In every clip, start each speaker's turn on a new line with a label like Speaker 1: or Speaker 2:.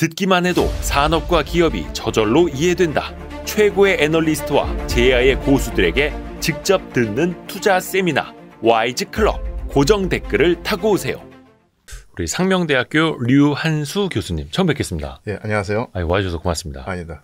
Speaker 1: 듣기만 해도 산업과 기업이 저절로 이해된다. 최고의 애널리스트와 제야의 고수들에게 직접 듣는 투자 세미나 와이즈 클럽 고정 댓글을 타고 오세요. 우리 상명대학교 류한수 교수님 처음 뵙겠습니다. 예, 안녕하세요. 아니, 와주셔서 고맙습니다. 아니다.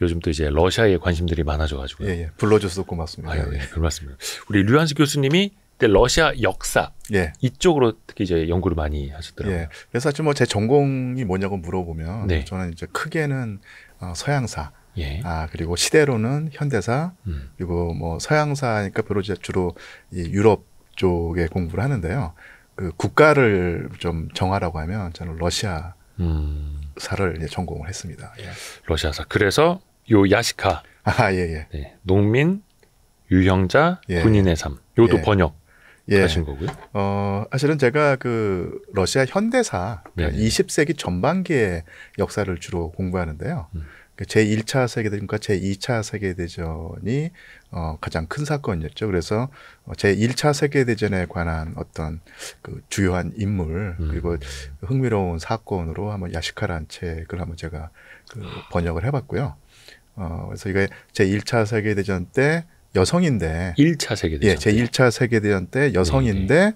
Speaker 1: 요즘 또 이제 러시아에 관심들이 많아져가지고 예, 예. 불러줘서 고맙습니다. 아유, 예, 예. 별 말씀을. 우리 류한수 교수님이 그때 러시아 역사 예. 이쪽으로 특히 이제 연구를 많이 하셨더라고요. 예.
Speaker 2: 그래서 사실 뭐제 전공이 뭐냐고 물어보면 네. 저는 이제 크게는 어, 서양사, 예. 아 그리고 시대로는 현대사, 음. 그리고 뭐 서양사니까 별로 주로 유럽 쪽에 공부를 하는데요. 그 국가를 좀 정하라고 하면 저는 러시아
Speaker 1: 음.
Speaker 2: 사를 이제 전공을 했습니다. 예.
Speaker 1: 러시아사. 그래서 요 야시카. 아, 예, 예. 네. 농민, 유형자, 예. 군인의 삶. 요도 예. 번역. 예. 하신 거고요.
Speaker 2: 어, 사실은 제가 그 러시아 현대사 네. 20세기 전반기의 역사를 주로 공부하는데요. 음. 그 제 1차 세계대전과 제 2차 세계대전이 어, 가장 큰 사건이었죠. 그래서 어, 제 1차 세계대전에 관한 어떤 그 주요한 인물 음. 그리고 흥미로운 사건으로 한번 야시카란 책을 한번 제가 그 번역을 해봤고요. 어, 그래서 이게 제 1차 세계대전 때 여성인데 1차 세계대전 예, 제 1차 세계대전 때 여성인데 네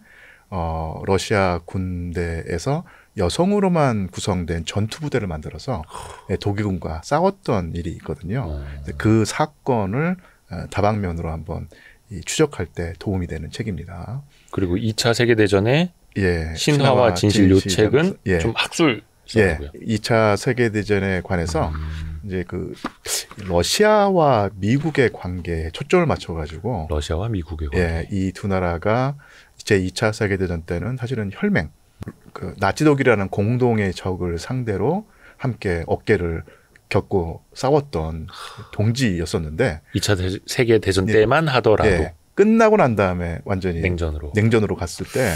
Speaker 2: 어, 러시아 군대에서 여성으로만 구성된 전투부대를 만들어서 예, 독일군과 싸웠던 일이 있거든요. 아. 그 사건을 어, 다방면으로 한번 추적할 때 도움이 되는 책입니다.
Speaker 1: 그리고 2차
Speaker 2: 세계대전의 예, 신화와 진실, 진실 요 책은 예. 좀 학술 예, 2차 세계대전에 관해서 음. 이제 그 러시아와 미국의 관계에 초점을 맞춰가지고 러시아와 미국의 예, 관계. 예, 이 두 나라가 제 2차 세계대전 때는 사실은 혈맹, 그 나치 독이라는 공동의 적을 상대로 함께 어깨를 겪고 싸웠던 동지였었는데 2차
Speaker 1: 세계 대전 예. 때만 하더라도 예,
Speaker 2: 끝나고 난 다음에 완전히 냉전으로 냉전으로 갔을 때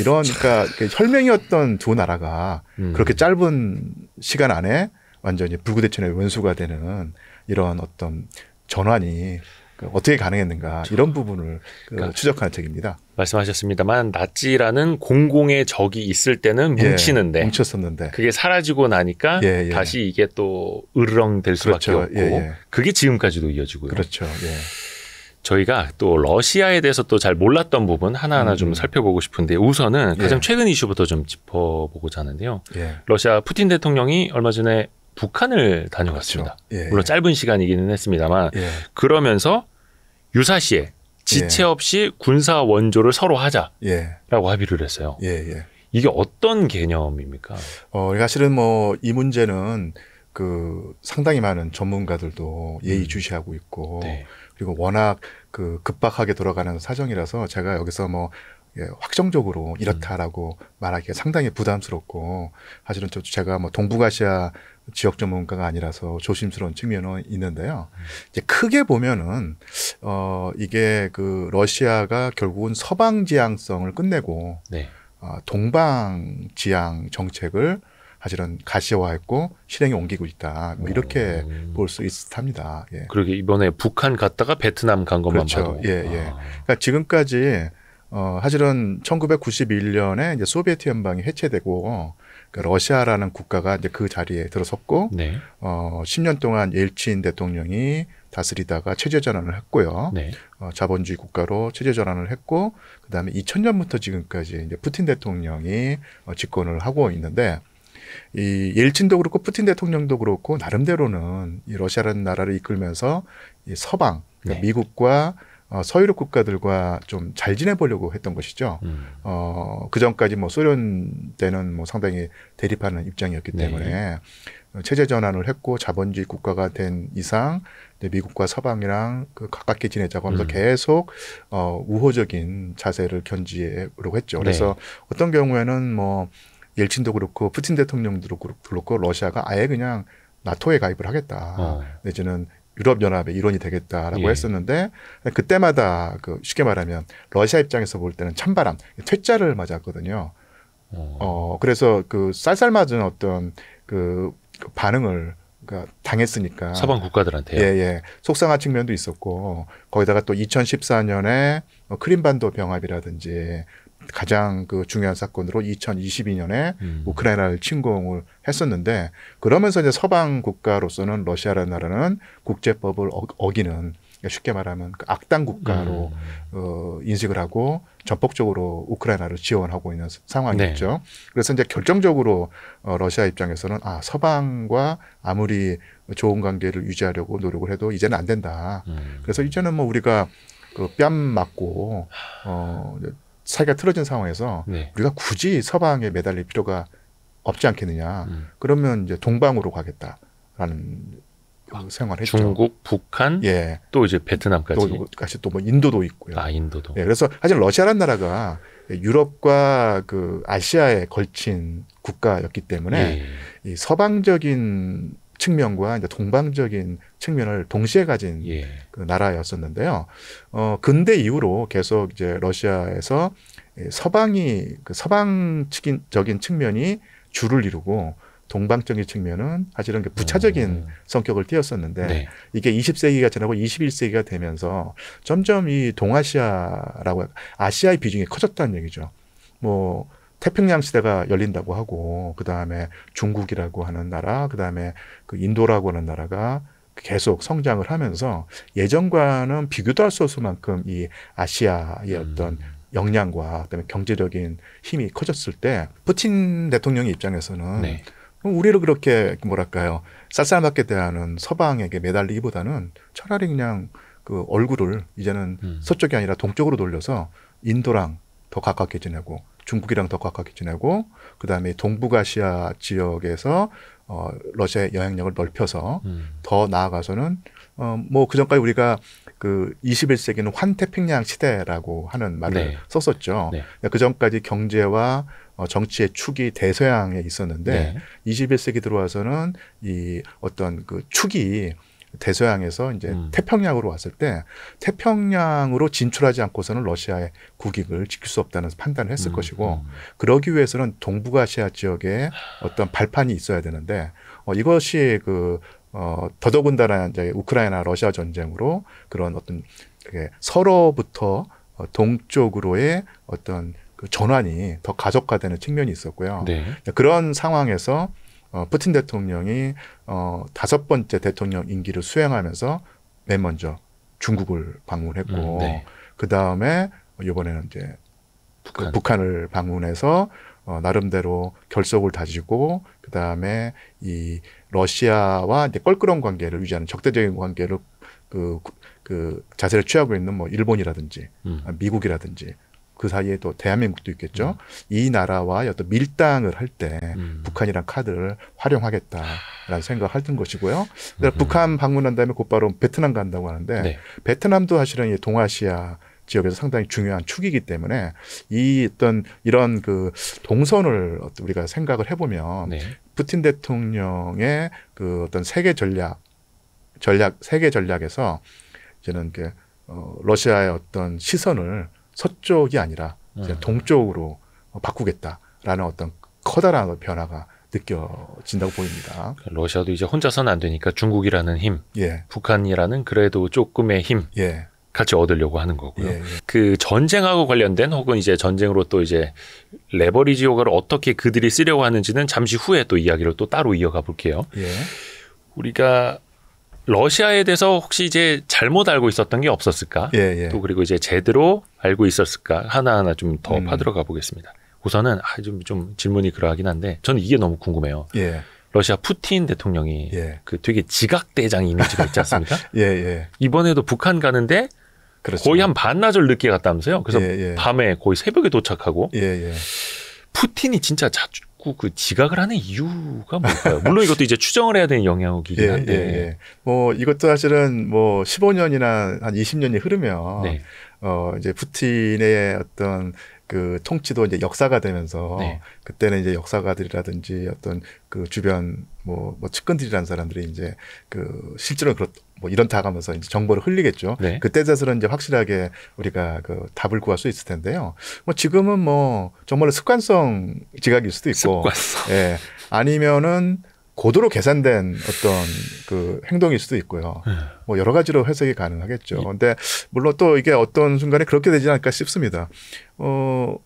Speaker 2: 이러니까 그 혈맹이었던 두 나라가 음. 그렇게 짧은 시간 안에 완전히 불구대천의 원수가 되는 이런 어떤 전환이 그 어떻게 가능했는가 그렇죠. 이런 부분을 그 그러니까 추적하는 책입니다. 말씀하셨습니다만
Speaker 1: 나치라는 공공의 적이 있을 때는 예, 뭉치는데 예, 뭉쳤었는데 그게 사라지고 나니까 예, 예. 다시 이게 또 으르렁 될 그렇죠. 수밖에 그렇죠. 없고 예, 예. 그게 지금까지도 이어지고요. 그렇죠. 저희가 또 러시아에 대해서 또 잘 몰랐던 부분 하나하나 음. 좀 살펴보고 싶은데 우선은 가장 최근 이슈부터 좀 짚어보고자 하는데요. 러시아 푸틴 대통령이 얼마 전에 북한을 다녀갔습니다. 그렇죠. 예, 물론 짧은 시간이기는 했습니다만 예. 그러면서 유사시에 지체 예. 없이 군사 원조를 서로 하자라고 예. 합의를 했어요.
Speaker 2: 이게 어떤 개념입니까? 어, 그러니까 사실은 뭐 이 문제는 그 상당히 많은 전문가들도 예의주시하고 음. 있고 네. 그리고 워낙 그 급박하게 돌아가는 사정이라서 제가 여기서 뭐 예, 확정적으로 음. 이렇다라고 음. 말하기가 상당히 부담스럽고 사실은 저 제가 뭐 동북아시아 지역 전문가가 아니라서 조심스러운 측면은 있는데요. 음. 이제 크게 보면은 어 이게 그 러시아가 결국은 서방 지향성을 끝내고 네. 어, 동방 지향 정책을 사실은 가시화했고 실행에 옮기고 있다. 뭐 이렇게 음. 볼수 있습니다. 예.
Speaker 1: 그러게 이번에 북한 갔다가 베트남 간 것만 그렇죠. 봐도. 예, 예.
Speaker 2: 아. 그러니까 지금까지 어, 사실은 1991년에 이제 소비에트 연방이 해체되고 그러시아라는 그러니까 국가가 이제 그 자리에 들어섰고 네. 어, 10년 동안 옐친 대통령이 다스리다가 체제 전환을 했고요. 네. 어, 자본주의 국가로 체제 전환을 했고 그다음에 2000년부터 지금까지 이제 푸틴 대통령이 어, 집권을 하고 있는데 이 옐친도 그렇고 푸틴 대통령도 그렇고 나름대로는 이 러시아라는 나라를 이끌면서 이 서방 그러니까 네. 미국과 어, 서유럽 국가들과 좀 잘 지내보려고 했던 것이죠. 음. 어, 그 전까지 뭐 소련 때는 뭐 상당히 대립하는 입장이었기 네. 때문에 네. 체제 전환을 했고 자본주의 국가가 된 이상 미국과 서방이랑 그 가깝게 지내자고 하면서 음. 계속 어, 우호적인 자세를 견지하려고 했죠. 네. 그래서 네. 어떤 경우에는 뭐 옐친도 그렇고 푸틴 대통령도 그렇고 러시아가 아예 그냥 나토에 가입을 하겠다. 어. 내지는 유럽연합의 일원이 되겠다라고 예. 했었는데 그때마다 그 쉽게 말하면 러시아 입장에서 볼 때는 찬바람, 퇴짜를 맞았거든요. 어. 어 그래서 그 쌀쌀 맞은 어떤 그 반응을 그러니까 당했으니까 서방
Speaker 1: 국가들한테 예예
Speaker 2: 속상한 측면도 있었고 거기다가 또 2014년에 뭐 크림반도 병합이라든지 가장 그 중요한 사건으로 2022년에 음. 우크라이나를 침공을 했었는데 그러면서 이제 서방 국가로서는 러시아라는 나라는 국제법을 어, 기는 그러니까 쉽게 말하면 그 악당 국가로 음. 어, 인식을 하고 전폭적으로 우크라이나를 지원하고 있는 상황이었죠. 네. 그래서 이제 결정적으로 어, 러시아 입장에서는 아 서방과 아무리 좋은 관계를 유지하려고 노력을 해도 이제는 안 된다. 음. 그래서 이제는 뭐 우리가 그 뺨 맞고 어 사이가 틀어진 상황에서 네. 우리가 굳이 서방에 매달릴 필요가 없지 않겠느냐. 음. 그러면 이제 동방으로 가겠다라는 아, 생활을 했죠. 중국, 북한, 예. 또 이제 베트남까지. 또, 까지 또뭐 인도도 있고요. 아, 인도도. 예, 그래서 사실 러시아란 나라가 유럽과 그 아시아에 걸친 국가였기 때문에 예. 이 서방적인 측면과 이제 동방적인 측면을 동시에 가진 예. 그 나라였었는데요. 어, 근대 이후로 계속 이제 러시아에서 서방이 그 서방적인 측면이 주를 이루고 동방적인 측면은 사실은 부차적인 음. 성격을 띄었었는데 네. 이게 20세기가 지나고 21세기가 되면서 점점 이 동아시아라고 아시아의 비중이 커졌다는 얘기죠. 뭐 태평양 시대가 열린다고 하고 그 다음에 중국이라고 하는 나라, 그 다음에 그 인도라고 하는 나라가 계속 성장을 하면서 예전과는 비교도 할 수 없을 만큼 이 아시아의 음. 어떤 음. 역량과 그다음에 경제적인 힘이 커졌을 때 푸틴 대통령의 입장에서는 네. 우리를 그렇게 뭐랄까요 쌀쌀맞게 대하는 서방에게 매달리기보다는 차라리 그냥 그 얼굴을 이제는 음. 서쪽이 아니라 동쪽으로 돌려서 인도랑 더 가깝게 지내고 중국이랑 더 가깝게 지내고 그다음에 동북아시아 지역에서 어, 러시아의 영향력을 넓혀서 음. 더 나아가서는 어, 뭐 그전까지 우리가 그 21세기는 환태평양 시대라고 하는 말을 네. 썼었죠. 네. 그러니까 그전까지 경제와 어, 정치의 축이 대서양에 있었는데 네. 21세기 들어와서는 이 어떤 그 축이 대서양에서 이제 음. 태평양으로 왔을 때 태평양으로 진출하지 않고서는 러시아의 국익을 지킬 수 없다는 판단을 했을 음. 것이고 음. 그러기 위해서는 동북아시아 지역에 어떤 발판이 있어야 되는데 어, 이것이 그 어, 더더군다나 이제 우크라이나 러시아 전쟁으로 그런 어떤 서로부터 어, 동쪽으로의 어떤 그 전환이 더 가속화되는 측면이 있었고요. 네. 그런 상황에서 어, 푸틴 대통령이 어, 다섯 번째 대통령 임기를 수행하면서 맨 먼저 중국을 방문했고 음, 네. 그 다음에 이번에는 이제 북한. 북한을 방문해서 어, 나름대로 결속을 다지고 그 다음에 이 러시아와 이제 껄끄러운 관계를 유지하는 적대적인 관계를 그, 그 자세를 취하고 있는 뭐 일본이라든지 음. 미국이라든지 그 사이에 또 대한민국도 있겠죠. 음. 이 나라와 어떤 밀당을 할때 음. 북한이란 카드를 활용하겠다라는 생각을 하던 것이고요. 그러니까 북한 방문한 다음에 곧바로 베트남 간다고 하는데 네. 베트남도 사실은 동아시아 지역에서 상당히 중요한 축이기 때문에 이 어떤 이런 그 동선을 우리가 생각을 해보면 네. 푸틴 대통령의 그 어떤 세계 전략 전략 세계 전략에서 저는 이렇게 어, 러시아의 어떤 시선을 서쪽이 아니라 네. 동쪽으로 바꾸겠다라는 어떤 커다란 변화가 느껴진다고 보입니다. 그러니까
Speaker 1: 러시아도 이제 혼자서는 안 되니까 중국이라는 힘, 예. 북한이라는 그래도 조금의 힘 예. 같이 얻으려고 하는 거고요. 예, 예. 그 전쟁하고 관련된 혹은 이제 전쟁으로 또 이제 레버리지 효과를 어떻게 그들이 쓰려고 하는지는 잠시 후에 또 이야기를 또 따로 이어가 볼게요. 예. 우리가 러시아에 대해서 혹시 이제 잘못 알고 있었던 게 없었을까? 예, 예. 또 그리고 이제 제대로 알고 있었을까? 하나하나 좀더 음. 파들어가 보겠습니다. 우선은 아, 좀, 좀 질문이 그러하긴 한데 저는 이게 너무 궁금해요. 예. 러시아 푸틴 대통령이 예. 그 되게 지각대장 이미지가 있지 않습니까? 예, 예. 이번에도 북한 가는데 그렇죠. 거의 한 반나절 늦게 갔다면서요. 그래서 밤에 거의 새벽에 도착하고
Speaker 2: 푸틴이 진짜 자주 자꾸 그 지각을 하는
Speaker 1: 이유가 뭘까요? 물론 이것도 이제 추정을 해야 되는 영향이긴
Speaker 2: 예, 한데. 예, 예. 뭐 이것도 사실은 뭐 15년이나 한 20년이 흐르면 네. 어 이제 푸틴의 어떤 그 통치도 이제 역사가 되면서 네. 그때는 이제 역사가들이라든지 어떤 그 주변 뭐, 뭐 측근들이라는 사람들이 이제 그 실제로 그렇 뭐 이런 다가면서 이제 정보를 흘리겠죠. 네. 그때 자서는 이제 확실하게 우리가 그 답을 구할 수 있을 텐데요. 뭐 지금은 뭐 정말로 습관성 지각일 수도 있고, 습관성. 예, 아니면은 고도로 계산된 어떤 그 행동일 수도 있고요. 네. 뭐 여러 가지로 해석이 가능하겠죠. 근데 물론 또 이게 어떤 순간에 그렇게 되지 않을까 싶습니다. 어,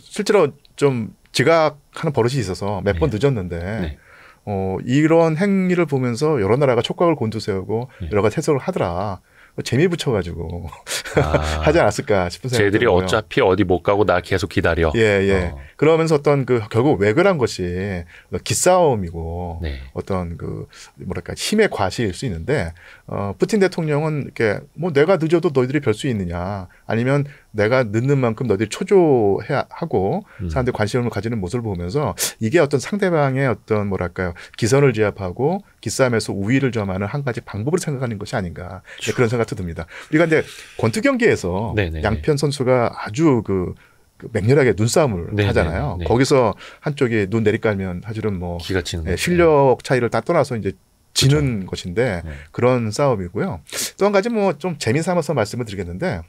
Speaker 2: 실제로 좀 지각하는 버릇이 있어서 몇번 네. 늦었는데 네. 어, 이런 행위를 보면서 여러 나라가 촉각을 곤두세우고 네. 여러 가지 해석을 하더라. 재미 붙여가지고 아, 하지 않았을까 싶은 생각이 쟤들이 어차피
Speaker 1: 어디 못 가고 나 계속 기다려. 예, 예. 어.
Speaker 2: 그러면서 어떤 그 결국 외교란 것이 기싸움이고 네. 어떤 그 뭐랄까 힘의 과시일 수 있는데 어, 푸틴 대통령은 이렇게 뭐 내가 늦어도 너희들이 별 수 있느냐 아니면 내가 늦는 만큼 너희들이 초조해 하고 음. 사람들이 관심을 가지는 모습을 보면서 이게 어떤 상대방의 어떤 뭐랄까요 기선을 제압하고 기싸움에서 우위를 점하는 한 가지 방법을 생각하는 것이 아닌가 네, 그런 생각. 그렇죠. 생각도 듭니다. 우리가 이제 권투 경기에서 네네. 네, 양편 네. 선수가 아주 그, 그 맹렬하게 눈싸움을 네네. 네, 하잖아요. 네네. 거기서 한쪽이 눈 내리깔면 사실은 뭐 기가 치는 네, 예, 실력 차이를 다 떠나서 이제 지는 그렇죠. 것인데 네. 그런 싸움이고요. 또 한 가지 뭐 좀 재미삼아서 말씀을 드리겠는데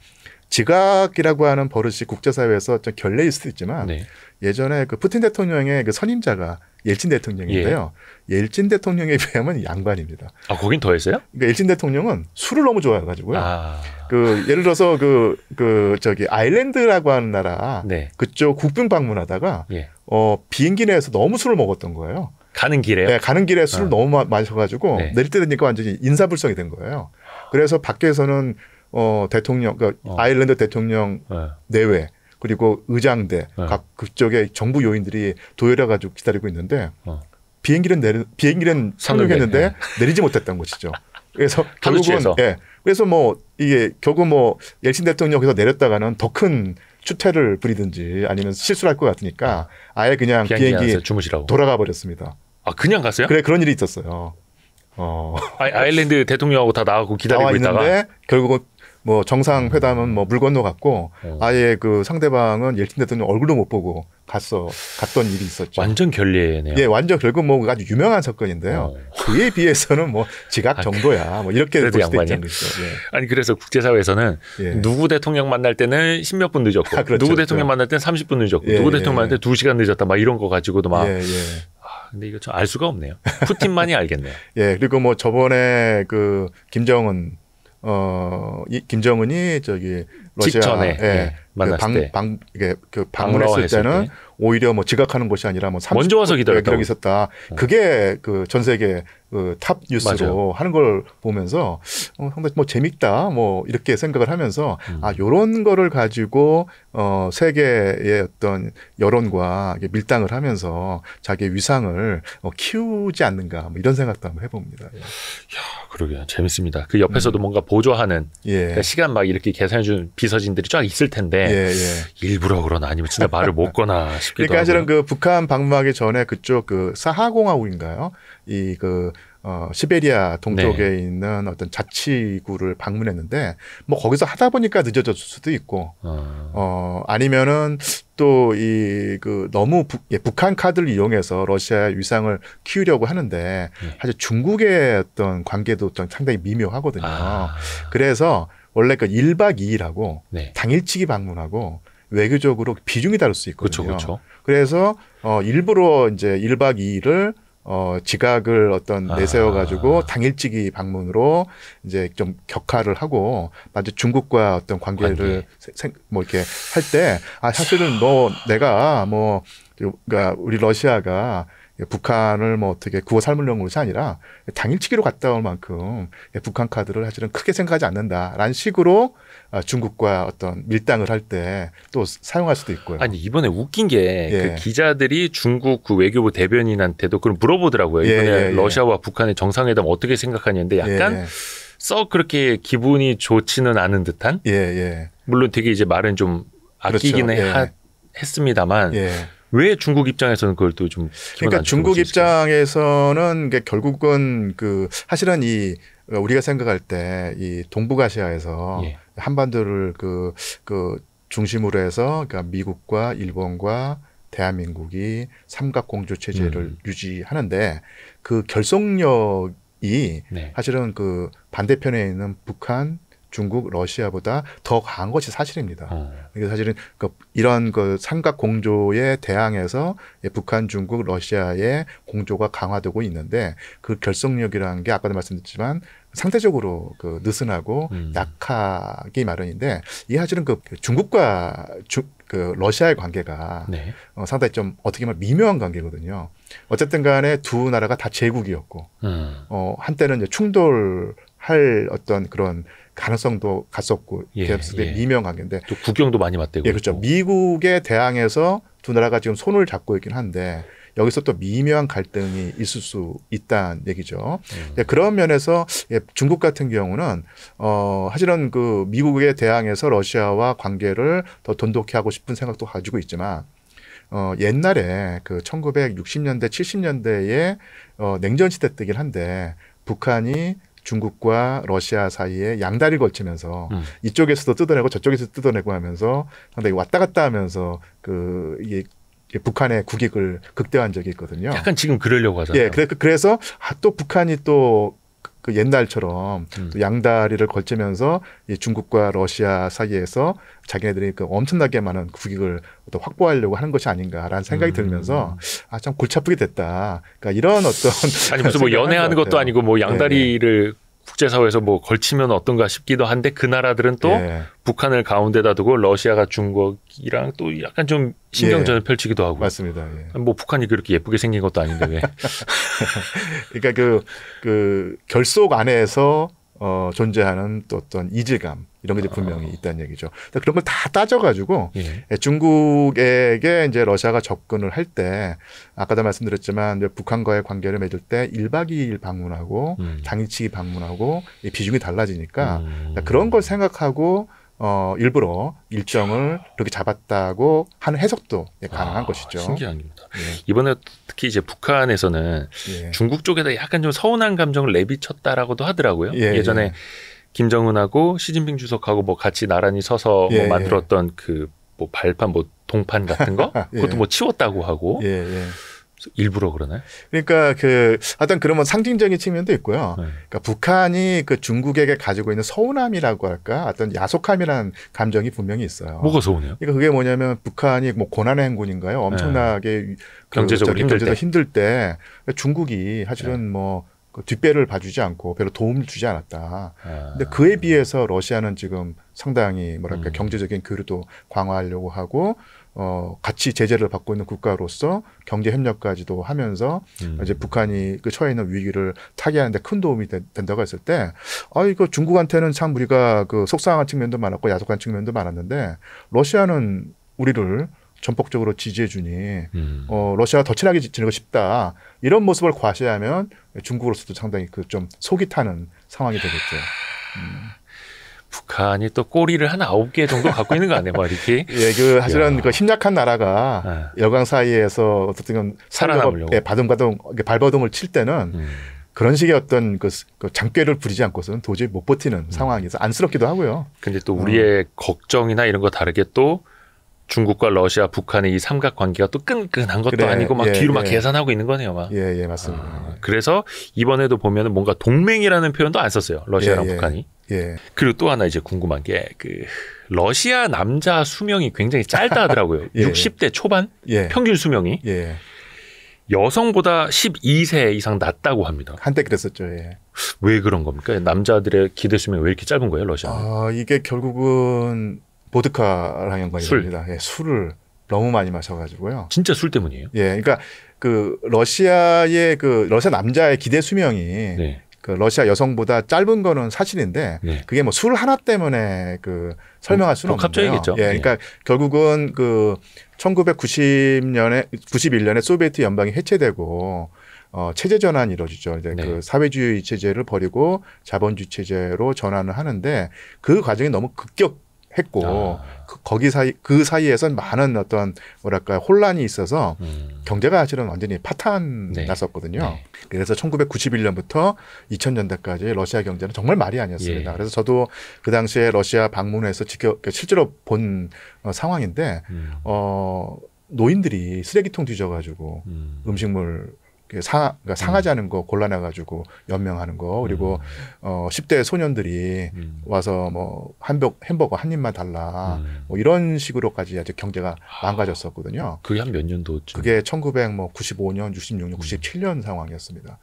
Speaker 2: 지각이라고 하는 버릇이 국제사회에서 좀 결례일 수도 있지만 네. 예전에 그 푸틴 대통령의 그 선임자가 옐친 대통령인데요. 예. 옐친 대통령에 비하면 양반입니다. 아, 거긴 더했어요? 그러니까 옐친 대통령은 술을 너무 좋아해가지고요. 아. 그 예를 들어서 그, 그 저기 아일랜드라고 하는 나라 네. 그쪽 국빈 방문하다가 예. 어, 비행기 내에서 너무 술을 먹었던 거예요. 가는 길에 네, 가는 길에 술을 어. 너무 마셔가지고 네. 내릴 때 되니까 완전히 인사불성이 된 거예요. 그래서 밖에서는 어, 대통령, 그러니까 어. 아일랜드 대통령 어. 내외 그리고 의장대 네. 각그쪽의 정부 요인들이 도열해 가지고 기다리고 있는데 어. 비행기는 내리 비행기는 상륙했는데 네. 내리지 못했던 것이죠. 그래서 결국은 예. 네. 그래서 뭐 이게 결국 뭐열친 대통령께서 내렸다가는 더 큰 추태를 부리든지 아니면 실수를 할 것 같으니까 네. 아예 그냥 비행기 주무시라고. 돌아가 버렸습니다.
Speaker 1: 아 그냥 갔어요? 그래 그런 일이 있었어요. 어. 아, 아일랜드 대통령하고 다 나가고 기다리고 있다가
Speaker 2: 결국은 뭐 정상 회담은 뭐물 건너 갔고 어. 아예 그 상대방은 옐친 대통령 얼굴도 못 보고 갔어 갔던 일이 있었죠. 완전
Speaker 1: 결례네요. 예,
Speaker 2: 완전 결국 뭐 아주 유명한 사건인데요. 어. 그에 비해서는 뭐 지각 아, 정도야. 뭐 이렇게 볼 수도 있요
Speaker 1: 예. 아니 그래서 국제사회에서는 예. 누구 대통령 만날 때는 십몇 분 늦었고 아, 그렇죠, 누구 그렇죠. 대통령 그렇죠. 만날 때는 삼십 분 늦었고 예, 누구 예. 대통령 만날 때두 시간 늦었다 막 이런 거 가지고도 막 예, 예. 아, 근데 이거 저 알 수가 없네요. 푸틴만이
Speaker 2: 알겠네요. 예, 그리고 뭐 저번에 그 김정은 어, 이, 김정은이 저기 러시아 직전에 예. 예 그 만 방, 때. 방, 이게 그 방문했을 때는 때. 오히려 뭐 지각하는 것이 아니라 뭐 30분 먼저 와서 기다렸다. 있었다. 어. 그게 그 전 세계 그탑 뉴스로 맞아요. 하는 걸 보면서 어, 상당히 뭐 재밌다 뭐 이렇게 생각을 하면서 음. 아 요런 거를 가지고 어 세계의 어떤 여론과 밀당을 하면서 자기의 위상을 어, 키우지 않는가 뭐 이런 생각도 한번 해봅니다. 예. 야
Speaker 1: 그러게요 재밌습니다. 그 옆에서도 음.
Speaker 2: 뭔가 보조하는 예. 그러니까
Speaker 1: 시간 막 이렇게 계산해 주는 비사진들이쫙 있을 텐데 예, 예. 일부러 그러나 아니면 진짜 말을 못 거나 싶기도 그러니까 사실은
Speaker 2: 하고요. 그 북한 방문하기 전에 그쪽 그 사하공화국인가요? 이그 어, 시베리아 동쪽에 네. 있는 어떤 자치구를 방문했는데 뭐 거기서 하다 보니까 늦어졌을 수도 있고 어, 어 아니면은 또 이 그 너무 북, 예, 북한 카드를 이용해서 러시아 위상을 키우려고 하는데 네. 사실 중국의 어떤 관계도 상당히 미묘하거든요. 아. 그래서 원래 그 1박 2일하고 네. 당일치기 방문하고 외교적으로 비중이 다를 수 있거든요. 그렇죠. 그래서 어 일부러 이제 1박 2일을 어 지각을 어떤 내세워 가지고 아. 당일치기 방문으로 이제 좀 격화를 하고 마치 중국과 어떤 관계를 생, 뭐 이렇게 할때 아 사실은 너 뭐 내가 뭐 그러니까 우리 러시아가 예, 북한을 뭐 어떻게 구호 삶으려는 것이 아니라 당일치기로 갔다 올 만큼 예, 북한 카드를 사실은 크게 생각하지 않는다라는 식으로 아, 중국과 어떤 밀당을 할 때 또 사용할 수도 있고요. 아니 이번에 웃긴 게그 예.
Speaker 1: 기자들이 중국 그 외교부 대변인한테도 그걸 물어보더라고요. 예, 이번에 예, 예, 러시아와 북한의 정상회담 어떻게 생각하냐는데 약간 썩 그렇게 기분이 좋지는 않은 듯한. 물론 되게 이제 말은 좀 아끼기는 그렇죠. 했습니다만. 왜 중국 입장에서는 그걸 또좀 그러니까 중국
Speaker 2: 입장에서는 결국은 그 사실은 이 우리가 생각할 때 이 동북아시아에서 예. 한반도를 그그 그 중심으로 해서 그러니까 미국과 일본과 대한민국이 삼각공조 체제를 음. 유지하는데 그 결속력이 네. 사실은 그 반대편에 있는 북한, 중국, 러시아보다 더 강한 것이 사실입니다. 어. 이게 사실은 그 이런 그 삼각 공조에 대항해서 북한, 중국, 러시아의 공조가 강화되고 있는데 그 결속력이라는 게 아까도 말씀드렸지만 상대적으로 그 느슨하고 음. 약하기 마련인데 이 사실은 그 중국과 주, 그 러시아의 관계가 네. 어, 상당히 좀 어떻게 보 미묘한 관계거든요. 어쨌든 간에 두 나라가 다 제국이었고 음. 어, 한때는 이제 충돌할 어떤 그런 가능성도 갔었고 예, 되었을 예. 미명하게인데 또 국경도 많이 맞대고 예, 그렇죠. 미국의대항에서두 나라가 지금 손을 잡고 있긴 한데 여기서 또 미묘한 갈등이 있을 수 있다는 얘기죠. 음. 그런 면에서 예, 중국 같은 경우는 어 사실은 그미국의대항에서 러시아와 관계를 더 돈독히 하고 싶은 생각도 가지고 있지만 어 옛날에 그 1960년대 70년대에 어 냉전 시대 때긴 한데 북한이 중국과 러시아 사이에 양다리를 걸치면서 음. 이쪽에서도 뜯어내고 저쪽에서 뜯어내고 하면서 상당히 왔다 갔다 하면서 그 이게 북한의 국익을 극대화한 적이 있거든요. 약간
Speaker 1: 지금 그러려고 하잖아요. 예, 그래,
Speaker 2: 그, 그래서 아, 또 북한이 또그 옛날처럼 음. 양다리를 걸치면서 중국과 러시아 사이에서 자기네들이 그 엄청나게 많은 국익을 또 확보하려고 하는 것이 아닌가라는 생각이 음. 들면서 아 참 골치 아프게 됐다. 그러니까 이런 어떤 아니 무슨 뭐 연애하는 것도 아니고 뭐
Speaker 1: 양다리를 네. 네. 국제사회에서 뭐 걸치면 어떤가 싶기도 한데 그 나라들은 또 예. 북한을 가운데다 두고 러시아가 중국이랑 또 약간 좀 신경전을 예.
Speaker 2: 펼치기도 하고 맞습니다. 예. 뭐 북한이 그렇게 예쁘게 생긴 것도 아닌데 왜? 그러니까 그, 그 결속 안에서 어, 존재하는 또 어떤 이질감 이런 게 분명히 아. 있다는 얘기죠. 그런 걸 다 따져가지고 예. 예. 중국에게 이제 러시아가 접근을 할 때 아까도 말씀드렸지만 북한과의 관계를 맺을 때일박이일 방문하고 음. 당일치기 방문하고 비중이 달라지니까 음. 그러니까 그런 걸 생각하고 어, 일부러 일정을 그렇게 잡았다고 하는 해석도 예,
Speaker 1: 가능한 아, 것이죠. 신기합니다. 예. 이번에 특히 이제 북한에서는 중국 쪽에다 약간 좀 서운한 감정을 내비쳤다라고도 하더라고요. 예, 전에 김정은하고 시진핑 주석하고 뭐 같이 나란히 서서 뭐 예, 예. 그 뭐 만들었던 예. 그뭐 발판 뭐 동판 같은 거 예. 그것도 뭐 치웠다고 하고 예, 일부러 그러나요?
Speaker 2: 그러니까 그 어떤 그런 뭐 상징적인 측면도 있고요. 네. 그러니까 북한이 그 중국에게 가지고 있는 서운함이라고 할까, 어떤 야속함이라는 감정이 분명히 있어요. 뭐가 서운해요? 그러니까 그게 뭐냐면 북한이 뭐 고난의 행군인가요? 엄청나게 네. 그 경제적으로 힘들 때. 힘들 때 중국이 사실은 네. 뭐그 뒷배를 봐주지 않고 별로 도움을 주지 않았다. 아. 근데 그에 비해서 러시아는 지금 상당히 뭐랄까 음. 경제적인 교류도 강화하려고 하고 어 같이 제재를 받고 있는 국가로서 경제 협력까지도 하면서 음. 이제 북한이 그 처해 있는 위기를 타개하는데 큰 도움이 된, 다고 했을 때 아 이거 중국한테는 참 우리가 그 속상한 측면도 많았고 야속한 측면도 많았는데 러시아는 우리를 전폭적으로 지지해 주니 음. 어, 러시아가 더 친하게 지내고 싶다 이런 모습을 과시하면 중국으로서도 상당히 그 좀 속이 타는 상황이 되겠죠. 음.
Speaker 1: 북한이 또 꼬리를 한 아홉 개 정도 갖고 있는 거 아니에요, 뭐 이렇게? 예, 그 사실은
Speaker 2: 그 힘약한 나라가 아. 여강 사이에서 어떻든 살아남으려고 예, 바둥바둥 발버둥을 칠 때는 음. 그런 식의 어떤 그, 그 장꾀를 부리지 않고서는 도저히 못 버티는 음. 상황에서 안쓰럽기도 하고요.
Speaker 1: 근데 또 우리의 음. 걱정이나 이런 거 다르게 또 중국과 러시아, 북한의 이 삼각 관계가 또 끈끈한 것도 그래, 아니고 막 예, 뒤로 막 예. 계산하고 있는 거네요, 막. 예, 예, 맞습니다. 아, 그래서 이번에도 보면은 뭔가 동맹이라는 표현도 안 썼어요. 러시아랑 예, 예. 북한이. 예. 그리고 또 하나 이제 궁금한 게 그 러시아 남자 수명이 굉장히 짧다 하더라고요. 예, 60대 예. 초반 예. 평균 수명이 여성보다 12세 이상 낮다고 합니다.
Speaker 2: 한때 그랬었죠. 예.
Speaker 1: 왜 그런 겁니까? 남자들의 기대 수명이 왜 이렇게 짧은 거예요, 러시아는?
Speaker 2: 아, 이게 결국은 보드카랑 연관이 술. 됩니다. 예, 술을 너무 많이 마셔가지고요. 진짜 술 때문이에요? 예, 그러니까 그 러시아의 그 러시아 남자의 기대 수명이 네. 그 러시아 여성보다 짧은 거는 사실인데 네. 그게 뭐 술 하나 때문에 그 설명할 그 수는 없는데요. 예, 그러니까 네. 결국은 그 1990년에 91년에 소비에트 연방이 해체되고 어, 체제 전환이 이루어지죠. 이제 그 네. 그 사회주의 체제를 버리고 자본주의 체제로 전환을 하는데 그 과정이 너무 급격 했고 아. 그, 거기 사이 그 사이에선 많은 어떤 뭐랄까 혼란이 있어서 음. 경제가 사실은 완전히 파탄 네. 났었거든요. 네. 그래서 1991년부터 2000년대까지 러시아 경제는 정말 말이 아니었습니다. 예. 그래서 저도 그 당시에 러시아 방문해서 지켜 실제로 본 어, 상황인데 음. 어 노인들이 쓰레기통 뒤져가지고 음. 식물 그 상, 그러니까 음. 상하자는 거곤란해가지고 연명하는 거 그리고 음. 어, 10대 소년들이 음. 와서 뭐 한벽 햄버거 한 입만 달라 뭐 이런 식으로까지 아직 경제가 망가졌었거든요. 아, 그게 한 몇 년도쯤? 그게 1995년, 66년, 97년 상황이었습니다.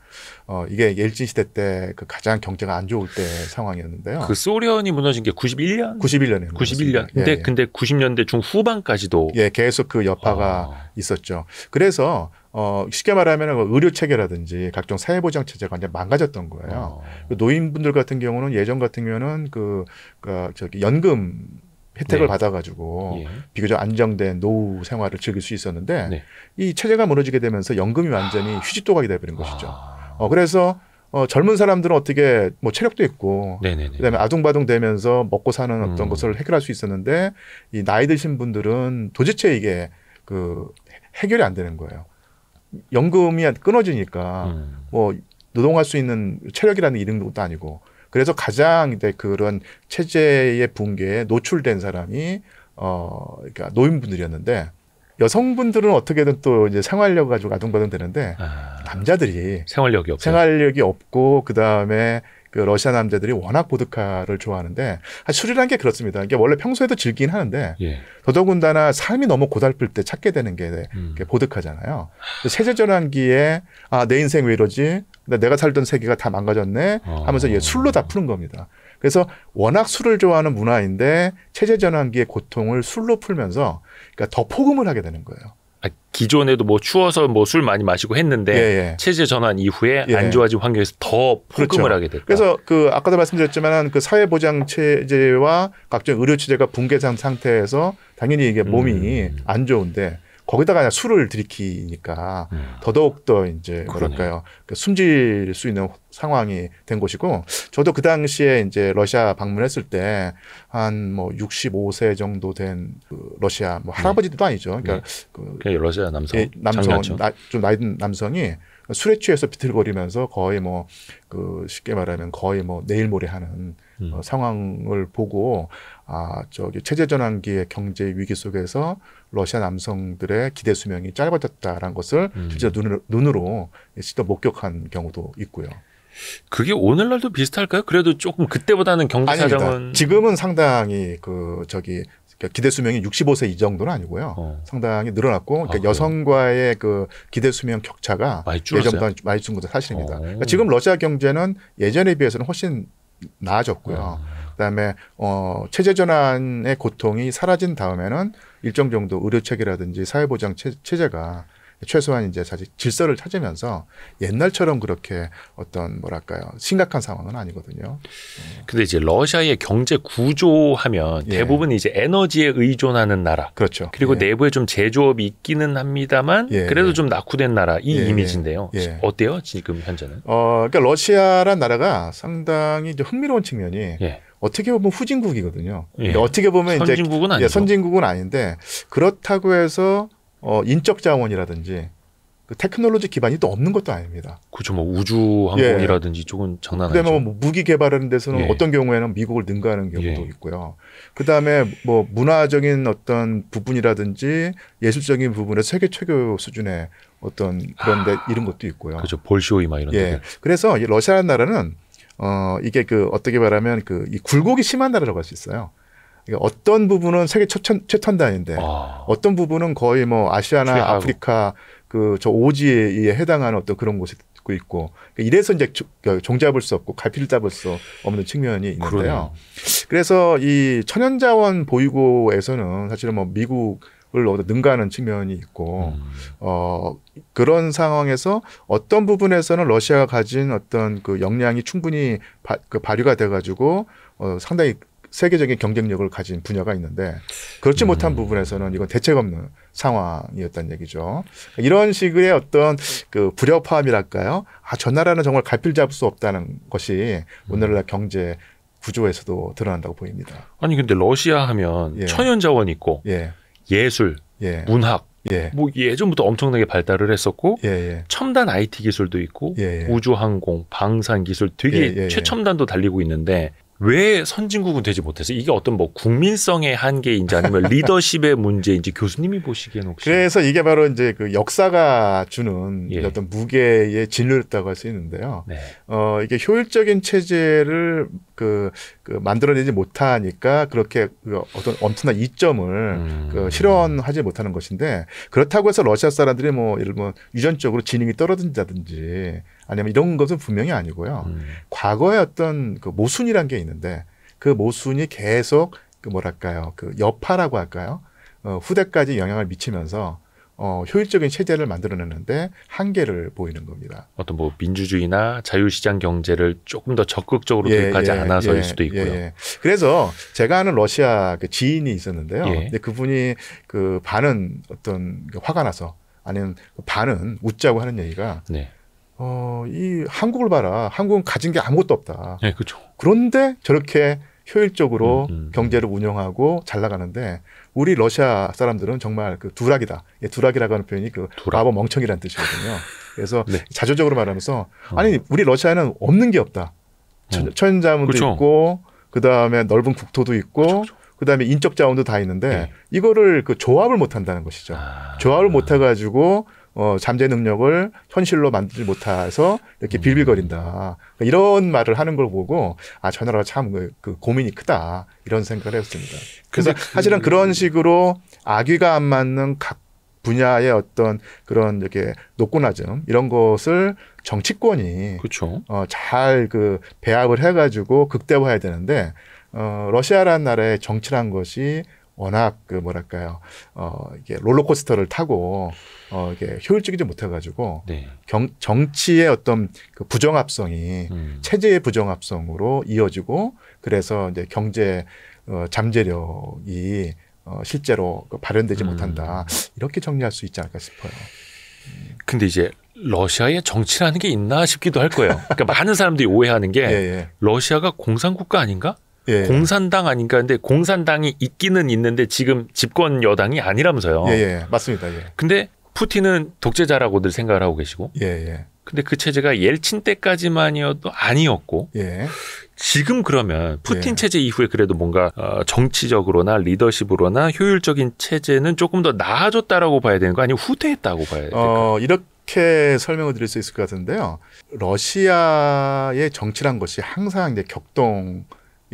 Speaker 2: 어, 이게 일진 시대 때 그 가장 경제가 안 좋을 때 상황이었는데요. 그
Speaker 1: 소련이 무너진 게 91년?
Speaker 2: 91년에. 91년. 근데 예, 예. 근데 90년대 중후반까지도 예, 계속 그 여파가 아. 있었죠. 그래서 어, 쉽게 말하면 그 의료 체계라든지 각종 사회보장 체제가 이제 망가졌던 거예요. 어. 노인분들 같은 경우는 예전 같은 경우는 그, 그 저기 연금 혜택을 네. 받아가지고 예. 비교적 안정된 노후 생활을 즐길 수 있었는데 네. 이 체제가 무너지게 되면서 연금이 완전히 아. 휴지도각이 돼버린 것이죠. 아. 어, 그래서 어, 젊은 사람들은 어떻게 뭐 체력도 있고 네네네. 그다음에 아둥바둥 되면서 먹고 사는 어떤 음. 것을 해결할 수 있었는데 이 나이 드신 분들은 도대체 이게 그 해결이 안 되는 거예요. 연금이 끊어지니까 음. 뭐 노동할 수 있는 체력이라는 이등도 아니고 그래서 가장 이제 그런 체제의 붕괴에 노출된 사람이 어 그러니까 노인분들이었는데 여성분들은 어떻게든 또 이제 생활력 가지고 아등바등 되는데 아, 남자들이 생활력이 없 생활력이 없고 그 다음에 그 러시아 남자들이 워낙 보드카를 좋아하는데 술이란 게 그렇습니다. 이게 원래 평소에도 즐긴 기 하는데 예. 더더군다나 삶이 너무 고달플 때 찾게 되는 게 음. 보드카잖아요. 세제전환기에 아 내 인생 왜 이러지? 내가 살던 세계가 다 망가졌네 아. 하면서 어. 술로 다 푸는 겁니다. 그래서 워낙 술을 좋아하는 문화인데 체제 전환기의 고통을 술로 풀면서 그러니까 더 포금을 하게 되는 거예요.
Speaker 1: 아, 기존에도 뭐 추워서 뭐 술 많이 마시고 했는데 예, 예. 체제 전환 이후에 예. 안 좋아진 환경에서 더 폭금을 그렇죠. 하게 됐다. 그래서
Speaker 2: 그 아까도 말씀드렸지만 그 사회보장 체제와 각종 의료 체제가 붕괴된 상태에서 당연히 이게 몸이 음. 안 좋은데 거기다가 그냥 술을 들이키니까 음. 더더욱 더 이제 그러네요. 뭐랄까요 그 숨질 수 있는 상황이 된 것이고 저도 그 당시에 이제 러시아 방문했을 때 한 뭐 65세 정도 된 그 러시아 뭐 음. 할아버지도 네. 아니죠. 그러니까 네. 그 러시아 남성 예, 남성 나, 좀 나이든 남성이 술에 취해서 비틀거리면서 거의 뭐 그 쉽게 말하면 거의 뭐 내일 모레 하는 음. 어, 상황을 보고 아 저기 체제 전환기의 경제 위기 속에서 러시아 남성들의 기대 수명이 짧아졌다라는 것을 음. 진짜 눈으로, 눈으로 직접 예, 목격한 경우도 있고요.
Speaker 1: 그게 오늘날도 비슷할까요? 그래도 조금 그때보다는 경제 사정은
Speaker 2: 지금은 상당히 그 저기 그러니까 기대 수명이 65세 이 정도는 아니고요. 어. 상당히 늘어났고 그러니까 아, 네. 여성과의 그 기대 수명 격차가 예전보다 많이 준 것도 사실입니다. 어. 그러니까 지금 러시아 경제는 예전에 비해서는 훨씬 나아졌고요. 아. 그다음에 어 체제 전환의 고통이 사라진 다음에는 일정 정도 의료 체계라든지 사회 보장 체제가 최소한 이제 사실 질서를 찾으면서 옛날처럼 그렇게 어떤 뭐랄까요 심각한 상황은 아니거든요. 음. 근데
Speaker 1: 이제 러시아의
Speaker 2: 경제 구조하면
Speaker 1: 예. 대부분 이제 에너지에 의존하는 나라. 그렇죠. 그리고 예. 내부에 좀 제조업이 있기는 합니다만 예. 그래도 예. 좀 낙후된 나라 이 예, 이미지인데요. 어때요 지금 현재는?
Speaker 2: 어, 그러니까 러시아란 나라가 상당히 좀 흥미로운 측면이. 어떻게 보면 후진국이거든요. 어떻게 보면 선진국은 이제 아니죠. 선진국은 아닌데 그렇다고 해서 어, 인적 자원이라든지 그 테크놀로지 기반이 또 없는 것도 아닙니다.
Speaker 1: 그렇죠. 뭐 우주 항공이라든지 예. 쪽은 장난 그 뭐 아니죠. 그다음에 뭐
Speaker 2: 무기 개발하는 데서는 예. 어떤 경우에는 미국을 능가하는 경우도 예. 있고요. 그다음에 뭐 문화적인 어떤 부분이라든지 예술적인 부분에 세계 최고 수준의 어떤 그런 데 아. 이런 것도 있고요. 그렇죠.
Speaker 1: 볼쇼이 막 이런 예. 데
Speaker 2: 그래서 러시아라는 나라는 어 이게 그 어떻게 말하면 그이 굴곡이 심한 나라라고 할 수 있어요. 어떤 부분은 세계 최첨 최첨단인데 아. 어떤 부분은 거의 뭐 아시아나 최하고. 아프리카 그 저 오지에 해당하는 어떤 그런 곳에 있고 그러니까 이래서 이제 그러니까 종잡을 수 없고 갈피를 잡을 수 없는 측면이 있는데요. 그러네요. 그래서 이 천연자원 보유고에서는 사실은 뭐 미국 을 능가하는 측면이 있고 음. 어 그런 상황에서 어떤 부분에서는 러시아가 가진 어떤 그 역량이 충분히 바, 그 발휘가 돼 가지고 어 상당히 세계적인 경쟁력을 가진 분야가 있는데 그렇지 못한 음. 부분에서는 이건 대책 없는 상황이었다는 얘기죠. 이런 식의 어떤 그 불협화음이랄까요? 아, 저 나라는 정말 갈필 잡을 수 없다는 것이 음. 오늘날 경제 구조에서도 드러난다고 보입니다.
Speaker 1: 아니 근데 러시아 하면 예. 천연자원 있고 예. 예술, 예. 문학, 예. 뭐 예전부터 엄청나게 발달을 했었고 예예. 예. 첨단 IT 기술도 있고 예예. 예. 우주 항공, 방산 기술 되게 예, 최첨단도 달리고 있는데 왜 선진국은 되지 못해서 이게 어떤 뭐 국민성의 한계인지 아니면 리더십의 문제인지 교수님이 보시기에는 혹시
Speaker 2: 그래서 이게 바로 이제 그 역사가 주는 예. 어떤 무게의 진료였다고 할 수 있는데요. 네. 어 이게 효율적인 체제를 그, 그 만들어내지 못하니까 그렇게 그 어떤 엄청난 이점을 음. 그 실현하지 못하는 것인데 그렇다고 해서 러시아 사람들이 뭐 예를 들 유전적으로 지능이 떨어진다든지 아니면 이런 것은 분명히 아니고요. 음. 과거에 어떤 그 모순이란 게 있는데 그 모순이 계속 그 뭐랄까요 그 여파라고 할까요 어, 후대까지 영향을 미치면서 어, 효율적인 체제를 만들어내는데 한계를 보이는 겁니다.
Speaker 1: 어떤 뭐 민주주의나 자유시장 경제를 조금 더 적극적으로 예, 도입하지 예, 않아서일 예, 수도 있고요. 예, 예.
Speaker 2: 그래서 제가 아는 러시아 그 지인이 있었는데요. 예. 근데 그분이 그 반은 어떤 그 화가 나서 아니면 그 반은 웃자고 하는 얘기가 네. 어, 이 한국을 봐라. 한국은 가진 게 아무것도 없다. 네, 그렇죠. 그런데 저렇게 효율적으로 음, 음. 음. 경제를 운영하고 잘 나가는데 우리 러시아 사람들은 정말 그 두락이다. 예, 두락이라고 하는 표현이 그 두락. 바보 멍청이라는 뜻이거든요. 그래서 네. 자조적으로 말하면서 어. 아니 우리 러시아는 없는 게 없다. 천, 음. 천자문도 그렇죠. 있고 그 다음에 넓은 국토도 있고 그 그다음에 인적 자원도 다 있는데 네. 이거를 그 조합을 못 한다는 것이죠. 아... 조합을 못 해가지고 어, 잠재 능력을 현실로 만들지 못해서 이렇게 빌빌거린다. 그러니까 이런 말을 하는 걸 보고 아, 저 나라가 참그 그 고민이 크다. 이런 생각을 했습니다. 그래서 그... 사실은 그런 식으로 악귀가 안 맞는 각 분야의 어떤 그런 이렇게 노고나즘 이런 것을 정치권이 그렇 어, 잘 그 배합을 해가지고 극대화해야 되는데 어, 러시아라는 나라의 정치란 것이 워낙 그 뭐랄까요 어 이게 롤러코스터를 타고 어 이게 효율적이지 못해가지고 네. 경, 정치의 어떤 그 부정합성이 음. 체제의 부정합성으로 이어지고 그래서 이제 경제 어, 잠재력이 어, 실제로 그 발현되지 음. 못한다 이렇게 정리할 수 있지 않을까 싶어요.
Speaker 1: 근데 이제 러시아에 정치라는 게 있나 싶기도 할 거예요. 그러니까 많은 사람들이 오해하는 게 예, 예. 러시아가 공산국가 아닌가? 예. 공산당 아닌가 근데 공산당이 있기는 있는데 지금 집권 여당이 아니라면서요. 예, 예. 맞습니다. 예. 근데 푸틴은 독재자라고들 생각을 하고 계시고. 예, 예. 근데 그 체제가 옐친 때까지만이어도 아니었고. 예. 지금 그러면 푸틴 예. 체제 이후에 그래도 뭔가 어, 정치적으로나 리더십으로나 효율적인 체제는 조금 더 나아졌다라고 봐야 되는 거 아니면
Speaker 2: 후퇴했다고 봐야 되는 어, 이 이렇게 설명을 드릴 수 있을 것 같은데요. 러시아의 정치란 것이 항상 이제 격동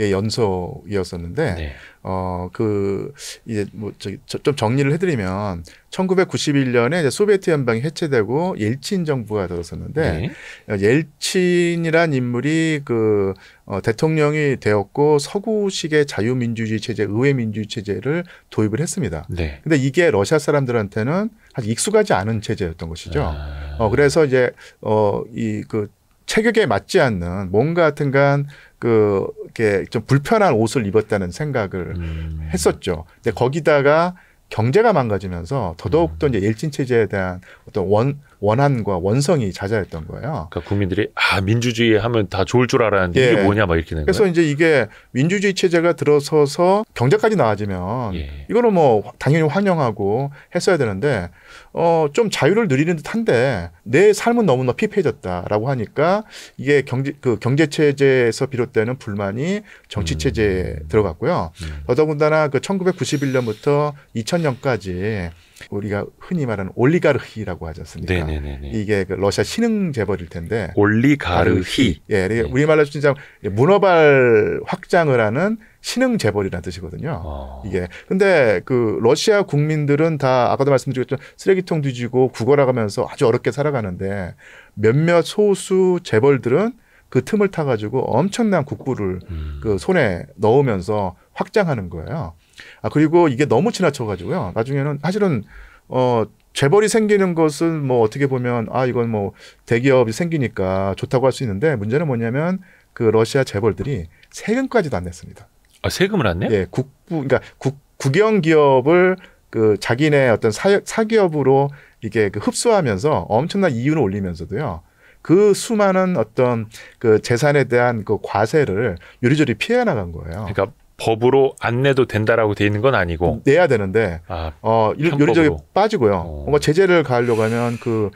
Speaker 2: 의연소이었었는데 예, 네. 어그 이제 뭐좀 정리를 해드리면 1991년에 이제 소비에트 연방이 해체되고 옐친 정부가 들어섰는데 네. 어, 옐친이란 인물이 그 어, 대통령이 되었고 서구식의 자유민주주의 체제, 의회민주주의 체제를 도입을 했습니다. 네. 근데 이게 러시아 사람들한테는 아직 익숙하지 않은 체제였던 것이죠. 아. 어 그래서 이제 어 이 그 체격에 맞지 않는 뭔가 하여튼간 그 이렇게 좀 불편한 옷을 입었다는 생각을 음. 했었죠. 근데 거기다가 경제가 망가지면서 더더욱 더 음. 이제 일진 체제에 대한 어떤 원 원한과 원성이 자자했던 거예요.
Speaker 1: 그러니까 국민들이 아 민주주의 하면 다 좋을 줄 알았는데 예. 이게 뭐냐 막 이렇게 된 그래서 거예요?
Speaker 2: 이제 이게 민주주의 체제가 들어서서 경제까지 나아지면 예. 이거는 뭐 당연히 환영하고 했어야 되는데 어좀 자유를 누리는 듯한데 내 삶은 너무나 피폐해졌다라고 하니까 이게 경제 그 경제 체제에서 비롯되는 불만이 정치 음. 체제에 음. 들어갔고요. 더더군다나 그 1991년부터 2000년까지 우리가 흔히 말하는 올리가르히라고 하지 않습니까? 네네네네. 이게 그 러시아 신흥 재벌일 텐데
Speaker 1: 올리가르히
Speaker 2: 예, 네. 네. 우리말로 진짜 문어발 확장을 하는 신흥 재벌이라는 뜻이거든요. 아. 이게 근데 그 러시아 국민들은 다 아까도 말씀드렸죠 쓰레기통 뒤지고 구걸하면서 아주 어렵게 살아가는데 몇몇 소수 재벌들은 그 틈을 타가지고 엄청난 국부를 음. 그 손에 넣으면서 확장하는 거예요. 아 그리고 이게 너무 지나쳐가지고요. 나중에는 사실은 어 재벌이 생기는 것은 뭐 어떻게 보면 아 이건 뭐 대기업이 생기니까 좋다고 할 수 있는데 문제는 뭐냐면 그 러시아 재벌들이 세금까지도 안 냈습니다. 아 세금을 안 내? 예, 국부 그러니까 국 국영 기업을 그 자기네 어떤 사, 사기업으로 이게 그 흡수하면서 엄청난 이윤을 올리면서도요. 그 수많은 어떤 그 재산에 대한 그 과세를 유리조리 피해 나간 거예요. 그러니까 법으로 안
Speaker 1: 내도 된다라고 돼 있는 건 아니고
Speaker 2: 내야 되는데
Speaker 1: 아, 어요리적리 빠지고요. 어.
Speaker 2: 뭔가 제재를 가하려고 하면 그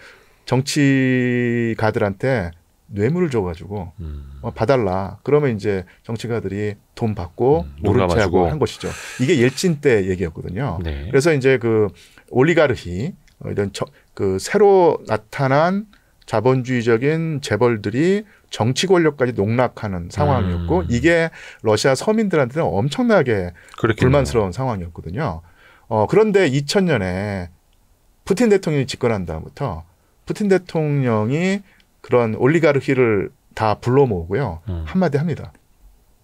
Speaker 2: 정치가들한테 뇌물을 줘가지고 음. 어, 봐달라. 그러면 이제 정치가들이 돈 받고 음, 모른 채하고 한 것이죠. 이게 옐진때 얘기였거든요. 네. 그래서 이제 그 올리가르히 어, 이런 저, 그 새로 나타난 자본주의적인 재벌들이 정치 권력까지 농락하는 상황이었고 음. 이게 러시아 서민들한테는 엄청나게 그렇겠네요. 불만스러운 상황이었거든요. 어, 그런데 2000년에 푸틴 대통령이 집권한 다음부터 푸틴 대통령이 그런 올리가르히를 다 불러 모으고요. 음. 한마디 합니다.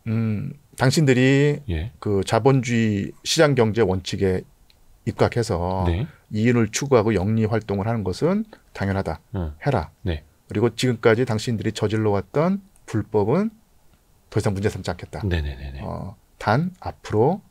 Speaker 2: 음, 당신들이 예. 그 자본주의 시장 경제 원칙에 입각해서 네. 이윤을 추구하고 영리 활동을 하는 것은 당연하다. 음. 해라. 네. 그리고 지금까지 당신들이 저질러 왔던 불법은 더 이상 문제 삼지 않겠다. 네네네. 어, 단 앞으로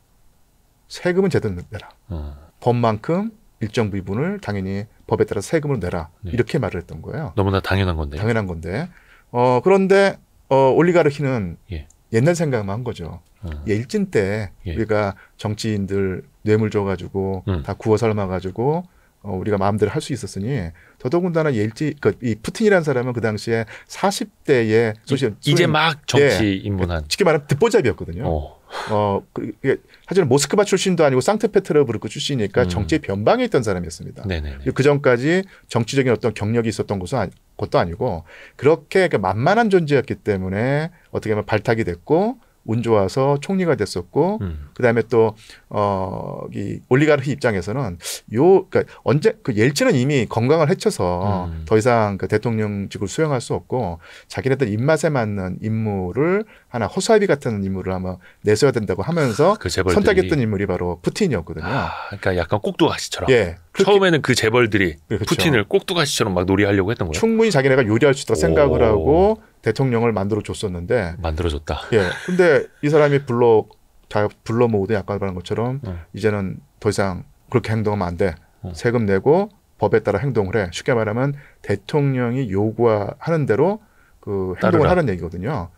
Speaker 2: 세금은 제대로 내라. 어. 법만큼 일정 부분을 당연히 법에 따라 세금을 내라. 네. 이렇게 말을 했던 거예요.
Speaker 1: 너무나 당연한 건데.
Speaker 2: 당연한 건데. 어, 그런데 어, 올리가르키는 예. 옛날 생각만 한 거죠. 어. 예, 일진 때 예. 우리가 정치인들 뇌물 줘가지고 음. 다 구워 삶아가지고 어, 우리가 마음대로 할 수 있었으니 더더군다나 일제 그이 푸틴이라는 사람은 그 당시에 40대에 소시 이제 막 정치 예. 인문한 예, 쉽게 말하면 듣보잡이었거든요. 어. 어, 그게 사실은 모스크바 출신도 아니고 상트페테르부르크 출신이니까 음. 정치의 변방에 있던 사람이었습니다. 그 전까지 정치적인 어떤 경력이 있었던 것은 아니, 것도 아니고 그렇게 그러니까 만만한 존재였기 때문에 어떻게 보면 발탁이 됐고 운 좋아서 총리가 됐었고 음. 그다음에 또어이 올리가르히 입장에서는 요그니까 언제 그 옐친은 이미 건강을 해쳐서 음. 더 이상 그 대통령직을 수행할 수 없고 자기네들 입맛에 맞는 임무를 하나 호수아비 같은 임무를 아마 내세워야 된다고 하면서 아, 그 선택했던 인물이 바로 푸틴이었거든요. 아, 그러니까 약간 꼭두가시처럼. 예.
Speaker 1: 처음에는 그 재벌들이 네, 그렇죠. 푸틴을 꼭두가시처럼 막 놀이하려고 했던 거예요. 충분히
Speaker 2: 자기네가 요리할 수 있다고 생각을 하고 대통령을 만들어 줬었는데
Speaker 1: 만들어 줬다. 예.
Speaker 2: 근데 이 사람이 불러 자 불러 모으든 약간 말한 것처럼 네. 이제는 더 이상 그렇게 행동하면 안 돼. 네. 세금 내고 법에 따라 행동을 해. 쉽게 말하면 대통령이 요구하는 대로 그 행동을 따르라. 하는 얘기거든요.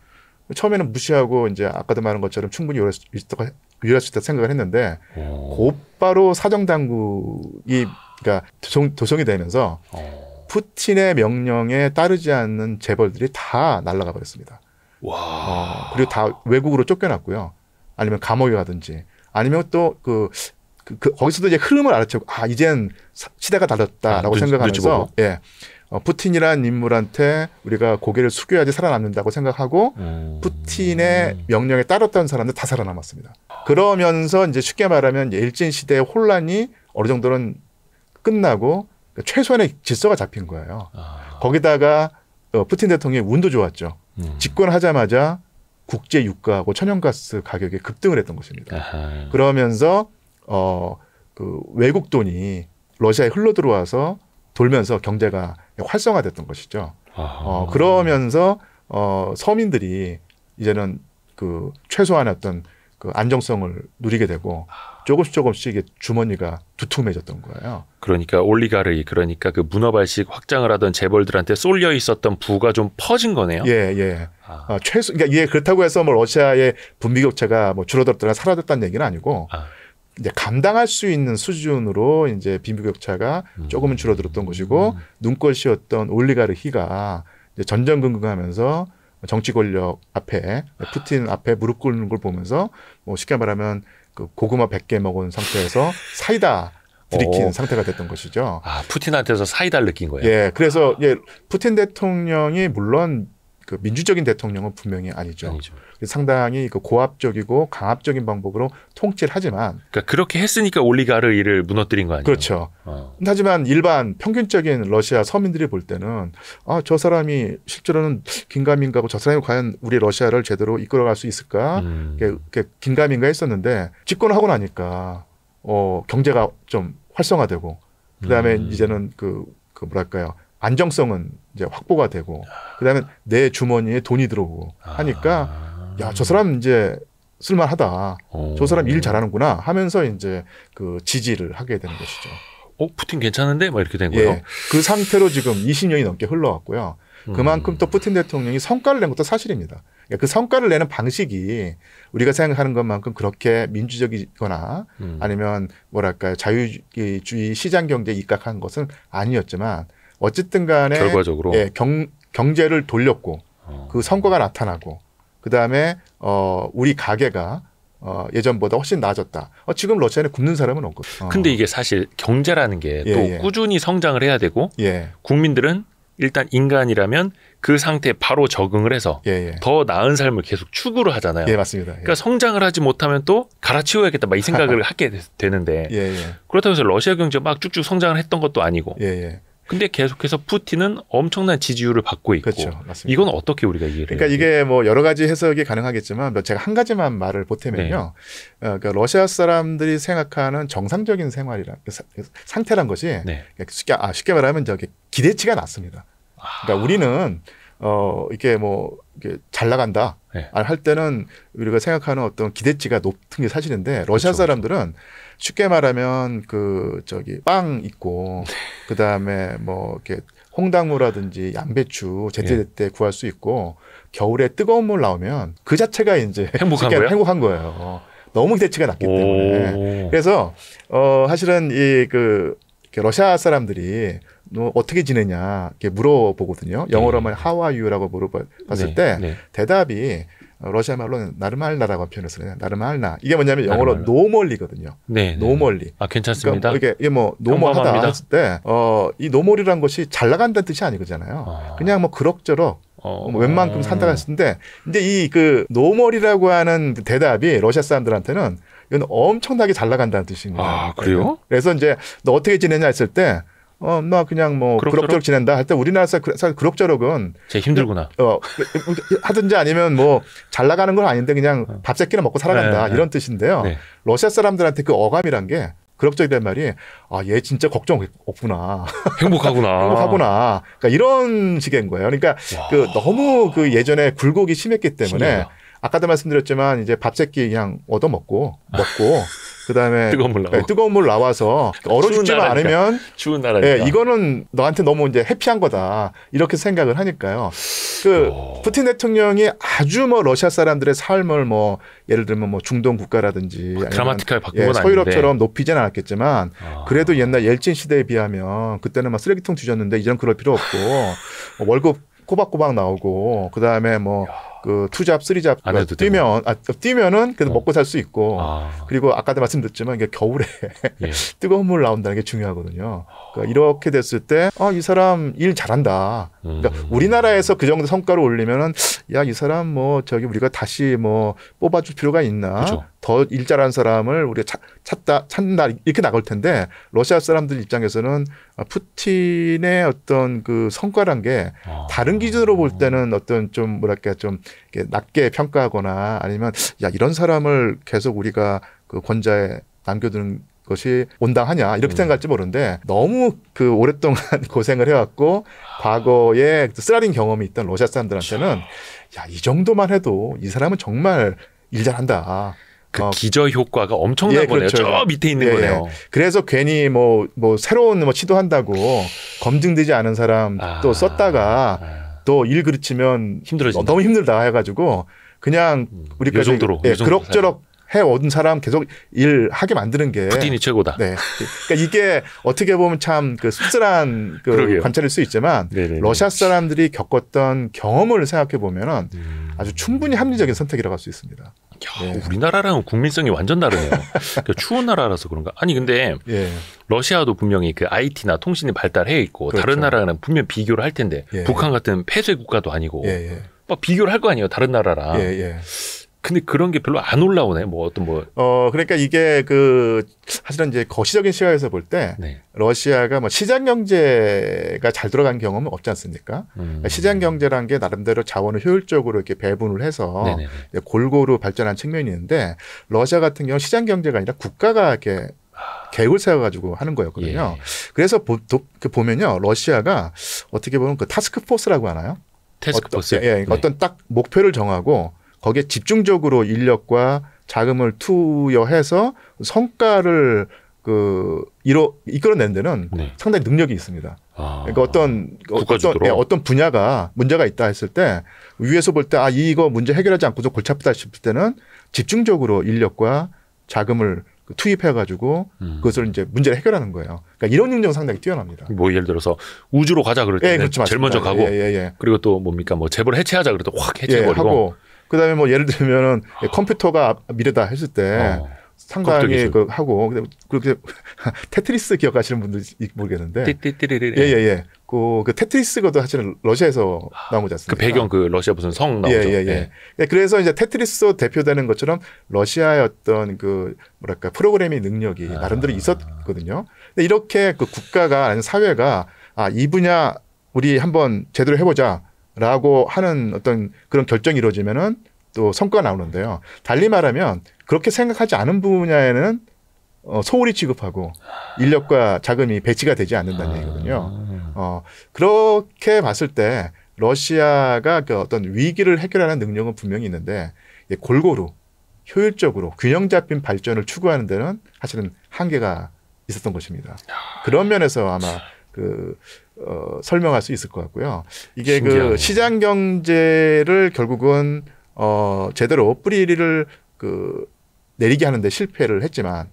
Speaker 2: 처음에는 무시하고 이제 아까도 말한 것처럼 충분히 유리할 수있다 유리할 수 있다 생각을 했는데 오. 어. 곧바로 사정 당국이 그러니까 도성, 도성이 되면서 오. 어. 푸틴의 명령에 따르지 않는 재벌들이 다 날아가 버렸습니다. 와. 어, 그리고 다 외국으로 쫓겨났고요. 아니면 감옥에 가든지 아니면 또그 그, 그, 거기서도 이제 흐름을 알아채고 아 이젠 시대가 달랐다라고 아, 생각하면서 눈치 예 어, 푸틴이란 인물한테 우리가 고개를 숙여야지 살아남는다고 생각하고 음. 푸틴의 명령에 따랐던 사람들 다 살아남았습니다. 그러면서 이제 쉽게 말하면 일진 시대의 혼란이 어느 정도는 끝나고 그러니까 최소한의 질서가 잡힌 거예요. 아. 거기다가 어, 푸틴 대통령의 운도 좋았죠. 음. 집권하자마자 국제 유가하고 천연가스 가격이 급등을 했던 것입니다. 아하. 그러면서 어, 그 외국 돈이 러시아에 흘러 들어와서 돌면서 경제가 활성화됐던 것이죠. 어, 그러면서 어, 서민들이 이제는 그 최소한 어떤 그 안정성을 누리게 되고 조금씩 조금씩 주머니가 두툼해졌던 거예요.
Speaker 1: 그러니까 올리가르 이 그러니까 그 문어발식 확장을 하던 재벌들한테 쏠려 있었던 부가 좀 퍼진 거네요. 예,
Speaker 2: 예. 아. 어, 최소 그러니까 예 그렇다고 해서 뭐 러시아의 분비 격차가 뭐 줄어들었거나 사라졌다는 얘기는 아니고 아. 이제 감당할 수 있는 수준으로 이제 빈부 격차가 음. 조금은 줄어들었던 것이고 음. 눈꽃이었던 올리가르 히가 이제 전전긍긍하면서 정치 권력 앞에 아. 푸틴 앞에 무릎 꿇는 걸 보면서 뭐 쉽게 말하면 그 고구마 100개 먹은 상태에서 사이다 들이킨 오. 상태가 됐던 것이죠. 아, 푸틴한테서
Speaker 1: 사이다를 느낀
Speaker 2: 거예요. 예. 그래서 예, 푸틴 대통령이 물론 그 민주적인 대통령은 분명히 아니죠. 아니죠. 상당히 그 고압적이고 강압적인 방법으로 통치를 하지만
Speaker 1: 그러니까 그렇게 했으니까 올리가르이를 무너뜨린 거 아니에요? 그렇죠. 어.
Speaker 2: 하지만 일반 평균적인 러시아 서민들이 볼 때는 아 저 사람이 실제로는 긴가민가고 저 사람이 과연 우리 러시아를 제대로 이끌어갈 수 있을까? 음. 긴가민가 했었는데 집권을 하고 나니까 어 경제가 좀 활성화되고 그다음에 음. 이제는 그, 그 뭐랄까요 안정성은 이제 확보가 되고 그다음에 내 주머니에 돈이 들어오고 하니까 아. 야저 사람 이제 쓸만하다. 오. 저 사람 일 잘하는구나 하면서 이제 그 지지를 하게 되는 것이죠. 어,
Speaker 1: 푸틴 괜찮은데? 막 이렇게 된 예, 거예요.
Speaker 2: 그 상태로 지금 20년이 넘게 흘러왔고요. 음. 그만큼 음. 또 푸틴 대통령이 성과를 낸 것도 사실입니다. 그러니까 그 성과를 내는 방식이 우리가 생각하는 것만큼 그렇게 민주적이거나 음. 아니면 뭐랄까 자유주의 시장 경제에 입각한 것은 아니었지만 어쨌든 간에 결과적으로 예, 경, 경제를 돌렸고 어. 그 성과가 나타나고 그다음에 어 우리 가게가 어, 예전보다 훨씬 나아졌다. 어, 지금 러시아에 굶는 사람은 없거든. 어. 근데
Speaker 1: 이게 사실 경제라는 게또 예, 예. 꾸준히 성장을 해야 되고 예. 국민들은 일단 인간이라면 그 상태에 바로 적응을 해서 예, 예. 더 나은 삶을 계속 추구를 하잖아요. 예, 맞습니다. 그러니까 예. 성장을 하지 못하면 또 갈아치워야겠다 막 이 생각을 하게 되는데 그렇다고 해서 러시아 경제가 막 쭉쭉 성장을 했던 것도 아니고 근데 계속해서 푸틴은 엄청난 지지율을 받고 있고 그렇죠. 이건 어떻게 우리가 이해를
Speaker 2: 그러니까 해야지? 이게 뭐 여러 가지 해석이 가능하겠지만 뭐 제가 한 가지만 말을 보태면요. 네. 어, 그러니까 러시아 사람들이 생각하는 정상적인 생활이란 그 그 상태란 것이 네. 쉽게 아 쉽게 말하면 저기 기대치가 낮습니다. 아. 그러니까 아. 우리는 어 이게 뭐 이게 잘 나간다 네. 할 때는 우리가 생각하는 어떤 기대치가 높은 게 사실인데 러시아 그렇죠. 그렇죠. 사람들은 쉽게 말하면 그 저기 빵 있고 네. 그 다음에 뭐 이렇게 홍당무라든지 양배추 제때제때 예. 구할 수 있고 겨울에 뜨거운 물 나오면 그 자체가 이제 행복한 거예요. 행복한 거예요. 너무 대체가 낮기 때문에 그래서 어 사실은 이그 러시아 사람들이 너 뭐 어떻게 지내냐 이렇게 물어보거든요. 영어로만 네. 하와유라고 물어봤을 네. 때 네. 대답이 러시아 말로는 나르말나라고 표현을 쓰는 나르말나 이게 뭐냐면 영어로 나르말라. 노멀리거든요. 네, 네. 노멀리.
Speaker 1: 아 괜찮습니다. 그러니까 이게,
Speaker 2: 이게 뭐 노멀하다 했을 때어이 노멀이란 것이 잘 나간다는 뜻이 아니거든요 아. 그냥 뭐 그럭저럭 어... 뭐 웬만큼 산다 했는데 근데 이 그 노멀이라고 하는 대답이 러시아 사람들한테는 이건 엄청나게 잘 나간다는 뜻인 거예요. 아, 그래요? 그래서 이제 너 어떻게 지내냐 했을 때 어, 나 그냥 뭐 그럭저럭, 그럭저럭 지낸다 할 때 우리나라 에서 그럭저럭은 제 힘들구나. 어, 하든지 아니면 뭐 잘 나가는 건 아닌데 그냥 어. 밥세 끼나 먹고 살아간다 네, 네, 이런 뜻인데요. 네. 러시아 사람들한테 그 어감이란 게 그럭저럭이란 말이 아, 얘 진짜 걱정 없구나.
Speaker 1: 행복하구나. 행복하구나.
Speaker 2: 그러니까 이런 식인 거예요. 그러니까 와. 그 너무 그 예전에 굴곡이 심했기 때문에 신기하다. 아까도 말씀드렸지만 이제 밥세끼 그냥 얻어먹고 먹고 그다음에 뜨거운 물 나와. 네, 뜨거운 물 나와서 얼어 죽지만 않으면 추운 나라니 예, 이거는 너한테 너무 이제 해피한 거다 이렇게 생각을 하니까요. 그 오. 어. 푸틴 대통령이 아주 뭐 러시아 사람들의 삶을 뭐 예를 들면 뭐 중동 국가라든지 아, 드라마틱하게 바꾼 예, 서유럽처럼 높이진 않았겠지만 아. 그래도 옛날 옐친 시대에 비하면 그때는 막 쓰레기통 뒤졌는데 이제 그럴 필요 없고 뭐 월급 꼬박꼬박 나오고 그다음에 뭐 야. 그 투잡, 쓰리잡 뛰면 아, 뛰면은 그래도 어. 먹고 살 수 있고 아. 그리고 아까도 말씀드렸지만 이게 겨울에 예. 뜨거운 물 나온다는 게 중요하거든요. 그러니까 이렇게 됐을 때 아 이 사람 일 잘한다. 그러니까 음. 우리나라에서 그 정도 성과를 올리면은 야 이 사람 뭐 저기 우리가 다시 뭐 뽑아줄 필요가 있나? 그쵸. 더일 잘한 사람을 우리가 자, 찾다 찾는다 이렇게 나갈 텐데 러시아 사람들 입장에서는 푸틴의 어떤 그 성과란 게 아. 다른 기준으로 볼 때는 어떤 좀 뭐랄까 좀 낮게 평가하거나 아니면 야 이런 사람을 계속 우리가 그 권좌에 남겨두는 것이 온당하냐 이렇게 음. 생각할지 모르는데 너무 그 오랫동안 고생을 해왔고 과거에 쓰라린 경험이 있던 러시아 사람들한테는 야 이 정도만 해도 이 사람은 정말 일 잘한다. 그 어. 기저 효과가 엄청난 예, 거네요. 그저 그렇죠. 밑에 있는 예, 예. 거네요. 예. 그래서 괜히 뭐, 뭐 새로운 뭐 시도한다고 검증되지 않은 사람 아. 또 썼다가 아. 또일 그르치면 힘들어진다. 너무 힘들다 해가지고 그냥 음. 우리까지 예, 그럭저럭 해 얻은 사람 계속 일하게 만드는 게 푸틴이 최고다. 네. 그러니까 이게 어떻게 보면 참 그 씁쓸한 그 관찰일 수 있지만 네네네. 러시아 사람들이 겪었던 경험을 생각해 보면은 음. 아주 충분히 합리적인 선택이라고 할 수 있습니다. 야,
Speaker 1: 네. 우리나라랑 국민성이 완전 다르네요. 그러니까 추운 나라라서 그런가? 아니 근데 예. 러시아도 분명히 그 IT나 통신이 발달해 있고 그렇죠. 다른 나라랑 분명 비교를 할 텐데 예. 북한 같은 폐쇄 국가도 아니고 예, 예. 막 비교를 할
Speaker 2: 거 아니에요 다른 나라랑. 예, 예. 근데 그런 게 별로 안 올라오네. 뭐 어떤 뭐. 어, 그러니까 이게 그 사실은 이제 거시적인 시각에서 볼때 네. 러시아가 뭐 시장 경제가 잘 들어간 경험은 없지 않습니까? 그러니까 음. 그러니까 시장 경제란 게 나름대로 자원을 효율적으로 이렇게 배분을 해서 네네. 골고루 발전한 측면이 있는데 러시아 같은 경우 시장 경제가 아니라 국가가 이렇게 계획을 세워가지고 하는 거였거든요. 예. 그래서 보, 도, 그 보면요, 러시아가 어떻게 보면 그 타스크포스라고 하나요? 테스크포스. 어떤, 예, 예, 네. 어떤 딱 목표를 정하고 거기에 집중적으로 인력과 자금을 투여해서 성과를 그 이로 이끌어낸 데는 네. 상당히 능력이 있습니다. 아, 그러니까 어떤 어, 어떤 예, 어떤 분야가 문제가 있다 했을 때 위에서 볼 때 아 이거 문제 해결하지 않고서 골치 아프다 싶을 때는 집중적으로 인력과 자금을 그 투입해 가지고 음. 그것을 이제 문제를 해결하는 거예요. 그러니까 이런 능력 상당히 뛰어납니다. 뭐 예를
Speaker 1: 들어서 우주로 가자 그럴 때 예, 그렇죠. 제일 먼저 가고 예, 예, 예, 그리고 또 뭡니까 뭐 재벌 해체하자 그래도 확 예, 해체해 버리고
Speaker 2: 그다음에 뭐 예를 들면은 아. 컴퓨터가 미래다 했을 때 어. 상당히 그 하고 그렇게 테트리스 기억하시는 분들 모르겠는데 예
Speaker 1: 예예 예, 예,
Speaker 2: 그, 그 테트리스 그도 사실은 러시아에서 나온 거지 않습니까? 그 배경
Speaker 1: 그 러시아 무슨 성 나오죠. 예예예. 예 예. 예,
Speaker 2: 예. 그래서 이제 테트리스 대표되는 것처럼 러시아의 어떤 그 뭐랄까 프로그래밍 능력이 아. 나름대로 있었거든요. 근데 이렇게 그 국가가 아니 면 사회가 아 이 분야 우리 한번 제대로 해보자. 라고 하는 어떤 그런 결정이 이루어지면은 또 성과가 나오는데요. 달리 말하면 그렇게 생각하지 않은 분야에는 어, 소홀히 취급하고 인력과 자금이 배치가 되지 않는다는 아. 얘기거든요. 어, 그렇게 봤을 때 러시아가 그 어떤 위기를 해결하는 능력은 분명히 있는데 골고루 효율적으로 균형 잡힌 발전을 추구하는 데는 사실은 한계가 있었던 것입니다. 그런 면에서 아마 그 어, 설명할 수 있을 것 같고요. 이게 그 시장 경제를 결국은 어, 제대로 뿌리를 그 내리게 하는데 실패를 했지만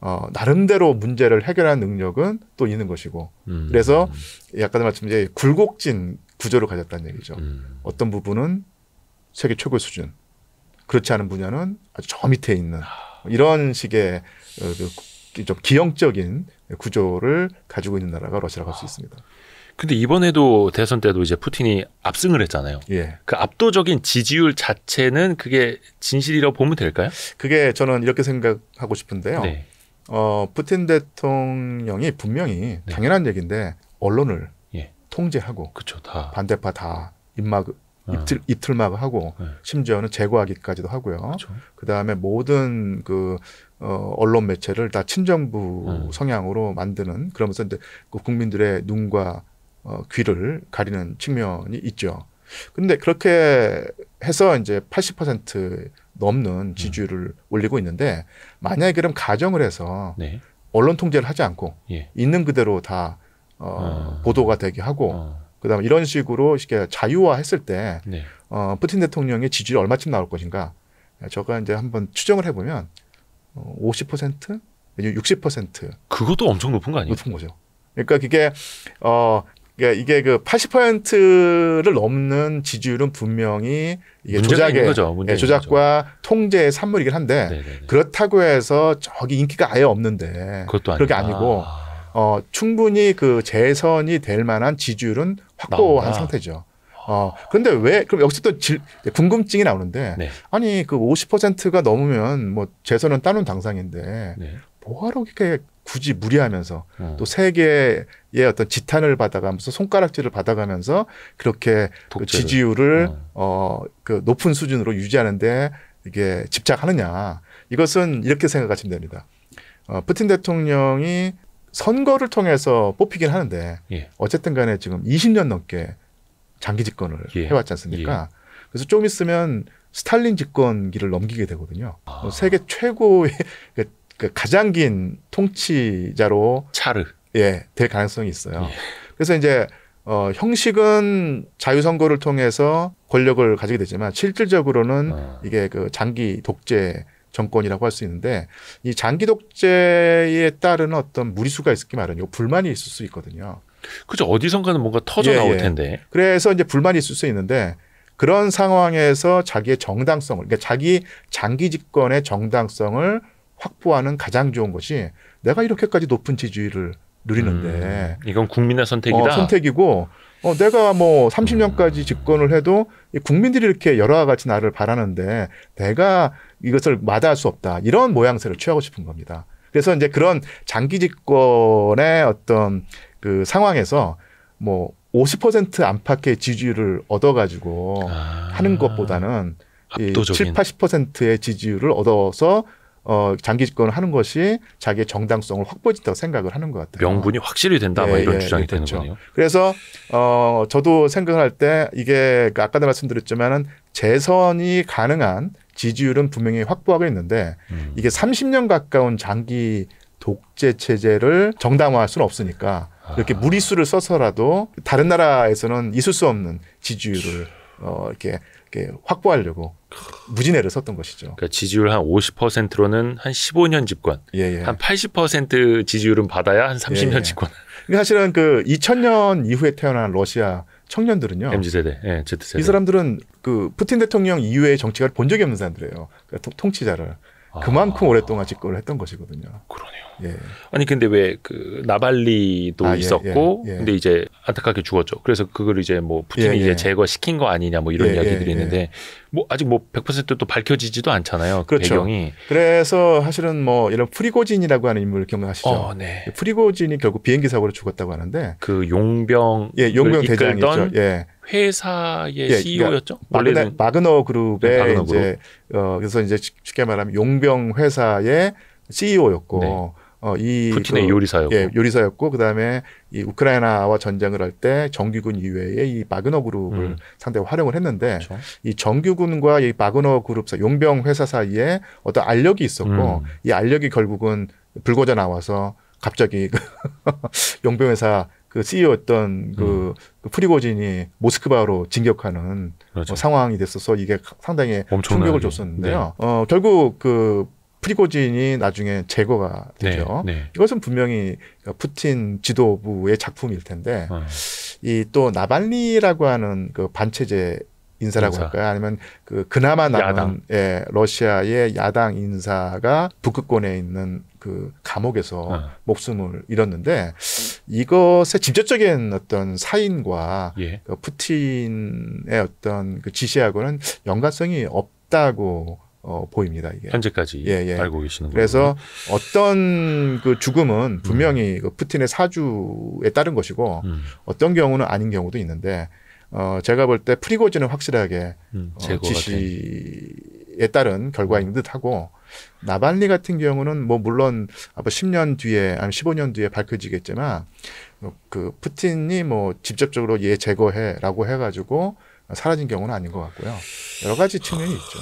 Speaker 2: 어, 나름대로 문제를 해결하는 능력은 또 있는 것이고 음. 그래서 약간 말씀 이제 굴곡진 구조를 가졌다는 얘기죠. 음. 어떤 부분은 세계 최고 수준 그렇지 않은 분야는 아주 저 밑에 있는 아. 이런 식의 어, 그 좀 기형적인 구조를 가지고 있는 나라가 러시아라고 할 수 있습니다.
Speaker 1: 근데 이번에도 대선 때도 이제 푸틴이 압승을 했잖아요. 예. 그 압도적인
Speaker 2: 지지율 자체는 그게 진실이라고 보면 될까요? 그게 저는 이렇게 생각하고 싶은데요. 네. 어, 푸틴 대통령이 분명히 네. 당연한 얘기인데 언론을 예. 통제하고 그쵸, 다. 반대파 다 입막 어. 입틀, 입틀막을 하고 네. 심지어는 제거하기까지도 하고요. 그 다음에 모든 그 어, 언론 매체를 다 친정부 음. 성향으로 만드는 그러면서 이제 그 국민들의 눈과 어, 귀를 가리는 측면이 있죠. 근데 그렇게 해서 이제 80% 넘는 음. 지지율을 음. 올리고 있는데 만약에 그럼 가정을 해서 네. 언론 통제를 하지 않고 예. 있는 그대로 다 어, 아. 보도가 되게 하고 아. 그다음에 이런 식으로 이렇게 자유화했을 때 네. 어, 푸틴 대통령의 지지율이 얼마쯤 나올 것인가 저가 이제 한번 추정을 해보면 50% 내지는 60% 그것도 엄청 높은 거 아니에요? 높은 거죠. 그러니까 그게 어 그러니까 이게 그 80%를 넘는 지지율은 분명히 이게 조작의 예, 조작과 거죠. 통제의 산물이긴 한데 네네네. 네, 네. 그렇다고 해서 저기 인기가 아예 없는데 그것도 아니다. 그게 아니고 어 충분히 그 재선이 될 만한 지지율은 확보한 나 상태죠. 어, 아, 그런데 왜, 그럼 역시 또 질, 궁금증이 나오는데, 네. 아니, 그 50%가 넘으면 뭐 재선은 따놓 당상인데, 네. 뭐하러 이렇게 굳이 무리하면서 어. 또 세계의 어떤 지탄을 받아가면서 손가락질을 받아가면서 그렇게 그 지지율을 어. 어, 그 높은 수준으로 유지하는데 이게 집착하느냐. 이것은 이렇게 생각하시면 됩니다. 어, 푸틴 대통령이 선거를 통해서 뽑히긴 하는데 예. 어쨌든 간에 지금 20년 넘게 장기 집권을 예. 해왔지 않습니까? 예. 그래서 좀 있으면 스탈린 집권기를 넘기게 되거든요. 아. 뭐 세계 최고의 그, 그 가장 긴 통치자로 차르 예, 될 가능성이 있어요. 예. 그래서 이제 어, 형식은 자유선거를 통해서 권력을 가지게 되지만 실질적으로는 아. 이게 그 장기 독재 정권이라고 할 수 있는데 이 장기 독재에 따른 어떤 무리수가 있기 마련이고 불만이 있을 수 있거든요. 그죠. 어디선가는 뭔가 터져 예, 예, 나올 텐데. 그래서 이제 불만이 있을 수 있는데 그런 상황에서 자기의 정당성을, 그러니까 자기 장기 집권의 정당성을 확보하는 가장 좋은 것이 내가 이렇게까지 높은 지지율을 누리는데 음, 이건 국민의 선택이다. 어, 선택이고 어, 내가 뭐 30년까지 음. 집권을 해도 국민들이 이렇게 여러와 같이 나를 바라는데 내가 이것을 마다할 수 없다. 이런 모양새를 취하고 싶은 겁니다. 그래서 이제 그런 장기 집권의 어떤 그 상황에서 뭐 50% 안팎의 지지율을 얻어가지고 아, 하는 것보다는 압도적인. 이 7, 80%의 지지율을 얻어서 어, 장기 집권을 하는 것이 자기의 정당성을 확보해진다고 생각을 하는 것 같아요.
Speaker 1: 명분이 확실히 된다, 예, 이런 예, 주장이 예, 그렇죠. 거네요.
Speaker 2: 그래서 어, 저도 생각을 할 때 이게 그 아까도 말씀드렸지만은 재선이 가능한 지지율은 분명히 확보하고 있는데 음. 이게 30년 가까운 장기 독재 체제를 정당화할 수는 없으니까 이렇게 무리수를 써서라도 다른 나라에서는 있을 수 없는 지지율을 어, 이렇게, 이렇게 확보하려고 무진해를 썼던 것이죠.
Speaker 1: 그러니까 지지율 한 50%로는 한 15년 집권, 예, 예. 한 80% 지지율은 받아야 한 30년 예, 예, 집권.
Speaker 2: 그러니까 사실은 그 2000년 이후에 태어난 러시아 청년들은요. MZ
Speaker 1: 세대, 예, Z 세대. 이
Speaker 2: 사람들은 그 푸틴 대통령 이후에 정치가를 본 적이 없는 사람들이에요. 그러니까 통치자를 아. 그만큼 아... 오랫동안 집권을 했던 것이거든요.
Speaker 1: 그러네요. 예. 아니 근데 왜 그 나발리도 아, 예, 있었고 예, 예, 근데 이제 안타깝게 죽었죠. 그래서 그걸 이제 뭐 푸틴이 예, 이제 예. 제거시킨 거 아니냐 뭐 이런 이야기들이 있는데 뭐 아직 뭐 100%또 밝혀지지도 않잖아요. 그 그렇죠. 배경이.
Speaker 2: 그래서 사실은 뭐 이런 프리고진이라고 하는 인물 기억나시죠? 어, 네. 프리고진이 결국 비행기 사고로 죽었다고 하는데 그 용병 예, 용병 대장이죠. 예.
Speaker 1: 회사의 예, CEO였죠. 그러니까 마그너,
Speaker 2: 마그너 그룹의 네, 마그너 그룹. 어 그래서 이제 쉽게 말하면 용병 회사의 CEO였고 네. 어, 이 푸틴의 그, 요리사였고, 예, 요리사였고 그다음에 이 우크라이나와 전쟁을 할 때 정규군 이외에 이 마그너 그룹을 음. 상당히 활용을 했는데 그렇죠. 이 정규군과 이 마그너 그룹 사 용병 회사 사이에 어떤 알력이 있었고 음. 이 알력이 결국은 불고자 나와서 갑자기 그 용병 회사 그 CEO였던 그, 음. 그 프리고진이 모스크바로 진격하는 그렇죠. 어, 상황이 됐어서 이게 상당히 엄청나 충격을 줬었는데요. 네. 어, 결국 그 프리고진이 나중에 제거가 네, 되죠. 네, 네. 이것은 분명히 푸틴 지도부의 작품일 텐데 어. 이또 나발리라고 하는 그 반체제 인사라고 인사. 할까요? 아니면 그 그나마 남은 당 예, 러시아의 야당 인사가 북극권에 있는 그 감옥에서 어. 목숨을 잃었는데 이것의 직접적인 어떤 사인과 예. 그 푸틴의 어떤 그 지시하고는 연관성이 없다고 어, 보입니다. 이게
Speaker 1: 현재까지 예, 예. 알고 계시는 거예요. 그래서
Speaker 2: 어떤 그 죽음은 음. 분명히 음. 그 푸틴의 사주에 따른 것이고 음. 어떤 경우는 아닌 경우도 있는데 어, 제가 볼 때 프리고지는 확실하게 음, 어, 지시에 따른 결과인 듯하고 나발리 같은 경우는 뭐 물론 아마 10년 뒤에 아니 15년 뒤에 밝혀지겠지만 그 푸틴이 뭐 직접적으로 얘 예, 제거해라고 해가지고 사라진 경우는 아닌 것 같고요. 여러 가지 측면이 있죠.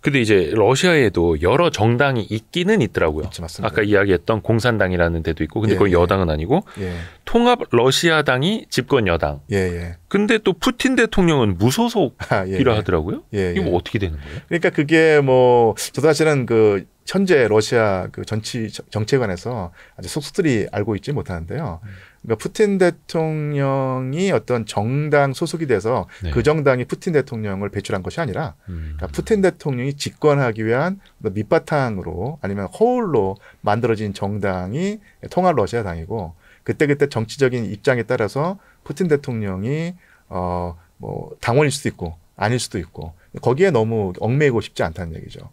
Speaker 1: 근데 이제 러시아에도 여러 정당이 있기는 있더라고요. 있지, 아까 이야기했던 공산당이라는 데도 있고, 근데 예, 거의 예. 여당은 아니고 예. 통합 러시아당이 집권 여당. 예, 예.
Speaker 2: 근데 또 푸틴 대통령은 무소속이라 아, 예,
Speaker 1: 하더라고요. 이거 뭐 어떻게 되는
Speaker 2: 거예요? 그러니까 그게 뭐 저도 사실은 그 현재 러시아 그 정치 정치에 관해서 아직 속수들이 알고 있지 못하는데요. 음. 그러니까 푸틴 대통령이 어떤 정당 소속이 돼서 네. 그 정당이 푸틴 대통령을 배출한 것이 아니라 그러니까 음. 푸틴 대통령이 집권하기 위한 밑바탕으로 아니면 허울로 만들어진 정당이 통합 러시아 당이고 그때 그때 정치적인 입장에 따라서 푸틴 대통령이 어 뭐 당원일 수도 있고 아닐 수도 있고 거기에 너무 얽매이고 싶지 않다는 얘기죠.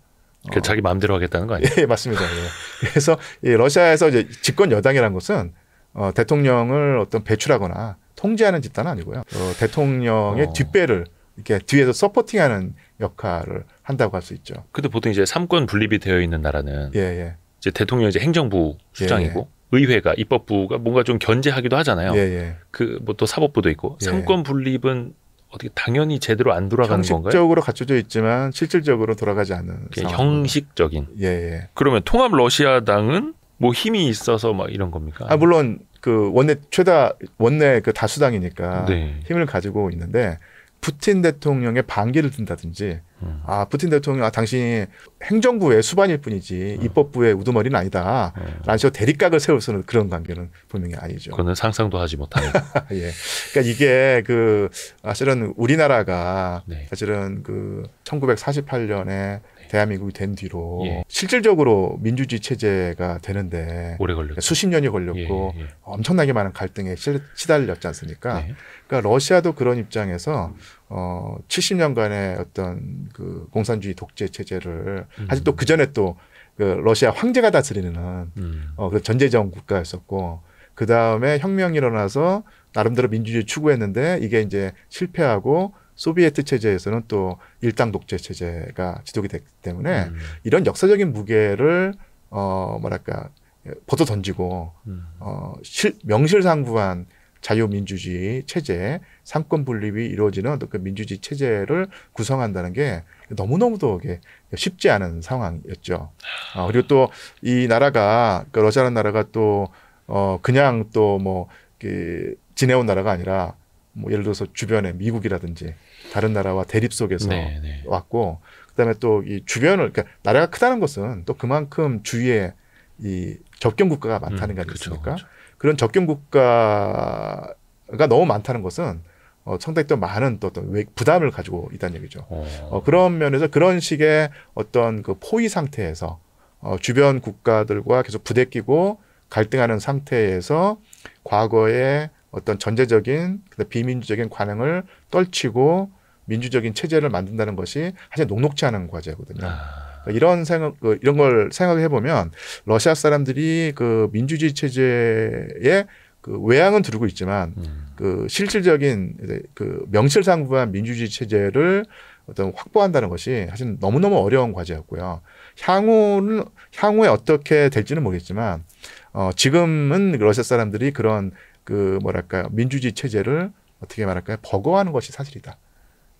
Speaker 1: 그 자기 마음대로 하겠다는 거
Speaker 2: 아니에요? 예, 예, 맞습니다. 예. 그래서 이 러시아에서 이제 집권 여당이라는 것은 어, 대통령을 어떤 배출하거나 통제하는 집단은 아니고요. 어, 대통령의 어. 뒷배를 이렇게 뒤에서 서포팅하는 역할을 한다고 할 수 있죠.
Speaker 1: 근데 보통 이제 삼권 분립이 되어 있는 나라는 예, 예. 이제 대통령이 제 행정부 예, 수장이고 예. 의회가 입법부가 뭔가 좀 견제하기도 하잖아요. 그뭐 또 사법부도 있고 삼권
Speaker 2: 분립은
Speaker 1: 어떻게 당연히 제대로 안 돌아가는 형식적으로 건가요?
Speaker 2: 형식적으로 갖춰져 있지만 실질적으로 돌아가지 않은
Speaker 1: 형식적인. 예, 예. 그러면 통합 러시아당은 뭐 힘이 있어서 막 이런 겁니까?
Speaker 2: 아 물론 그 원내 최다 원내 그 다수당이니까 네. 힘을 가지고 있는데 푸틴 대통령의 반기를 든다든지 음. 아 푸틴 대통령 아 당신이 행정부의 수반일 뿐이지 음. 입법부의 우두머리는 아니다 음. 라는 식으로 대립각을 세울수는 그런 관계는 분명히 아니죠.
Speaker 1: 그거 상상도 하지 못하는.
Speaker 2: 예. 그러니까 이게 그 사실은 우리나라가 네. 사실은 그 1948년에 대한민국이 된 뒤로 예. 실질적으로 민주주의 체제가 되는데 오래 걸렸죠. 수십 년이 걸렸고 예, 예. 예. 엄청나게 많은 갈등에 시달렸지 않습니까? 네. 그러니까 러시아도 그런 입장에서 어 70년간의 어떤 그 공산주의 독재 체제를 음. 아직도 그 전에 또그 러시아 황제가 다스리는 음. 어그 전제정 국가였었고 그 다음에 혁명이 일어나서 나름대로 민주주의 추구했는데 이게 이제 실패하고 소비에트 체제에서는 또 일당 독재 체제가 지속이 됐기 때문에 음. 이런 역사적인 무게를 어 뭐랄까 벗어 던지고 음. 어 실, 명실상부한 자유민주주의 체제, 상권 분립이 이루어지는 그 민주주의 체제를 구성한다는 게 너무너무도 쉽지 않은 상황이었죠. 아, 그리고 또 이 나라가, 그 러시아라는 나라가 또, 어, 그냥 또 뭐, 그, 지내온 나라가 아니라 뭐 예를 들어서 주변에 미국이라든지 다른 나라와 대립 속에서 네네. 네. 왔고 그다음에 또 이 주변을 그러니까 나라가 크다는 것은 또 그만큼 주위에 이 접경 국가가 많다는 음, 그렇죠, 아니겠습니까? 그쵸, 그렇죠. 그쵸. 그런 접경 국가가 너무 많다는 것은 어, 상당히 또 많은 또 어떤 부담을 가지고 있다는 얘기죠. 어. 어, 그런 면에서 그런 식의 어떤 그 포위 상태에서 어, 주변 국가들과 계속 부대끼고 갈등하는 상태에서 과거에 어떤 전제적인 비민주적인 관행을 떨치고 민주적인 체제를 만든다는 것이 사실 녹록치 않은 과제거든요. 아. 그러니까 이런 생각 그 이런 걸 생각해 보면 러시아 사람들이 그 민주주의 체제에 그 외양은 두르고 있지만 음. 그 실질적인 이제 그 명실상부한 민주주의 체제를 어떤 확보한다는 것이 사실 너무너무 어려운 과제였고요. 향후는 향후에 어떻게 될지는 모르겠지만 어 지금은 러시아 사람들이 그런 그 뭐랄까요 민주주의 체제를 어떻게 말할까요 버거워하는 것이 사실이다.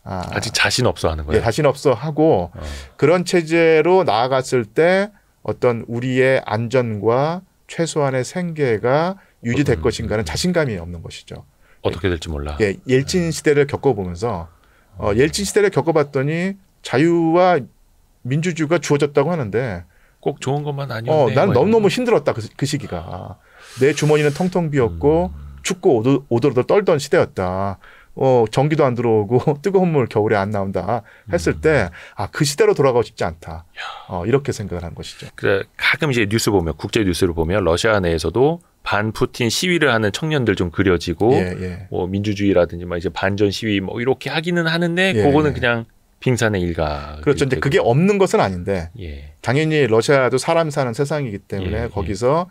Speaker 2: 아, 직 자신 없어 하는 거예요. 네, 자신 없어 하고 어. 그런 체제로 나아갔을 때 어떤 우리의 안전과 최소한의 생계가 유지될 음, 것인가는 음. 자신감이 없는 것이죠.
Speaker 1: 어떻게 될지 몰라. 예,
Speaker 2: 옐친 네. 시대를 겪어보면서 어, 예친 음. 시대를 겪어봤더니 자유와 민주주의가 주어졌다고 하는데 꼭 좋은 것만 아니었네. 어, 뭐 너무너무 힘들었다 그, 그 시기가. 아. 내 주머니는 텅텅 비었고 음. 춥고 오돌오돌 떨던 시대였다. 어, 전기도 안 들어오고 뜨거운 물 겨울에 안 나온다 했을 음. 때, 아, 그 시대로 돌아가고 싶지 않다. 어, 이렇게 생각을 한 것이죠.
Speaker 1: 그래, 가끔 이제 뉴스 보면, 국제 뉴스를 보면 러시아 내에서도 반 푸틴 시위를 하는 청년들 좀 그려지고, 예, 예. 뭐 민주주의라든지 막 이제 반전 시위 뭐 이렇게 하기는 하는데, 예, 그거는 예. 그냥
Speaker 2: 빙산의 일가. 그렇죠. 이제 그게 없는 것은 아닌데, 예. 당연히 러시아도 사람 사는 세상이기 때문에 예, 거기서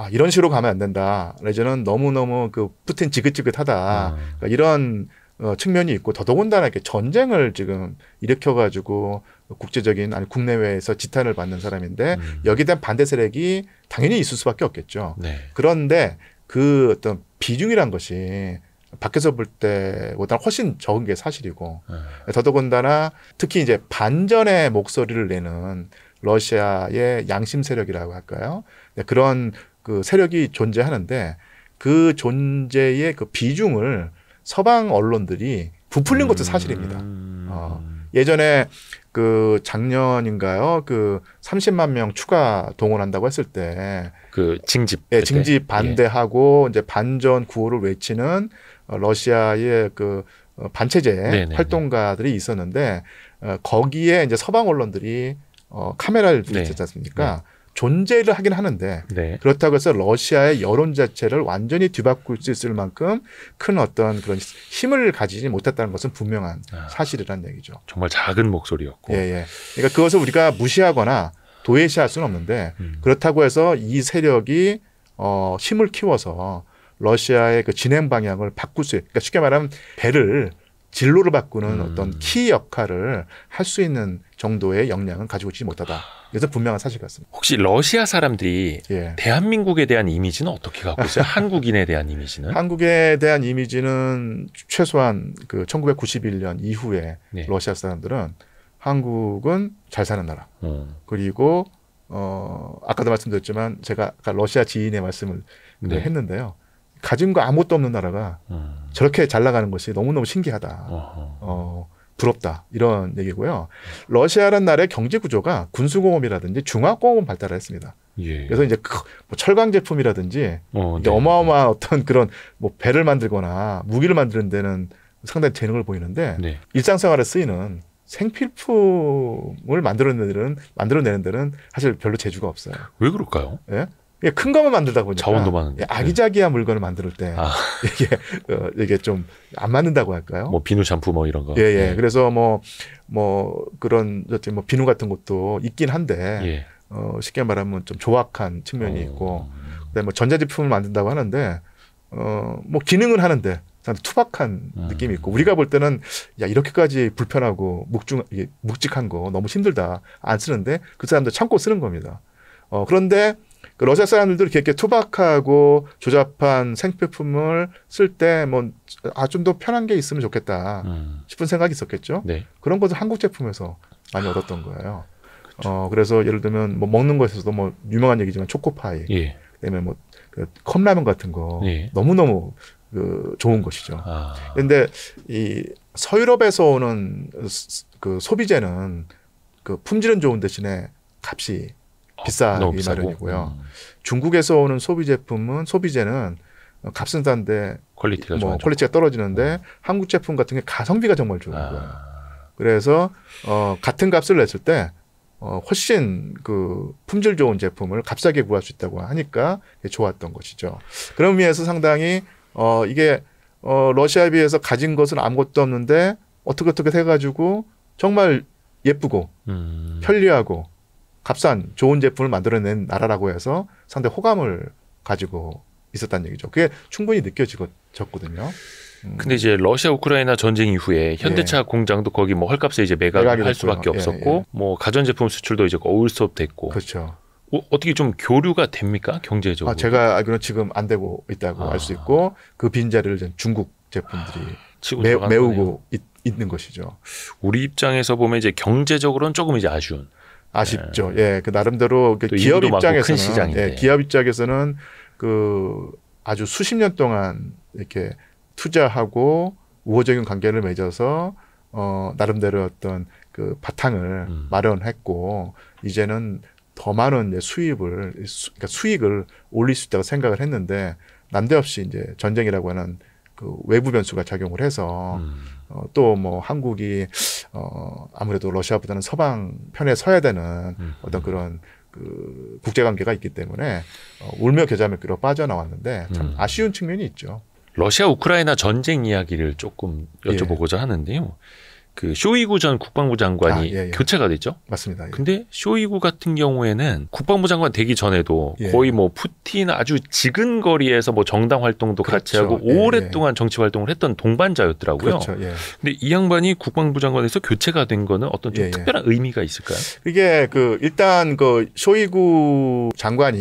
Speaker 2: 아, 이런 식으로 가면 안 된다. 레저는 너무너무 그 푸틴 지긋지긋하다. 아. 그러니까 이런 어, 측면이 있고 더더군다나 이렇게 전쟁을 지금 일으켜가지고 국제적인 아니 국내외에서 지탄을 받는 사람인데 음. 여기에 대한 반대 세력이 당연히 있을 수밖에 없겠죠. 네. 그런데 그 어떤 비중이란 것이 밖에서 볼 때보다 훨씬 적은 게 사실이고 음. 더더군다나 특히 이제 반전의 목소리를 내는 러시아의 양심 세력이라고 할까요? 네, 그런 그 세력이 존재하는데 그 존재의 그 비중을 서방 언론들이 부풀린 것도 음. 사실입니다. 어, 음. 예전에 그 작년인가요? 그 30만 명 추가 동원한다고 했을 때 그
Speaker 1: 징집 예, 징집 예.
Speaker 2: 반대하고 예. 이제 반전 구호를 외치는 어, 러시아의 그 어, 반체제 네네네. 네, 네. 활동가들이 있었는데 어, 거기에 이제 서방 언론들이 어, 카메라를 붙였지 네. 않습니까? 네. 존재를 하긴 하는데 네. 그렇다고 해서 러시아의 여론 자체를 완전히 뒤바꿀 수 있을 만큼 큰 어떤 그런 힘을 가지지 못했다는 것은 분명한 아. 사실이라는 얘기죠.
Speaker 1: 정말 작은 목소리였고.
Speaker 2: 예, 예. 그러니까 그것을 우리가 무시하거나 도외시할 수는 없는데 음. 그렇다고 해서 이 세력이 어, 힘을 키워서 러시아의 그 진행 방향을 바꿀 수, 그러니까 쉽게 말하면 배를 진로를 바꾸는 음. 어떤 키 역할을 할 수 있는 정도의 역량은 가지고 있지 못하다. 그래서 분명한 사실 같습니다.
Speaker 1: 혹시 러시아 사람들이 예. 대한민국에 대한 이미지는 어떻게 갖고 있어요? 한국인에 대한 이미지는?
Speaker 2: 한국에 대한 이미지는 최소한 그 1991년 이후에 네. 러시아 사람들은 한국은 잘 사는 나라. 음. 그리고 어 아까도 말씀드렸지만 제가 아까 러시아 지인의 말씀을 네. 했는데요. 가진 거 아무것도 없는 나라가 음. 저렇게 잘 나가는 것이 너무너무 신기하다. 어허. 어 부럽다 이런 얘기고요. 러시아란 나라의 경제 구조가 군수공업이라든지 중화공업은 발달을 했습니다. 예. 그래서 이제 그 뭐 철강 제품이라든지 어, 네. 어마어마한 어떤 그런 뭐 배를 만들거나 무기를 만드는 데는 상당히 재능을 보이는데 네. 일상생활에 쓰이는 생필품을 만들어내는 데는 만들어내는 데는 사실 별로 재주가 없어요. 왜 그럴까요? 예? 예, 큰거만 만들다 보니까 자원도 많은 예, 아기자기한 물건을 만들 때 예. 아. 이게 어, 이게 좀 안 맞는다고 할까요?
Speaker 1: 뭐 비누 샴푸 뭐 이런 거. 예, 예. 예.
Speaker 2: 그래서 뭐뭐 뭐 그런 뭐 비누 같은 것도 있긴 한데 예. 어, 쉽게 말하면 좀 조악한 측면이 어. 있고 그다음에 뭐 전자제품을 만든다고 하는데 어뭐 기능은 하는데 투박한 음. 느낌이 있고 우리가 볼 때는 야 이렇게까지 불편하고 묵중 묵직한 거 너무 힘들다 안 쓰는데 그 사람들 참고 쓰는 겁니다. 어 그런데 그 러시아 사람들도 이렇게 투박하고 조잡한 생필품을 쓸 때 뭐 아 좀 더 편한 게 있으면 좋겠다 음. 싶은 생각이 있었겠죠. 네. 그런 것도 한국 제품에서 많이 얻었던 거예요. 그렇죠. 어 그래서 예를 들면 뭐 먹는 것에서도 뭐 유명한 얘기지만 초코파이, 예. 그다음에 뭐그 컵라면 같은 거 예. 너무 너무 그 좋은 것이죠. 아. 근데 이 서유럽에서 오는 그 소비재는 그 품질은 좋은 대신에 값이 아, 비싸기 비싸 마련이고요. 음. 중국에서 오는 소비 제품은 소비재는 어, 값은 싼데 퀄리티가 뭐 퀄리티가 떨어지는데 음. 한국 제품 같은 게 가성비가 정말 좋은 거예요. 아. 그래서 어 같은 값을 냈을 때 어, 훨씬 그 품질 좋은 제품을 값싸게 구할 수 있다고 하니까 좋았던 것이죠. 그런 의미에서 상당히 어 이게 어 러시아에 비해서 가진 것은 아무것도 없는데 어떻게 어떻게 해 가지고 정말 예쁘고 음. 편리하고 값싼 좋은 제품을 만들어낸 나라라고 해서 상대 호감을 가지고 있었다는 얘기죠. 그게 충분히 느껴졌거든요
Speaker 1: 음. 근데 이제 러시아 우크라이나 전쟁 이후에 현대차 예. 공장도 거기 뭐 헐값에 이제 매각을 할 수밖에 예, 없었고 예, 예. 뭐 가전제품 수출도 이제 어울 수 없됐고 그렇죠. 어, 떻게좀 교류가 됩니까 경제적으로? 아, 제가
Speaker 2: 알기로 지금 안 되고 있다고 아. 알수 있고 그 빈자리를 중국 제품들이 아, 매, 메우고 있, 있는 것이죠.
Speaker 1: 우리 입장에서 보면 이제 경제적으로는 조금 이제 아쉬운. 아쉽죠. 예, 예. 그 나름대로 그 기업 입장에서는 예,
Speaker 2: 기업 입장에서는 그 아주 수십 년 동안 이렇게 투자하고 우호적인 관계를 맺어서 어 나름대로 어떤 그 바탕을 음. 마련했고 이제는 더 많은 수입을 수, 그러니까 수익을 올릴 수 있다고 생각을 했는데 난데없이 이제 전쟁이라고 하는 그 외부 변수가 작용을 해서 음. 어, 또 뭐 한국이 어, 아무래도 러시아보다는 서방 편에 서야 되는 음. 어떤 그런 그 국제 관계가 있기 때문에 어, 울며 겨자 먹기로 빠져나왔는데 참 음. 아쉬운 측면이 있죠.
Speaker 1: 러시아 우크라이나 전쟁 이야기를 조금 여쭤보고자 예. 하는데요. 그 쇼이구 전 국방부 장관이 아, 예, 예. 교체가 됐죠. 맞습니다. 예. 근데 쇼이구 같은 경우에는 국방부 장관 되기 전에도 예. 거의 뭐 푸틴 아주 지근 거리에서 뭐 정당 활동도 그렇죠. 같이 하고 예, 오랫동안 예. 정치 활동을 했던 동반자였더라고요. 그렇죠. 근데 이 양반이 국방부 장관에서 교체가 된 거는 어떤 좀 특별한 의미가 있을까요?
Speaker 2: 이게 그 일단 그 쇼이구 장관이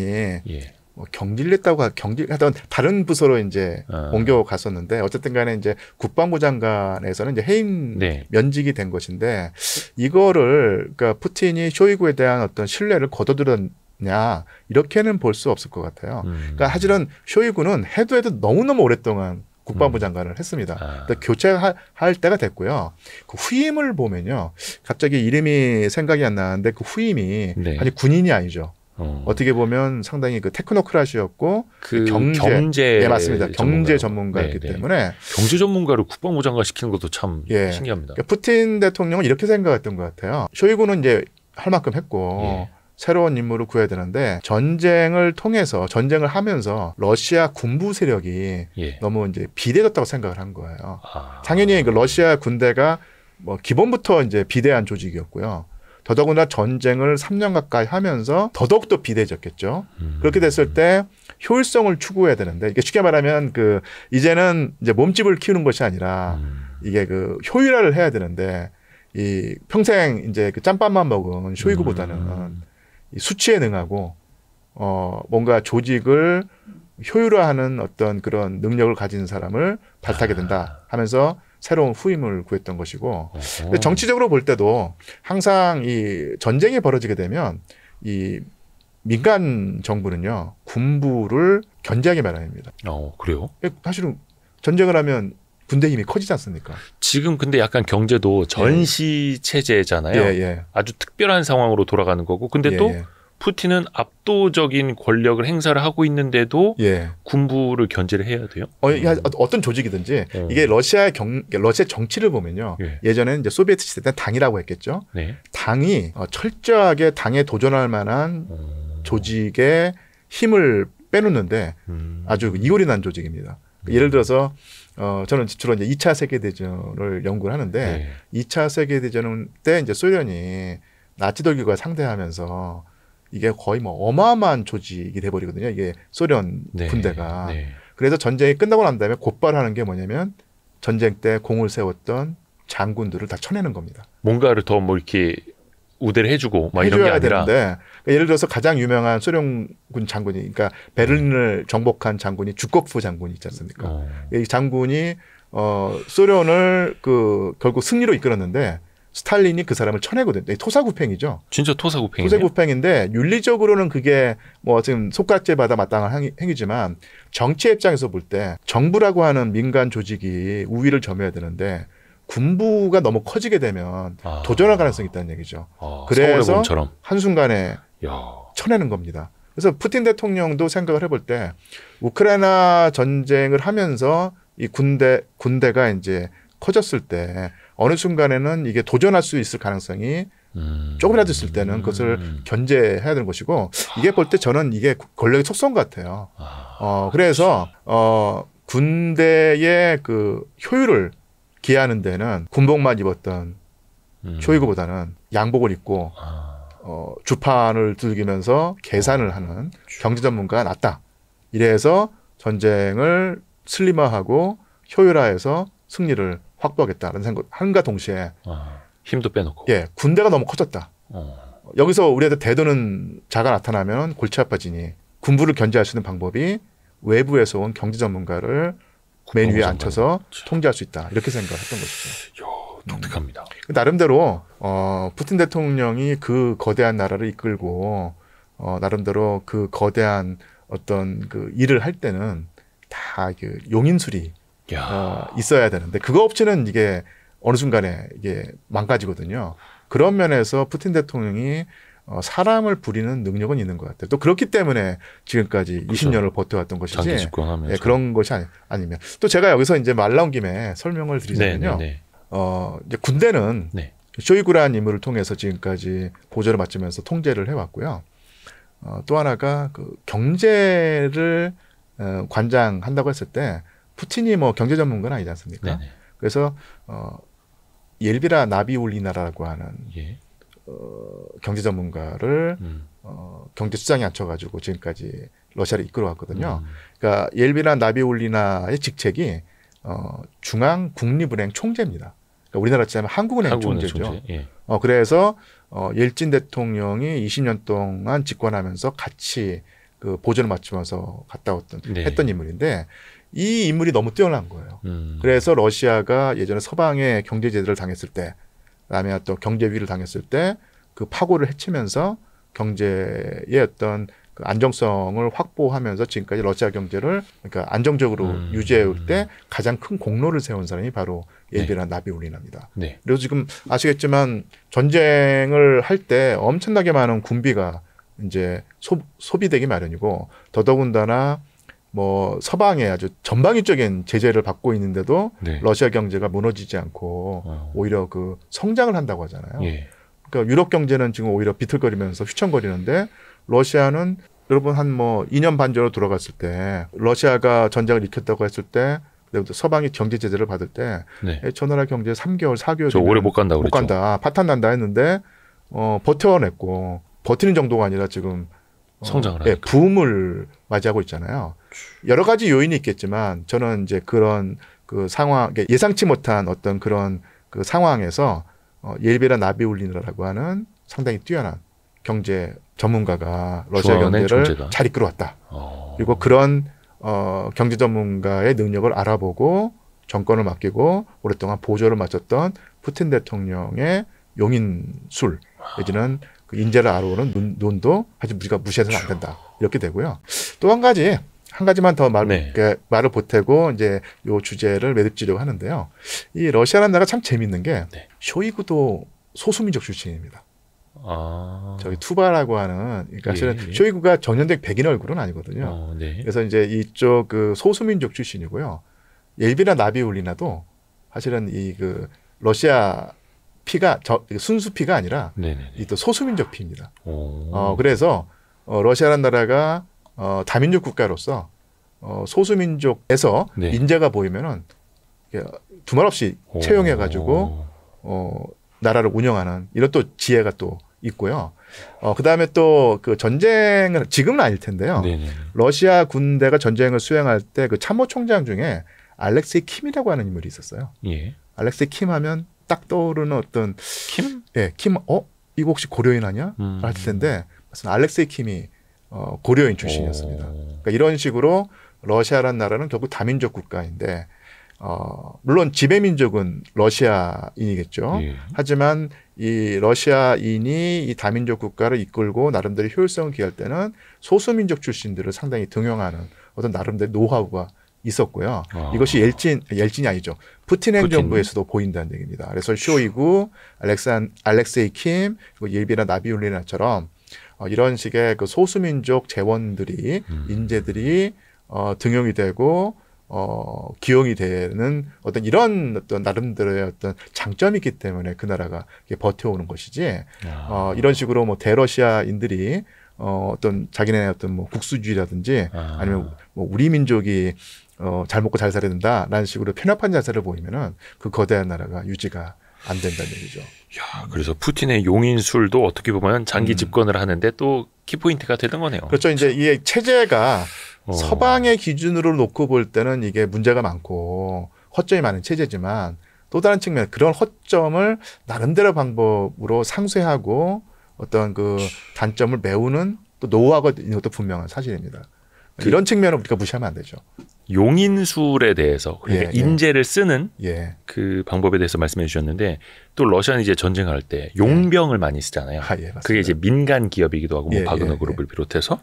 Speaker 2: 뭐 경질됐다고 경질 하던 다른 부서로 이제 아. 옮겨 갔었는데 어쨌든 간에 이제 국방부 장관에서는 이제 해임 네. 면직이 된 것인데 이거를 그러니까 푸틴이 쇼이구에 대한 어떤 신뢰를 거둬들었냐 이렇게는 볼 수 없을 것 같아요. 음. 그러니까 하지만 쇼이구는 해도 해도 너무너무 오랫동안 국방부 장관을 음. 했습니다. 아. 교체할 때가 됐고요. 그 후임을 보면요. 갑자기 이름이 생각이 안 나는데 그 후임이 네. 아니 군인이 아니죠. 어. 떻게 보면 상당히 그 테크노크라시였고 그, 그 경제, 경제 예 맞습니다 경제 전문가. 였기 네, 네. 때문에
Speaker 1: 경제 전문가를 국방부장관 시키는 것도 참
Speaker 2: 예. 신기합니다. 그러니까 푸틴 대통령은 이렇게 생각했던 것 같아요. 쇼이구는 이제 할 만큼 했고 예. 새로운 임무를 구해야 되는데 전쟁을 통해서 전쟁을 하면서 러시아 군부 세력이 예. 너무 이제 비대졌다고 생각을 한 거예요. 아. 당연히 그 러시아 군대가 뭐 기본부터 이제 비대한 조직이었고요. 더더구나 전쟁을 3년 가까이 하면서 더더욱더 비대해졌겠죠. 음. 그렇게 됐을 때 효율성을 추구해야 되는데 이게 쉽게 말하면 그 이제는 이제 몸집을 키우는 것이 아니라 음. 이게 그 효율화를 해야 되는데 이 평생 이제 그 짬밥만 먹은 쇼이구보다는 음. 수치에 능하고 어 뭔가 조직을 효율화하는 어떤 그런 능력을 가진 사람을 아. 발탁하게 된다 하면서 새로운 후임을 구했던 것이고 정치적으로 볼 때도 항상 이 전쟁이 벌어지게 되면 이 민간 정부는요 군부를 견제하게 마련입니다. 어 그래요? 예, 사실은 전쟁을 하면 군대 힘이 커지지 않습니까?
Speaker 1: 지금 근데 약간 경제도 전시 예. 체제잖아요. 예, 예. 아주 특별한 상황으로 돌아가는 거고 근데 예, 또 예. 푸틴은 압도적인 권력을 행사를 하고 있는데도
Speaker 2: 예. 군부를 견제를 해야 돼요? 어, 음. 어, 어떤 조직이든지 어. 이게 러시아의 경 러시아 정치를 보면요. 예. 전에 이제 소비에트 시대 때 당이라고 했겠죠. 네. 당이 어, 철저하게 당에 도전할 만한 음. 어. 조직의 힘을 빼놓는데 음. 아주 이골이 난 조직입니다. 그 예를 들어서 어, 저는 주로 이제 2차 세계대전을 연구를 하는데 네. 2차 세계대전 때 이제 소련이 나치 독일과 상대하면서 이게 거의 뭐 어마어마한 조직이 돼버리거든요. 이게 소련 네. 군대가. 네, 그래서 전쟁이 끝나고 난 다음에 곧바로 하는 게 뭐냐면 전쟁 때 공을 세웠던 장군들을 다 쳐내는 겁니다.
Speaker 1: 뭔가를 더 뭐 이렇게 우대를 해주고 막 이런 게 아니라 되는데, 그러니까
Speaker 2: 예를 들어서 가장 유명한 소련군 장군이 그러니까 베를린을 음. 정복한 장군이 주코프 장군이 있지 않습니까? 어. 이 장군이 어 소련을 그 결국 승리로 이끌었는데 스탈린이 그 사람을 쳐내거든. 요 토사구팽이죠.
Speaker 1: 진짜 토사구팽이.
Speaker 2: 토사구팽인데 윤리적으로는 그게 뭐 지금 속각제 받아 마땅한 행위지만 정치 입장에서 볼 때 정부라고 하는 민간 조직이 우위를 점해야 되는데 군부가 너무 커지게 되면 아. 도전할 가능성이 있다는 얘기죠. 아, 그래서 한순간에 야. 쳐내는 겁니다. 그래서 푸틴 대통령도 생각을 해볼 때 우크라이나 전쟁을 하면서 이 군대 군대가 이제 커졌을 때 어느 순간에는 이게 도전할 수 있을 가능성이 음. 조금이라도 있을 때는 음. 그것을 견제해야 되는 것이고 이게 볼 때 저는 이게 권력의 속성 같아요. 아. 어, 그래서 어, 군대의 그 효율을 기하는 데는 군복만 입었던 효율보다는 음. 양복을 입고 아. 어, 주판을 들기면서 계산을 하는 경제 전문가가 낫다. 이래서 전쟁을 슬림화하고 효율화해서 승리를 확보하겠다는 라 생각 한가 동시에 아, 힘도 빼놓고 예 군대가 너무 커졌다. 어. 여기서 우리한테 대도는 자가 나타나면 골치 아파지니 군부를 견제할 수 있는 방법이 외부에서 온 경제 전문가를 맨 위에 앉혀서 그 통제할 수 있다 이렇게 생각했던 것이죠. 요, 독특합니다. 음. 나름대로 어, 푸틴 대통령이 그 거대한 나라를 이끌고 어, 나름대로 그 거대한 어떤 그 일을 할 때는 다 그 용인술이 어, 있어야 되는데 그거 없이는 이게 어느 순간에 이게 망가지거든요. 그런 면에서 푸틴 대통령이 어, 사람을 부리는 능력은 있는 것 같아요. 또 그렇기 때문에 지금까지 그렇죠. 20년을 버텨왔던 것이지. 장기 집권하면서. 예, 그런 것이 아니, 아니면 또 제가 여기서 이제 말 나온 김에 설명을 드리자면요. 네, 네, 네. 어, 이제 군대는 쇼이구라는 인물을 통해서 지금까지 보조를 맞추면서 통제를 해왔고요. 어, 또 하나가 그 경제를 어, 관장한다고 했을 때 푸틴이 뭐 경제 전문가는 아니지 않습니까? 네네. 그래서 어 옐비라 나비올리나라고 하는 예. 어, 경제 전문가를 음. 어, 경제 수장에 앉혀가지고 지금까지 러시아를 이끌어왔거든요. 음. 그러니까 옐비라 나비올리나의 직책이 어, 중앙 국립은행 총재입니다. 그러니까 우리나라 치자면 한국은행, 총재죠. 총재. 예. 어, 그래서 어, 옐진 대통령이 20년 동안 집권하면서 같이 그 보조를 맞추면서 갔다 왔던 네. 했던 인물인데 이 인물이 너무 뛰어난 거예요. 음. 그래서 러시아가 예전에 서방의 경제 제재를 당했을 때, 그다음에 또 경제 위를 당했을 때 그 파고를 해치면서 경제의 어떤 그 안정성을 확보하면서 지금까지 러시아 경제를 그러니까 안정적으로 음. 유지해올 때 가장 큰 공로를 세운 사람이 바로 예비란 네. 나비우리나입니다 네. 그리고 지금 아시겠지만 전쟁을 할 때 엄청나게 많은 군비가 이제 소, 소비되기 마련이고 더더군다나 뭐 서방의 아주 전방위적인 제재를 받고 있는데도 네. 러시아 경제가 무너지지 않고 어. 오히려 그 성장을 한다고 하잖아요. 예. 그러니까 유럽 경제는 지금 오히려 비틀거리면서 휘청거리는데 러시아는 여러분 한 뭐 2년 반 전으로 돌아갔을 때 러시아가 전쟁을 일으켰다고 했을 때 서방이 경제 제재를 받을 때저 네. 나라 예, 경제 3개월 4개월 저 오래 못 간다 못 그랬죠. 간다 파탄 난다 했는데 어 버텨냈고 버티는 정도가 아니라 지금 어, 성장을 어, 예, 부을 맞이하고 있잖아요. 여러 가지 요인이 있겠지만 저는 이제 그런 그 상황 예상치 못한 어떤 그런 그 상황에서 어, 예비베라나비울린너라고 하는 상당히 뛰어난 경제 전문가가 러시아 경제를 경제가. 잘 이끌어왔다. 오. 어. 그리고 그런 어, 경제 전문가의 능력을 알아보고 정권을 맡기고 오랫동안 보조를 맞췄던 푸틴 대통령의 용인술 내지는 그 인재를 알아오는 논, 도아직 우리가 무시해서는 안 된다 이렇게 되고요. 또 한 가지 한 가지만 더 말, 네. 그러니까 말을 보태고 이제 요 주제를 매듭지려고 하는데요. 이 러시아라는 나라가 참 재밌는 게 네. 쇼이구도 소수민족 출신입니다. 아. 저기 투바라고 하는 그러니까 사실은 예, 예. 쇼이구가 전현적 백인 얼굴은 아니거든요. 어, 네. 그래서 이제 이쪽 그 소수민족 출신이고요. 예비나 나비울리나도 사실은 이 그 러시아 피가 저, 그 순수 피가 아니라 네, 네, 네. 이또 소수민족 피입니다. 오. 어 그래서 어, 러시아라는 나라가 어, 다민족 국가로서 어, 소수민족에서 네. 인재가 보이면은 두말 없이 채용해가지고 어, 나라를 운영하는 이런 또 지혜가 또 있고요. 어, 그다음에 또 그 전쟁은 지금은 아닐 텐데요. 네네. 네. 러시아 군대가 전쟁을 수행할 때 그 참모총장 중에 알렉세이 킴이라고 하는 인물이 있었어요. 예. 알렉세이 킴 하면 딱 떠오르는 어떤 킴? 예, 킴 어? 이거 혹시 고려인 아니야? 음. 할 텐데 무슨 알렉세이 킴이 어, 고려인 출신이었습니다. 그러니까 이런 식으로 러시아란 나라는 결국 다민족 국가인데 어, 물론 지배민족은 러시아인이겠죠. 예. 하지만 이 러시아인이 이 다민족 국가를 이끌고 나름대로 효율성을 기할 때는 소수민족 출신들을 상당히 등용하는 어떤 나름대로 노하우가 있었고요. 아. 이것이 엘친엘친이 아니죠. 푸틴 행정부에서도 보인다는 얘기입니다. 그래서 쇼이구, 알렉산, 알렉세이 킴, 예비나 나비울리나처럼 어, 이런 식의 그 소수민족 재원들이 음. 인재들이 어, 등용이 되고 어, 기용이 되는 어떤 이런 어떤 나름대로의 어떤 장점이 있기 때문에 그 나라가 버텨오는 것이지, 아. 어, 이런 식으로 뭐 대러시아인들이 어, 어떤 자기네 어떤 뭐 국수주의라든지 아. 아니면 뭐 우리 민족이 어, 잘 먹고 잘 살아야 된다라는 식으로 편협한 자세를 보이면은 그 거대한 나라가 유지가 안 된다는 얘기죠. 야, 그래서
Speaker 1: 푸틴의 용인술도 어떻게 보면 장기 음. 집권을 음. 하는데 또 키포인트가 되는 거네요. 그렇죠. 이제 이
Speaker 2: 체제가 어. 서방의 기준으로 놓고 볼 때는 이게 문제가 많고 허점이 많은 체제지만 또 다른 측면 그런 허점을 나름대로 방법으로 상쇄하고 어떤 그 단점을 메우는 또 노하우가 있는 것도 분명한 사실입니다. 그, 이런 측면을 우리가 무시하면 안 되죠.
Speaker 1: 용인술에 대해서 그러니까 예, 예, 인재를 쓰는 예. 그 방법에 대해서 말씀해 주셨는데 또 러시아는 이제 전쟁할 때 예. 용병을 많이 쓰잖아요. 아, 예, 그게 이제 민간 기업이기도 하고 뭐 예, 바그너 그룹을 비롯해서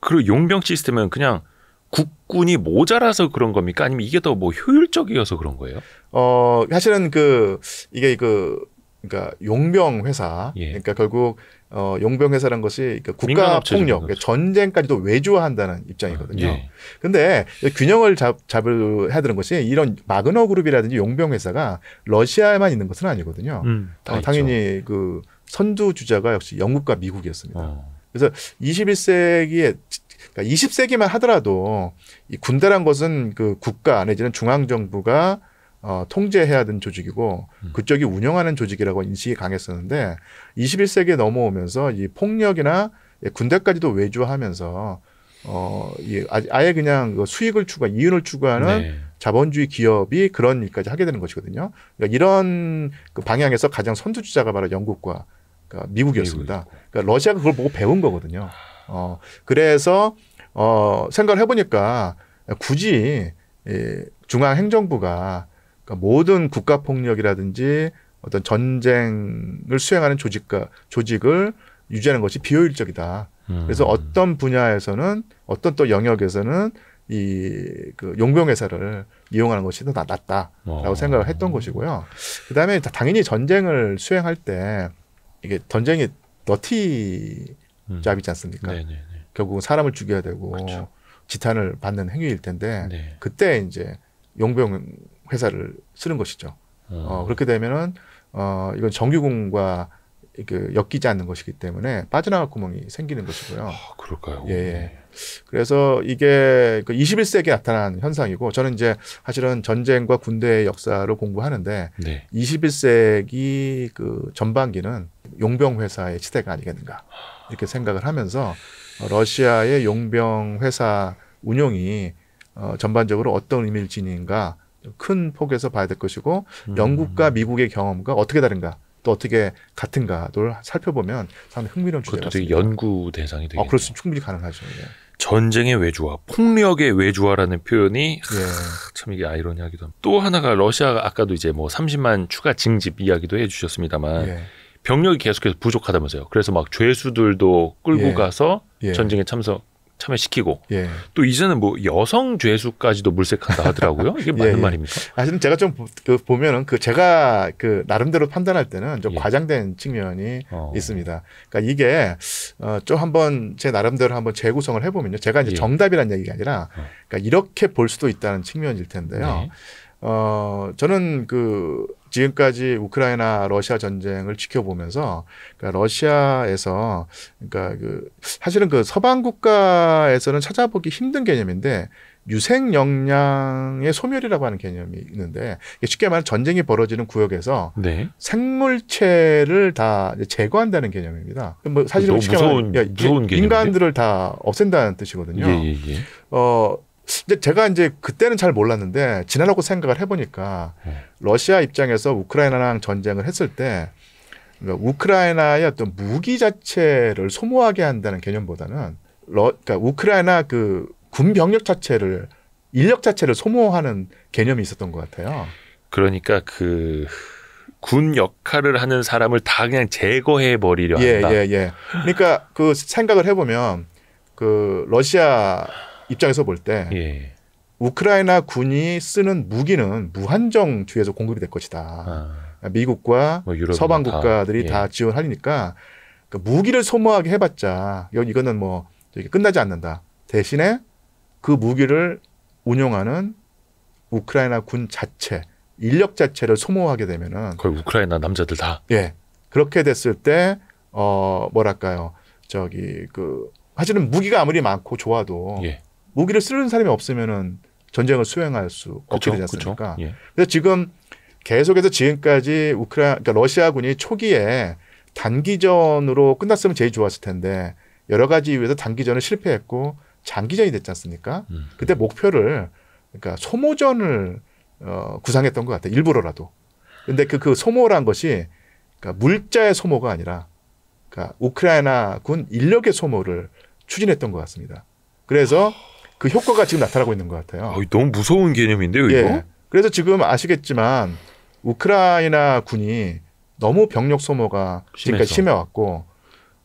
Speaker 1: 그리고 용병 시스템은 그냥 국군이 모자라서 그런 겁니까? 아니면 이게 더 뭐 효율적이어서 그런 거예요?
Speaker 2: 어 사실은 그 이게 그 그러니까 용병 회사 그러니까 결국 어, 용병회사란 것이 그러니까 국가 폭력, 전쟁까지도 외주화한다는 입장이거든요. 예. 근데 균형을 잡, 잡을 해야 되는 것이 이런 마그너 그룹이라든지 용병회사가 러시아에만 있는 것은 아니거든요. 음, 어, 당연히 있죠. 그 선두 주자가 역시 영국과 미국이었습니다. 어. 그래서 21세기에 20세기만 그러니까 하더라도 이 군대란 것은 그 국가 내지는 중앙 정부가 어, 통제해야 되는 조직이고 음. 그쪽이 운영하는 조직이라고 인식이 강했었는데 21세기에 넘어오면서 이 폭력이나 군대까지도 외주하면서 어, 이 아예 그냥 그 수익을 추구한, 이윤을 추구하는 네. 자본주의 기업이 그런 일까지 하게 되는 것이거든요. 그러니까 이런 그 방향에서 가장 선두주자가 바로 영국과 그러니까 미국이었습니다. 그러니까 러시아가 그걸 보고 배운 거거든요. 어, 그래서 어, 생각을 해보니까 굳이 예, 중앙행정부가 그러니까 모든 국가 폭력이라든지 어떤 전쟁을 수행하는 조직과 조직을 유지하는 것이 비효율적이다. 음. 그래서 어떤 분야에서는 어떤 또 영역에서는 이 그 용병 회사를 이용하는 것이 더 낫다라고 오. 어. 생각을 했던 것이고요. 그다음에 당연히 전쟁을 수행할 때 이게 전쟁이 너티 잡이지 음. 않습니까? 음. 네, 네, 네. 결국 사람을 죽여야 되고 그렇 지탄을 받는 행위일 텐데 네. 그때 이제 용병 회사를 쓰는 것이죠. 아. 어, 그렇게 되면은 어, 이건 정규군과그 엮이지 않는 것이기 때문에 빠져나갈 구멍이 생기는 것이고요. 아, 그럴까요? 예, 예. 네. 그래서 이게 그 21세기에 나타난 현상이고 저는 이제 사실은 전쟁과 군대의 역사를 공부하는데 네. 21세기 그 전반기는 용병 회사의 시대가 아니겠는가 이렇게 생각을 하면서 어, 러시아의 용병 회사 운영이 어, 전반적으로 어떤 의미를 지닌가 큰 폭에서 봐야 될 것이고 음. 영국과 미국의 경험과 어떻게 다른가 또 어떻게 같은가를 살펴보면 상당히 흥미로운 주제가 되게 연구 대상이 어, 되겠네요. 아, 그럴 충분히 가능하죠. 예.
Speaker 1: 전쟁의 외주화, 폭력의 외주화라는 표현이 예. 하, 참 이게 아이러니하기도 합니다. 또 하나가 러시아가 아까도 이제 뭐 30만 추가 징집 이야기도 해주셨습니다만 예. 병력이 계속해서 부족하다면서요. 그래서 막 죄수들도 끌고 예. 가서 예. 전쟁에 참석 참여시키고 예. 또 이제는 뭐 여성 죄수까지도 물색한다 하더라고요. 이게 예, 맞는 예, 말입니까?
Speaker 2: 사실 제가 좀 그 보면은 그 제가 그 나름대로 판단할 때는 좀 예. 과장된 측면이 어. 있습니다. 그러니까 이게 어좀 한번 제 나름대로 한번 재구성을 해보면요. 제가 이제 예. 정답이라는 얘기가 아니라 어. 그러니까 이렇게 볼 수도 있다는 측면일 텐데요. 네. 어 저는 그 지금까지 우크라이나 러시아 전쟁을 지켜보면서 그러니까 러시아에서 그러니까 그 사실은 그 서방 국가에서는 찾아보기 힘든 개념인데 유생 역량의 소멸이라고 하는 개념이 있는데 쉽게 말하면 전쟁이 벌어지는 구역에서 네. 생물체를 다 제거한다는 개념입니다. 뭐 사실은 무서운, 말하면 무서운 예, 인간들을 다 없앤다는 뜻이거든요. 예, 예, 예. 어 근데 제가 이제 그때는 잘 몰랐는데 지나라고 생각을 해보니까 네. 러시아 입장에서 우크라이나랑 전쟁을 했을 때 그러니까 우크라이나의 어떤 무기 자체를 소모하게 한다는 개념보다는 러, 그러니까 우크라이나 그 군 병력 자체를 인력 자체를 소모하는 개념이 있었던 것 같아요.
Speaker 1: 그러니까 그 군 역할을 하는 사람을 다 그냥 제거해 버리려 예, 한다. 예, 예, 예.
Speaker 2: 그러니까 그 생각을 해보면 그 러시아 입장에서 볼때 예. 우크라이나 군이 쓰는 무기는 무한정 뒤에서 공급이 될 것이다. 아. 미국과 뭐 서방 국가들이 다, 예. 다 지원하니까 그 무기를 소모하게 해봤자 이거는 뭐 끝나지 않는다. 대신에 그 무기를 운용하는 우크라이나 군 자체 인력 자체를 소모하게 되면은
Speaker 1: 거의 우크라이나 남자들 다.
Speaker 2: 예. 그렇게 됐을 때어 뭐랄까요 저기 그 사실은 무기가 아무리 많고 좋아도 예. 무기를 쓰는 사람이 없으면은 전쟁을 수행할 수 없게 되지 않습니까? 예. 그래서 지금 계속해서 지금까지 우크라 그러니까 러시아군이 초기에 단기전으로 끝났으면 제일 좋았을 텐데 여러 가지 이유에서 단기전을 실패했고 장기전이 됐지 않습니까? 음. 그때 목표를 그러니까 소모전을 어, 구상했던 것 같아요. 일부러라도. 근데 그, 그 소모란 것이 그러니까 물자의 소모가 아니라 그러니까 우크라이나 군 인력의 소모를 추진했던 것 같습니다. 그래서 아. 그 효과가 지금 나타나고 있는 것 같아요. 너무
Speaker 1: 무서운 개념인데요, 이거. 예.
Speaker 2: 그래서 지금 아시겠지만 우크라이나 군이 너무 병력 소모가 지금까지 심해왔고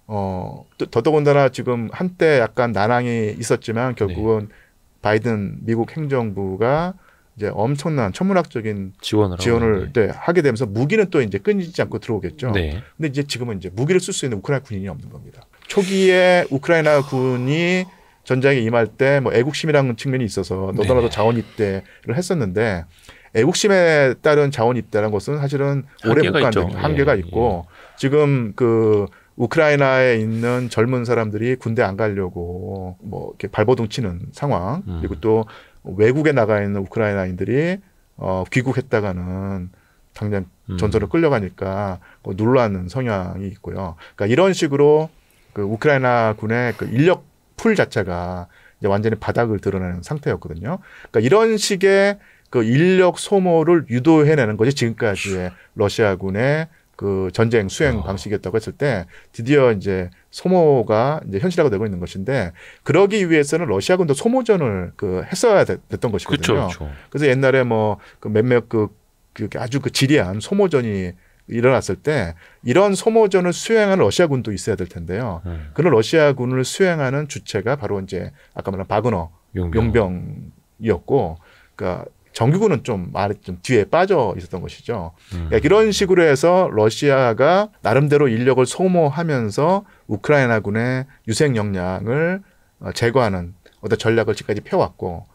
Speaker 2: 어 더더군다나 지금 한때 약간 난항이 있었지만 결국은 네. 바이든 미국 행정부가 이제 엄청난 천문학적인 지원을, 지원을 네, 하게 되면서 무기는 또 이제 끊이지 않고 들어오겠죠. 네. 근데 이제 지금은 이제 무기를 쓸 수 있는 우크라이나 군인이 없는 겁니다. 초기에 우크라이나 군이 전쟁에 임할 때 뭐 애국심이라는 측면이 있어서 너도나도 네. 자원 입대를 했었는데 애국심에 따른 자원 입대라는 것은 사실은 오래 못 가는 한계가 예, 있고 예. 지금 그 우크라이나에 있는 젊은 사람들이 군대 안 가려고 뭐 이렇게 발버둥치는 상황 음. 그리고 또 외국에 나가 있는 우크라이나인들이 어 귀국했다가는 당장 음. 전선을로 끌려가니까 뭐 놀라는 성향이 있고요. 그러니까 이런 식으로 그 우크라이나 군의 그 인력 풀 자체가 이제 완전히 바닥을 드러내는 상태였거든요. 그러니까 이런 식의 그 인력 소모를 유도해내는 것이 지금까지의 러시아군의 그 전쟁 수행 방식이었다고 했을 때 드디어 이제 소모가 이제 현실화가 되고 있는 것인데 그러기 위해서는 러시아군도 소모전을 그 했어야 됐던 것이거든요. 그쵸, 그쵸. 그래서 옛날에 뭐그 몇몇 그, 그 아주 그 지리한 소모전이 일어났을 때 이런 소모전을 수행하는 러시아군도 있어야 될 텐데요. 음. 네. 그런 러시아군을 수행하는 주체가 바로 이제 아까 말한 바그너 용병. 이었고 그러니까 정규군은 좀말래좀 뒤에 빠져 있었던 것이죠. 음. 그러니까 이런 식으로 해서 러시아가 나름대로 인력을 소모하면서 우크라이나군의 유생 역량을 어, 제거하는 어떤 전략을 지금까지 펴왔고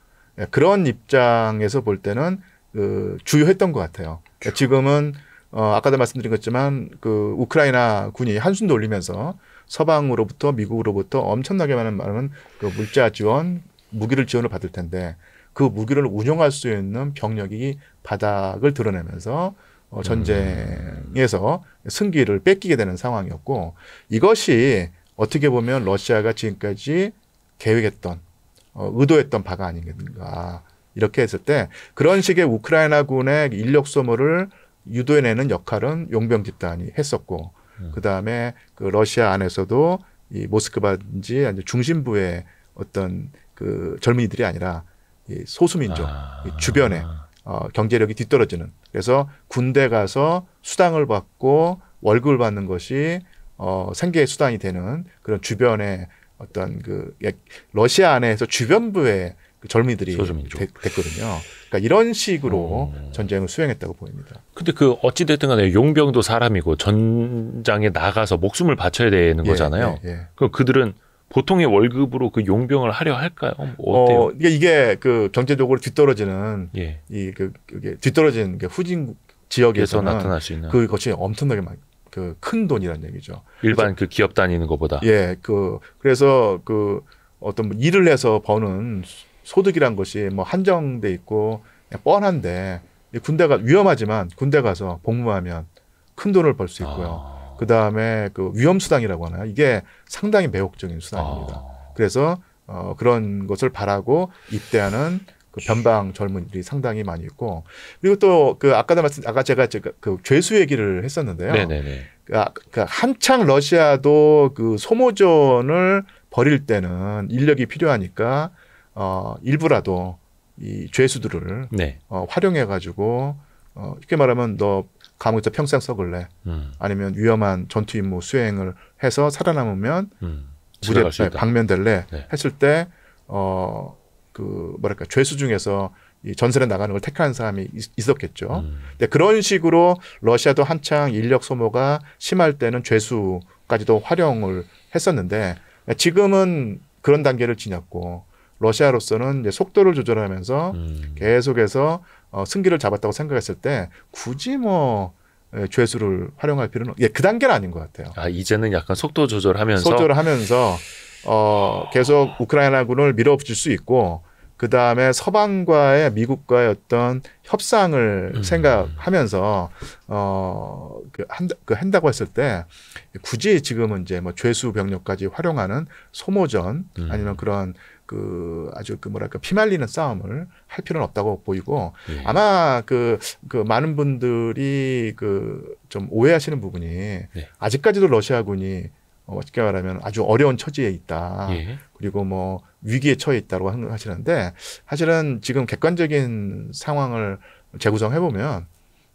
Speaker 2: 예, 그런 입장에서 볼 때는 그 주요했던 것 같아요. 그러니까 지금은 어, 아까도 말씀드린 것지만 그 우크라이나 군이 한숨도 올리면서 서방으로부터 미국으로부터 엄청나게 많은 많은 그 물자 지원, 무기를 지원을 받을 텐데 그 무기를 운용할 수 있는 병력이 바닥을 드러내면서 어, 전쟁에서 승기를 뺏기게 되는 상황이었고 이것이 어떻게 보면 러시아가 지금까지 계획했던 어, 의도했던 바가 아닌가 이렇게 했을 때 그런 식의 우크라이나군의 인력 소모를 유도해내는 역할은 용병 집단이 했었고 음. 그다음에 그 러시아 안에서도 이 모스크바인지 아니 중심부의 어떤 그 젊은이들이 아니라 이 소수민족 아. 이 주변에 어, 경제력이 뒤떨어지는 그래서 군대 가서 수당을 받고 월급을 받는 것이 어, 생계의 수단이 되는 그런 주변의 어떤 그 러시아 안에서 주변부의 젊이들이 그 됐, 거든요 그러니까 이런 식으로 음. 전쟁을 수행했다고 보입니다.
Speaker 1: 근데 그 어찌 됐든 간에 용병도 사람이고 전장에 나가서 목숨을 바쳐야 되는 예, 거잖아요. 예, 예, 그럼 그들은 보통의 월급으로 그 용병을 하려 할까요? 뭐 어때요? 어,
Speaker 2: 그러니까 이게 그 경제적으로 뒤떨어지는 예. 이그 그게 뒤떨어진 그 후진 지역에서 나타날 수 있는 그 것이 엄청나게 많. 그큰 돈이란 얘기죠. 일반
Speaker 1: 그 기업 다니는 것보다. 예,
Speaker 2: 그 그래서 그 어떤 뭐 일을 해서 버는 소득이란 것이 뭐 한정돼 있고 뻔한데 군대가 위험하지만 군대 가서 복무하면 큰 돈을 벌 수 있고요. 아. 그다음에 그 위험 수당이라고 하나요? 이게 상당히 매혹적인 수당입니다. 아. 그래서 어 그런 것을 바라고 입대하는 그 변방 젊은이들이 상당히 많이 있고 그리고 또 그 아까도 말씀 아까 제가 그 죄수 얘기를 했었는데요. 네네네. 그, 아, 그 한창 러시아도 그 소모전을 벌일 때는 인력이 필요하니까 어, 일부라도 이 죄수들을 네. 어, 활용해 가지고 어, 쉽게 말하면 너 감옥에서 평생 썩을래 음. 아니면 위험한 전투 임무 수행을 해서 살아남으면 음. 무대 네, 방면될래 네. 했을 때 어, 그 뭐랄까 죄수 중에서 이 전선에 나가는 걸 택한 사람이 있었겠죠. 음. 근데 그런 식으로 러시아도 한창 인력 소모가 심할 때는 죄수까지도 활용을 했었는데 지금은 그런 단계를 지났고 러시아로서는 이제 속도를 조절하면서 음. 계속해서 어, 승기를 잡았다고 생각했을 때 굳이 뭐 예, 죄수를 활용할 필요는 예, 그 단계는 아닌 것 같아요. 아 이제는 약간 속도 조절하면서 속도를 하면서 어, 계속 우크라이나군을 밀어붙일 수 있고 그 다음에 서방과의 미국과의 어떤 협상을 음. 생각하면서 어그 한다 그 한다고 했을 때 굳이 지금은 이제 뭐 죄수 병력까지 활용하는 소모전 음. 아니면 그런 그 아주 그 뭐랄까 피말리는 싸움을 할 필요는 없다고 보이고 예. 아마 그, 그 많은 분들이 그 좀 오해하시는 부분이 예. 아직까지도 러시아군이 어, 떻게 말하면 아주 어려운 처지에 있다. 예. 그리고 뭐 위기에 처해 있다고 하시는데 사실은 지금 객관적인 상황을 재구성해 보면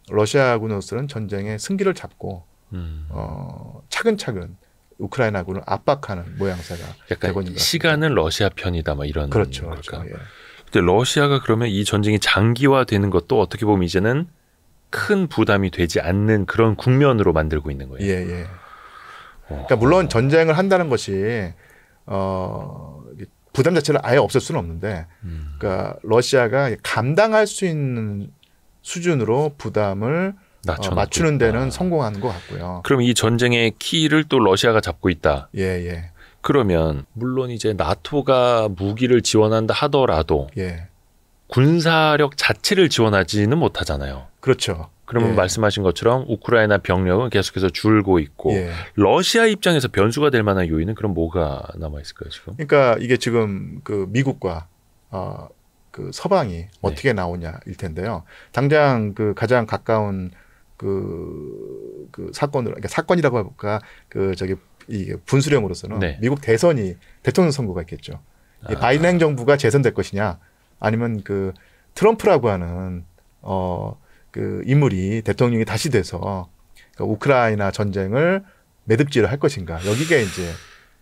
Speaker 2: 러시아군으로서는 전쟁의 승기를 잡고 음. 어, 차근차근 우크라이나군을 압박하는 모양새가
Speaker 1: 되고 있는 것 시간은 러시아 편이다 막 뭐 이런 그렇죠. 그렇죠. 예. 러시아가 그러면 이 전쟁이 장기화되는 것도 어떻게 보면 이제는 큰 부담이
Speaker 2: 되지 않는 그런 국면으로 만들고 있는 거예요. 예, 예. 그러니까 물론 전쟁을 한다는 것이 어 부담 자체를 아예 없앨 수는 없는데 음. 그러니까 러시아가 감당할 수 있는 수준으로 부담을 어, 맞추는 데는 성공한 것 같고요.
Speaker 1: 그럼 이 전쟁의 키를 또 러시아가 잡고 있다. 예, 예. 그러면 물론 이제 나토가 무기를 지원한다 하더라도 예. 군사력 자체를 지원하지는 못하잖아요. 그렇죠. 그러면 예. 말씀하신 것처럼 우크라이나 병력은 계속해서 줄고 있고 예. 러시아 입장에서 변수가 될 만한 요인은 그럼 뭐가 남아 있을까요 지금?
Speaker 2: 그러니까 이게 지금 그 미국과 어, 그 서방이 네. 어떻게 나오냐일 텐데요. 당장 그 가장 가까운 그, 그 사건으로 그러니까 사건이라고 해볼까 그 저기 이 분수령으로서는 네. 미국 대선이 대통령 선거가 있겠죠. 아. 바이든 행정부가 재선될 것이냐 아니면 그 트럼프라고 하는 어 그 인물이 대통령이 다시 돼서 그 우크라이나 전쟁을 매듭지를 할 것인가 여기가 이제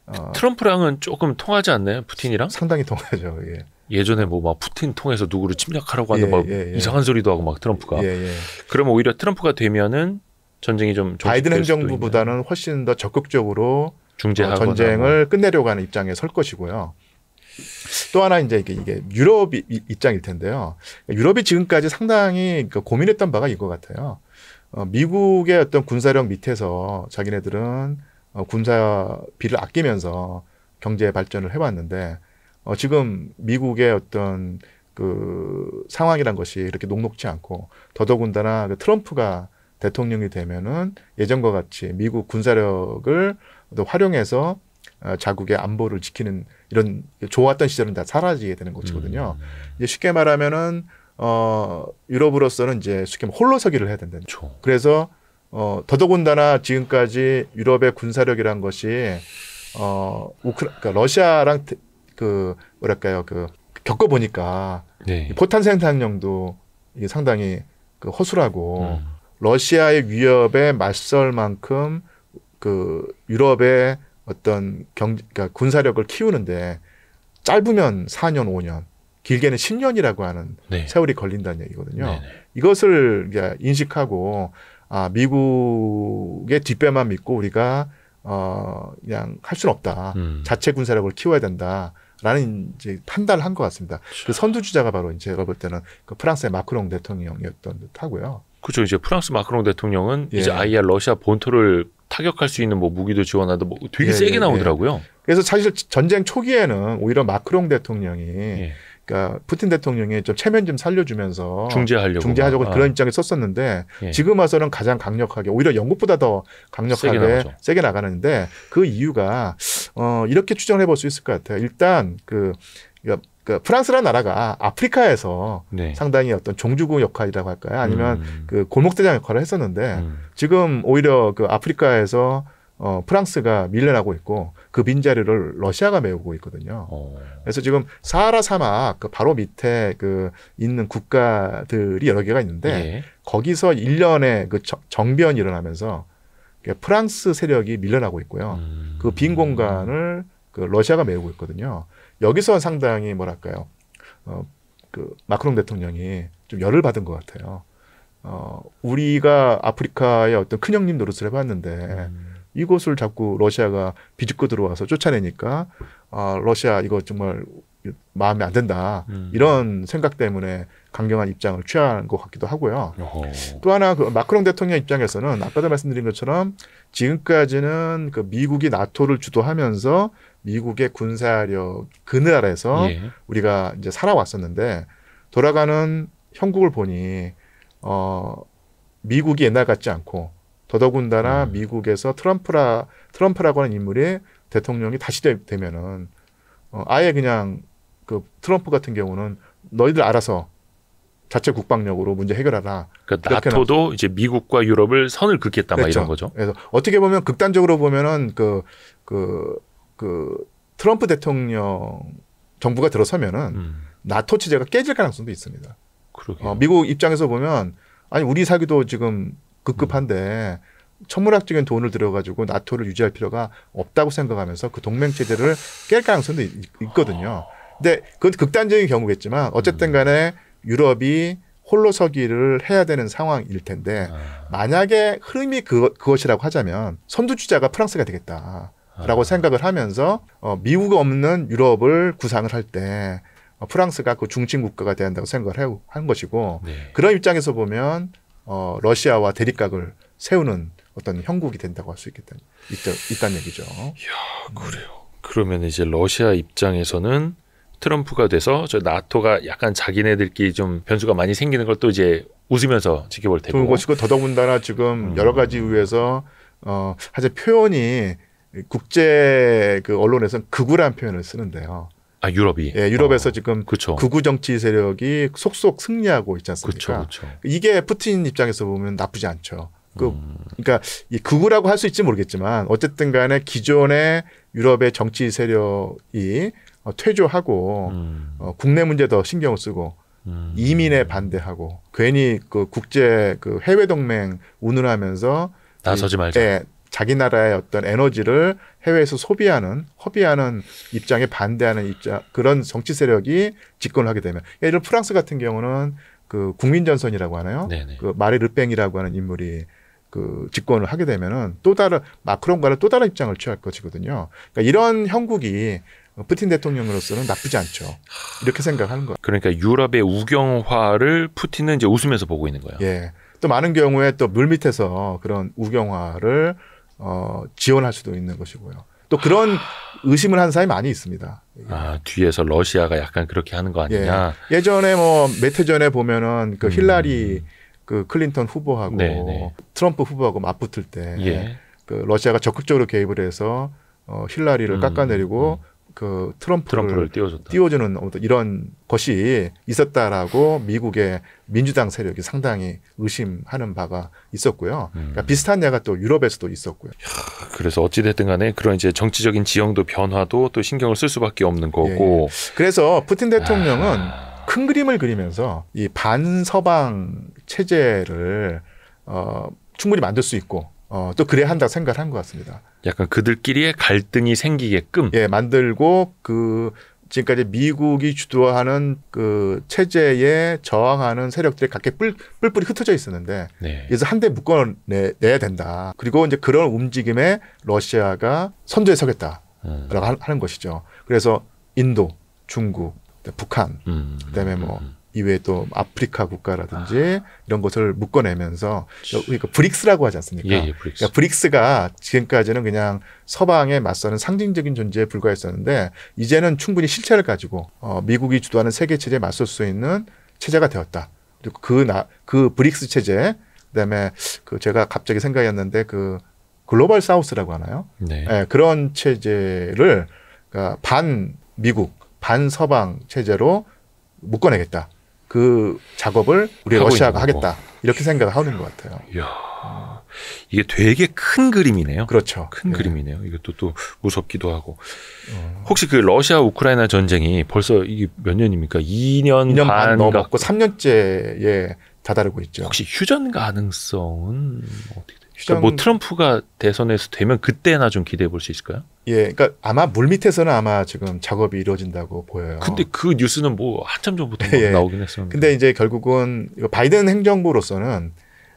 Speaker 2: 어
Speaker 1: 트럼프랑은 조금 통하지 않나요, 푸틴이랑? 상당히
Speaker 2: 통하죠. 예.
Speaker 1: 예전에 뭐 막 푸틴 통해서 누구를 침략하라고 하는 예, 막 예, 예. 이상한 소리도 하고 막 트럼프가 예, 예. 그러면 오히려 트럼프가 되면은 전쟁이 좀 바이든
Speaker 2: 행정부보다는 훨씬 더 적극적으로 어,
Speaker 1: 중재하거나 전쟁을
Speaker 2: 뭐. 끝내려고 하는 입장에 설 것이고요. 또 하나 이제 이게, 이게 유럽 입장일 텐데요. 유럽이 지금까지 상당히 그 고민했던 바가 이거 같아요. 어, 미국의 어떤 군사력 밑에서 자기네들은 어, 군사비를 아끼면서 경제 발전을 해왔는데 어, 지금 미국의 어떤 그 상황이란 것이 이렇게 녹록지 않고 더더군다나 그 트럼프가 대통령이 되면은 예전과 같이 미국 군사력을 또 활용해서 어, 자국의 안보를 지키는 이런 좋았던 시절은 다 사라지게 되는 것이거든요. 음. 이제 쉽게 말하면은 어 유럽으로서는 이제 쉽게 홀로서기를 해야 된다. 그렇죠. 그래서 어 더더군다나 지금까지 유럽의 군사력이란 것이 어 우크라 그러니까 러시아랑 그 뭐랄까요 그 겪어보니까 네. 포탄 생산량도 이 상당히 그 허술하고 음. 러시아의 위협에 맞설 만큼 그 유럽의 어떤 경 그러니까 군사력을 키우는데 짧으면 4년 5년 길게는 10년이라고 하는 네. 세월이 걸린다는 얘기거든요. 네네. 네. 이것을 인식하고 아 미국의 뒷배만 믿고 우리가 어 그냥 할 수는 없다. 음. 자체 군사력을 키워야 된다. 라는 이제 판단을 한 것 같습니다. 그 그렇죠. 그 선두주자가 바로 이제 제가 볼 때는 그 프랑스의 마크롱 대통령이었던 듯하고요.
Speaker 1: 그렇죠. 이제 프랑스 마크롱 대통령은 예. 이제 아이야 러시아 본토를 타격할 수 있는 뭐 무기도 지원하다 뭐 되게 예, 세게 예, 나오더라고요. 예.
Speaker 2: 그래서 사실 전쟁 초기에는 오히려 마크롱 대통령이 예. 그러니까 푸틴 대통령이 좀 체면 좀 살려주면서 중재하려고 중재하려고 아. 그런 입장에 섰었는데 예. 지금 와서는 가장 강력하게 오히려 영국보다 더 강력하게 세게, 세게 나가는데 그 이유가 어 이렇게 추정을 해볼 수 있을 것 같아요. 일단 그 그러니까 그 프랑스라는 나라가 아프리카에서 네. 상당히 어떤 종주국 역할이라고 할까요? 아니면 음. 그 골목대장 역할을 했었는데 음. 지금 오히려 그 아프리카에서 어, 프랑스가 밀려나고 있고 그 빈자리를 러시아가 메우고 있거든요. 어. 그래서 지금 사하라 사막 그 바로 밑에 그 있는 국가들이 여러 개가 있는데 예. 거기서 일련의그 정변이 일어나면서 프랑스 세력이 밀려나고 있고요. 음. 그빈 공간을 그 러시아가 메우고 있거든요. 여기서 상당히 뭐랄까요. 어, 그 마크롱 대통령이 좀 열을 받은 것 같아요. 어, 우리가 아프리카의 어떤 큰형님 노릇을 해봤는데 음. 이곳을 자꾸 러시아가 비집고 들어와서 쫓아내니까 아 러시아 이거 정말 마음에 안 든다 음. 이런 생각 때문에 강경한 입장을 취한 것 같기도 하고요. 어허. 또 하나 그 마크롱 대통령 입장에서는 아까도 말씀드린 것처럼 지금까지는 그 미국이 나토를 주도하면서 미국의 군사력 그늘아래서 예. 우리가 이제 살아왔었는데 돌아가는 형국을 보니 어 미국이 옛날 같지 않고 더더군다나 음. 미국에서 트럼프라 트럼프라고 하는 인물이 대통령이 다시 되, 면은 어, 아예 그냥 그 트럼프 같은 경우는 너희들 알아서 자체 국방력으로 문제 해결하라.
Speaker 1: 그러니까 나토도 나 이제 미국과 유럽을 선을 긋겠다 막 이런 그렇죠. 거죠.
Speaker 2: 그래서 어떻게 보면 극단적으로 보면은 그 그그 그, 그 트럼프 대통령 정부가 들어서면은 음. 나토 체제가 깨질 가능성도 있습니다. 어, 미국 입장에서 보면 아니 우리 사기도 지금 급급한데 천문학적인 돈을 들여가지고 나토를 유지할 필요가 없다고 생각하면서 그 동맹 체제를 깰 가능성도 있거든요. 근데 그건 극단적인 경우겠지만 어쨌든 간에 유럽이 홀로 서기를 해야 되는 상황일 텐데 아. 만약에 흐름이 그, 그것이라고 하자면 선두주자가 프랑스가 되겠다. 라고 아. 생각을 하면서 어, 미국 없는 유럽을 구상을 할때 어, 프랑스가 그 중심 국가가 된다고 생각을 해, 한 것이고 네. 그런 입장에서 보면 어, 러시아와 대립각을 세우는 어떤 형국이 된다고 할 수 있겠다는 있다, 얘기죠. 이야
Speaker 1: 그래요. 그러면 이제 러시아 입장에서는 트럼프가 돼서 저 나토가 약간 자기네들끼리 좀 변수가 많이 생기는 걸 또 이제 웃으면서 지켜볼 테고. 그것고
Speaker 2: 더더군다나 지금 음. 여러 가지 이에서어 사실 표현이 국제 그 언론에서는 극우란 표현을 쓰는데요. 아 유럽이 예, 유럽에서 어. 지금 그쵸. 극우 정치 세력이 속속 승리하고 있지 않습니까? 그쵸, 그 이게 푸틴 입장에서 보면 나쁘지 않죠. 그 음. 그러니까 이 극우라고 할 수 있지 모르겠지만 어쨌든 간에 기존의 유럽의 정치 세력이 어, 퇴조하고 음. 어, 국내 문제 더 신경을 쓰고 음. 이민에 반대하고 괜히 그 국제 그 해외 동맹 운운하면서 나서지 말자. 예, 자기 나라의 어떤 에너지를 해외에서 소비하는 허비하는 입장에 반대하는 입장 그런 정치 세력이 집권을 하게 되면 그러니까 예를 들어 프랑스 같은 경우는 그 국민전선이라고 하나요? 네네. 네. 그 마리 르뱅이라고 하는 인물이 그 집권을 하게 되면은 또 다른 마크롱과는 또 다른 입장을 취할 것이거든요. 그러니까 이런 형국이 푸틴 대통령으로서는 나쁘지 않죠. 이렇게 생각하는 거예요.
Speaker 1: 그러니까 유럽의 우경화를 푸틴은 이제 웃으면서 보고 있는 거예요. 예.
Speaker 2: 또 많은 경우에 또 물밑에서 그런 우경화를 어, 지원할 수도 있는 것이고요. 또 그런 의심을 하는 사람이 많이 있습니다.
Speaker 1: 예. 아, 뒤에서 러시아가 약간 그렇게 하는 거 아니냐.
Speaker 2: 예. 전에뭐 몇해 전에 보면은 그 음. 힐라리 음. 그 클린턴 후보하고 네네. 네. 트럼프 후보하고 맞붙을 때 예. 그 러시아가 적극적으로 개입을 해서 어, 힐라리를 음, 깎아내리고 음. 그 트럼프를, 트럼프를 띄워주는 어떤 이런 것이 있었다라고 미국의 민주당 세력이 상당히 의심하는 바가 있었고요. 그러니까 음. 그러니까 비슷한 예가 또 유럽에서도 있었고요. 야,
Speaker 1: 그래서 어찌 됐든 간에 그런 이제 정치적인 지형도 변화도 또 신경을 쓸 수밖에 없는 예, 거고. 예.
Speaker 2: 그래서 푸틴 대통령은 아. 큰 그림을 그리면서 이 반서방 체제를 어, 충분히 만들 수 있고 어, 또 그래야 한다 생각을 한 것 같습니다. 약간 그들끼리의 갈등이 생기게끔 예, 만들고 그 지금까지 미국이 주도하는 그 체제에 저항하는 세력들이 각계 뿔, 뿔뿔이 흩어져 있었는데 네. 그래서 한 대 묶어내야 된다. 그리고 이제 그런 움직임에 러시아가 선두에 서겠다라고 음. 하는 것이죠. 그래서 인도, 중국, 북한, 음. 그다음에 뭐 음. 이외에 또 아프리카 국가라든지 아. 이런 것을 묶어내면서 그러니까 브릭스라고 하지 않습니까? 예, 예, 브릭스. 그러니까 브릭스가 지금까지는 그냥 서방에 맞서는 상징적인 존재에 불과했었는데 이제는 충분히 실체를 가지고 어, 미국이 주도하는 세계 체제에 맞설 수 있는 체제가 되었다. 그리고 그 나그 그 브릭스 체제 그다음에 그 제가 갑자기 생각이 났는데 그 글로벌 사우스라고 하나요? 네. 네 그런 체제를 그러니까 반 미국, 반 서방 체제로 묶어내겠다. 그 작업을 우리 러시아가 하겠다 이렇게 생각을 하는 것 같아요.
Speaker 1: 이야, 이게 되게 큰 그림이네요. 그렇죠. 큰 네. 그림이네요. 이것도 또 무섭기도 하고. 음. 혹시 그 러시아 우크라이나 전쟁이 벌써 이게 몇 년입니까? 2년, 2년 반 넘었고 3년째에 다다르고 있죠. 혹시
Speaker 2: 휴전 가능성은 어떻게 그러니까 뭐 휴장... 뭐
Speaker 1: 트럼프가 대선에서 되면 그때나 좀
Speaker 2: 기대해 볼 수 있을까요? 예, 그러니까 아마 물 밑에서는 아마 지금 작업이 이루어진다고 보여요. 근데 그 뉴스는 뭐 한참 전부터 예, 예, 나오긴 했었는데. 근데 이제 결국은 이거 바이든 행정부로서는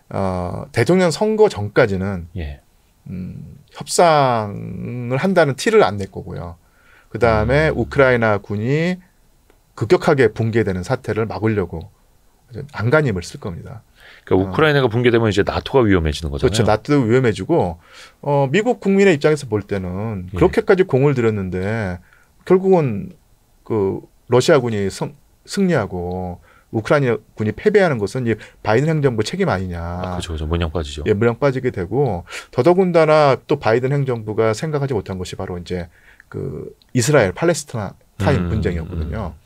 Speaker 2: 어, 대통령 선거 전까지는 예. 음, 협상을 한다는 티를 안 낼 거고요. 그 다음에 음. 우크라이나 군이 급격하게 붕괴되는 사태를 막으려고 안간힘을 쓸 겁니다. 그러니까 아.
Speaker 1: 우크라이나가 붕괴되면 이제 나토가 위험해지는 거잖아요. 그렇죠. 나토도 위험해지고
Speaker 2: 어, 미국 국민의 입장에서 볼 때는 예. 그렇게까지 예. 공을 들였는데 결국은 그 러시아군이 승, 승리하고 우크라이나 군이 패배하는 것은 이 바이든 행정부 책임 아니냐. 아, 그죠, 그죠. 모양 빠지죠. 예, 모양 빠지게 되고 더더군다나 또 바이든 행정부가 생각하지 못한 것이 바로 이제 그 이스라엘 팔레스타인 음, 분쟁이었거든요. 음.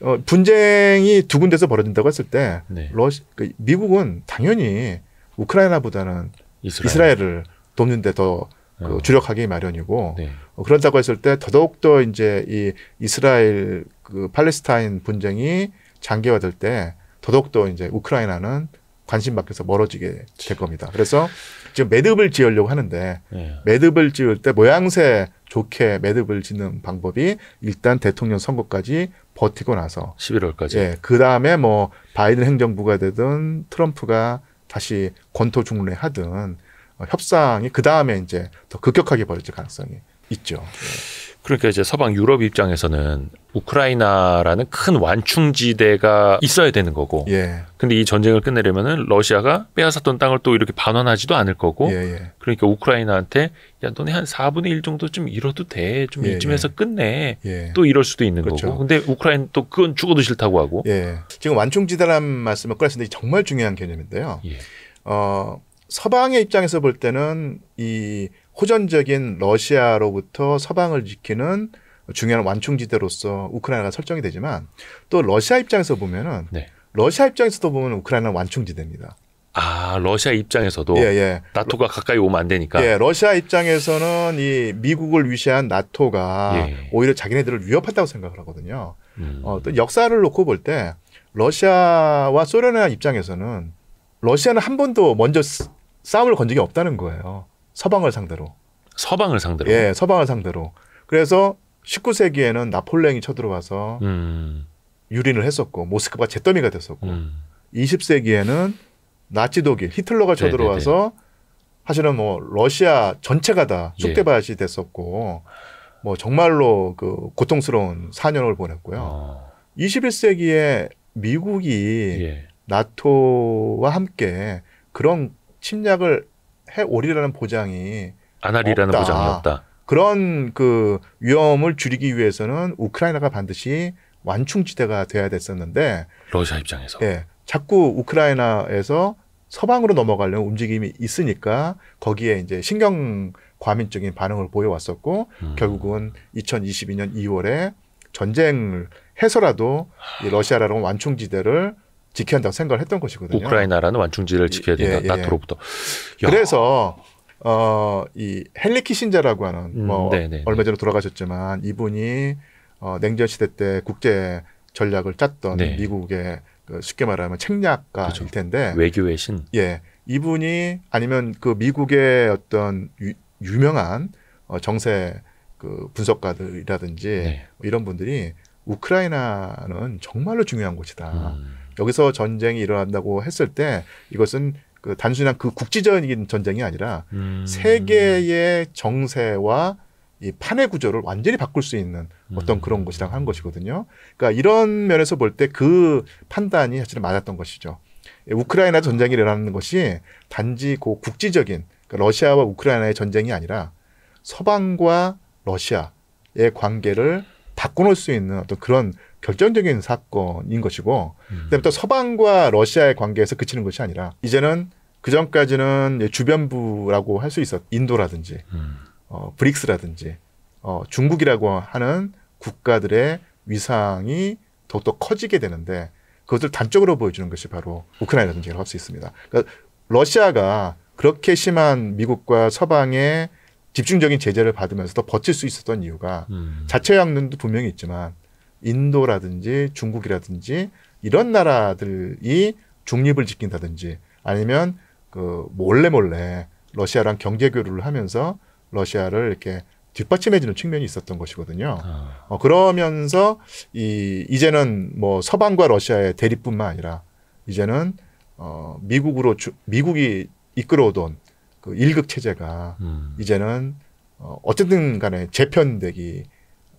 Speaker 2: 어, 분쟁이 두 군데서 벌어진다고 했을 때 네. 러시 그 미국은 당연히 우크라이나보다는 이스라엘. 을 돕는데 더그 어. 주력하기 마련이고 네. 어, 그런다고 했을 때 더더욱 더 이제 이 이스라엘 그 팔레스타인 분쟁이 장기화될 때 더더욱 더 이제 우크라이나는 관심 밖에서 멀어지게 될 겁니다. 그래서 지금 매듭을 지으려고 하는데 네. 매듭을 지을 때 모양새 좋게 매듭을 짓는 방법이 일단 대통령 선거까지 버티고 나서 11월까지. 예, 그 다음에 뭐 바이든 행정부가 되든 트럼프가 다시 권토 중례하든 어, 협상이 그 다음에 이제 더 급격하게 벌어질 가능성이 있죠. 예.
Speaker 1: 그러니까 이제 서방 유럽 입장에서는 우크라이나라는 큰 완충지대가 있어야 되는 거고. 예. 근데 이 전쟁을 끝내려면은 러시아가 빼앗았던 땅을 또 이렇게 반환하지도 않을 거고. 예예. 예. 그러니까 우크라이나한테 야 너네 한 4분의 1 정도 좀 잃어도
Speaker 2: 돼. 좀예 이쯤에서 예. 끝내. 예.
Speaker 1: 또 이럴 수도 있는 그렇죠. 거고. 근데 우크라이나 또 그건 죽어도 싫다고
Speaker 2: 하고. 예. 지금 완충지대라는 말씀을 꺼냈는데 정말 중요한 개념인데요. 예. 어, 서방의 입장에서 볼 때는 이 호전적인 러시아로부터 서방을 지키는 중요한 완충지대로서 우크라이나가 설정이 되지만 또 러시아 입장에서 보면은 네. 러시아 입장에서도 보면 우크라이나 는 완충지대입니다.
Speaker 1: 아 러시아 입장에서도 예, 예. 나토가 가까이 오면 안 되니까. 예,
Speaker 2: 러시아 입장에서는 이 미국을 위시한 나토가 예. 오히려 자기네들을 위협했다고 생각을 하거든요. 음. 어, 또 역사를 놓고 볼 때 러시아와 소련의 입장에서는 러시아는 한 번도 먼저 싸움을 건 적이 없다는 거예요. 서방을 상대로. 서방을 상대로. 예, 서방을 상대로. 그래서 19세기에는 나폴레옹이 쳐들어와서
Speaker 1: 음.
Speaker 2: 유린을 했었고 모스크바 잿더미가 됐었고 음. 20세기에는 나치 독일 히틀러가 네, 쳐들어와서 네네네. 사실은 뭐 러시아 전체가 다 예. 쑥대밭이 예. 됐었고 뭐 정말로 그 고통스러운 4년을 보냈고요. 어. 21세기에 미국이 예. 나토와 함께 그런 침략을 해 오리라는 보장이 안 하리라는 없다. 보장이 없다. 그런 그 위험을 줄이기 위해서는 우크라이나가 반드시 완충지대가 돼야 됐었는데
Speaker 1: 러시아 입장에서 예,
Speaker 2: 자꾸 우크라이나에서 서방으로 넘어가려는 움직임이 있으니까 거기에 이제 신경 과민적인 반응을 보여왔었고 음. 결국은 2022년 2월에 전쟁을 해서라도 이 러시아라는 완충지대를 지켜야 한다고 생각을 했던 것이거든요.
Speaker 1: 우크라이나라는 완충지를 예, 지켜야 된다. 예, 나토로부터. 예.
Speaker 2: 그래서 어, 이 헨리 키신자라고 하는 음, 뭐 음, 얼마 전에 돌아가셨지만 이분이 어, 냉전 시대 때 국제 전략을 짰던 네. 미국의 그 쉽게 말하면 책략가일 그렇죠. 텐데
Speaker 1: 외교의 신.
Speaker 2: 예, 이분이 아니면 그 미국의 어떤 유, 유명한 어, 정세 그 분석가들이라든지 네. 뭐 이런 분들이 우크라이나는 정말로 중요한 곳이다. 음. 여기서 전쟁이 일어난다고 했을 때 이것은 그 단순한 그 국지적인 전쟁이 아니라 음. 세계의 정세와 이 판의 구조를 완전히 바꿀 수 있는 어떤 음. 그런 것이라고 한 것이거든요. 그러니까 이런 면에서 볼 때 그 판단이 사실은 맞았던 것이죠. 예, 우크라이나 전쟁이 일어나는 것이 단지 그 국지적인 그러니까 러시아와 우크라이나의 전쟁이 아니라 서방과 러시아의 관계를 바꿔놓을 수 있는 어떤 그런 결정적인 사건인 것이고 음. 그다음에 또 서방과 러시아의 관계에서 그치는 것이 아니라 이제는 그 전까지는 주변부라고 할 수 있었 인도라든지 음. 어, 브릭스라든지 어, 중국이라고 하는 국가들의 위상이 더욱더 커지게 되는데 그것을 단적으로 보여주는 것이 바로 우크라이나든지 라고할 수 있습니다. 그러니까 러시아가 그렇게 심한 미국과 서방의 집중적인 제재를 받으면서도 버틸 수 있었던 이유가 음. 자체 양론도 분명히 있지만 인도라든지 중국이라든지 이런 나라들이 중립을 지킨다든지 아니면 그 몰래 몰래 러시아랑 경제 교류를 하면서 러시아를 이렇게 뒷받침해주는 측면이 있었던 것이거든요. 아. 어, 그러면서 이 이제는 뭐 서방과 러시아의 대립뿐만 아니라 이제는 어, 미국으로 주, 미국이 이끌어오던 그 일극 체제가 음. 이제는 어, 어쨌든 간에 재편되기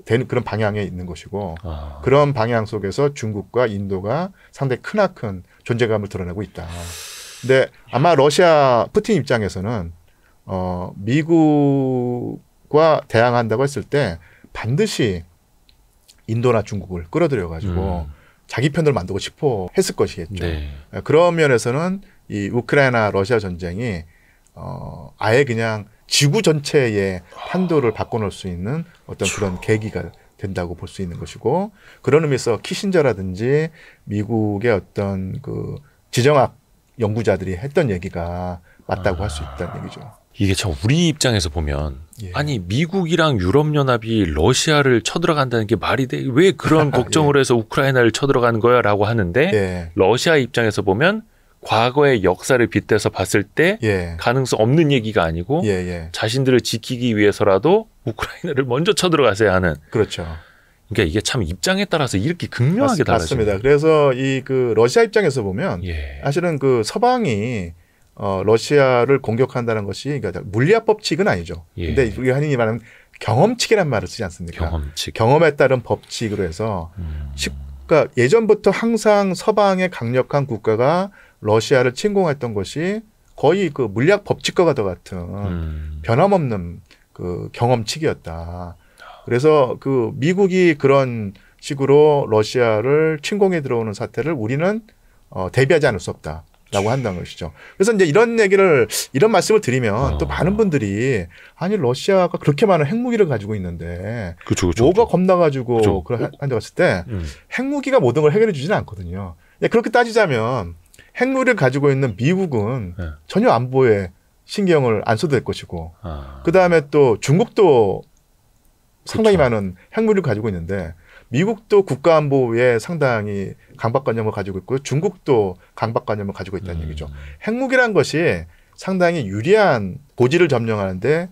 Speaker 2: 되는 그런 방향에 있는 것이고 아. 그런 방향 속에서 중국과 인도가 상당히 크나큰 존재감을 드러내고 있다. 근데 아마 러시아 푸틴 입장에서는 어 미국과 대항한다고 했을 때 반드시 인도나 중국을 끌어들여 가지고 음. 자기 편들 만들고 싶어 했을 것이겠죠. 네. 그런 면에서는 이 우크라이나 러시아 전쟁이 어 아예 그냥 지구 전체의 아. 판도를 바꿔놓을 수 있는 어떤 그런 계기가 된다고 볼 수 있는 것이고 그런 의미에서 키신저라든지 미국의 어떤 그 지정학 연구자들이 했던 얘기가 맞다고 아. 할수 있다는 얘기죠.
Speaker 1: 이게 참 우리 입장에서 보면 예. 아니 미국이랑 유럽 연합이 러시아를 쳐들어간다는 게 말이 돼? 왜 그런 예. 걱정을 예. 해서 우크라이나를 쳐들어가는 거야라고 하는데 예. 러시아 입장에서 보면 과거의 역사를 빗대서 봤을 때 예. 가능성 없는 얘기가 아니고 예예. 예. 자신들을 지키기 위해서라도 우크라이나를 먼저 쳐들어가세요 하는 그렇죠. 그러니까 이게 참 입장에 따라서 이렇게 극명하게 달라집니다.
Speaker 2: 그래서 이 그 러시아 입장에서 보면 예. 사실은 그 서방이 어 러시아를 공격한다는 것이 그러니까 물리학 법칙은 아니죠. 예. 근데 우리 한인이 말하는 경험칙이란 말을 쓰지 않습니까? 경험칙. 경험에 따른 법칙으로 해서 음. 그러니까 예전부터 항상 서방의 강력한 국가가 러시아를 침공했던 것이 거의 그 물리학 법칙과가 더 같은 음. 변함없는 그 경험치기였다. 그래서 그 미국이 그런 식으로 러시아를 침공해 들어오는 사태를 우리는 어, 대비하지 않을 수 없다. 라고 한다는 것이죠. 그래서 이제 이런 얘기를 이런 말씀을 드리면 아. 또 어. 많은 분들이 아니 러시아가 그렇게 많은 핵무기를 가지고 있는데 그쵸, 그쵸, 뭐가 그쵸. 겁나가지고 그런 한다갔을때 음. 핵무기가 모든 걸 해결해 주지는 않거든요. 예, 그렇게 따지자면 핵무기를 가지고 있는 미국은 네. 전혀 안보에 신경을 안 써도 될 것이고 아. 그 다음에 또 중국도 상당히 그렇 많은 핵무기를 가지고 있는데 미국도 국가안보에 상당히 강박관념을 가지고 있고 중국도 강박관념을 가지고 있다는 음. 얘기죠. 핵무기란 것이 상당히 유리한 고지를 점령하는데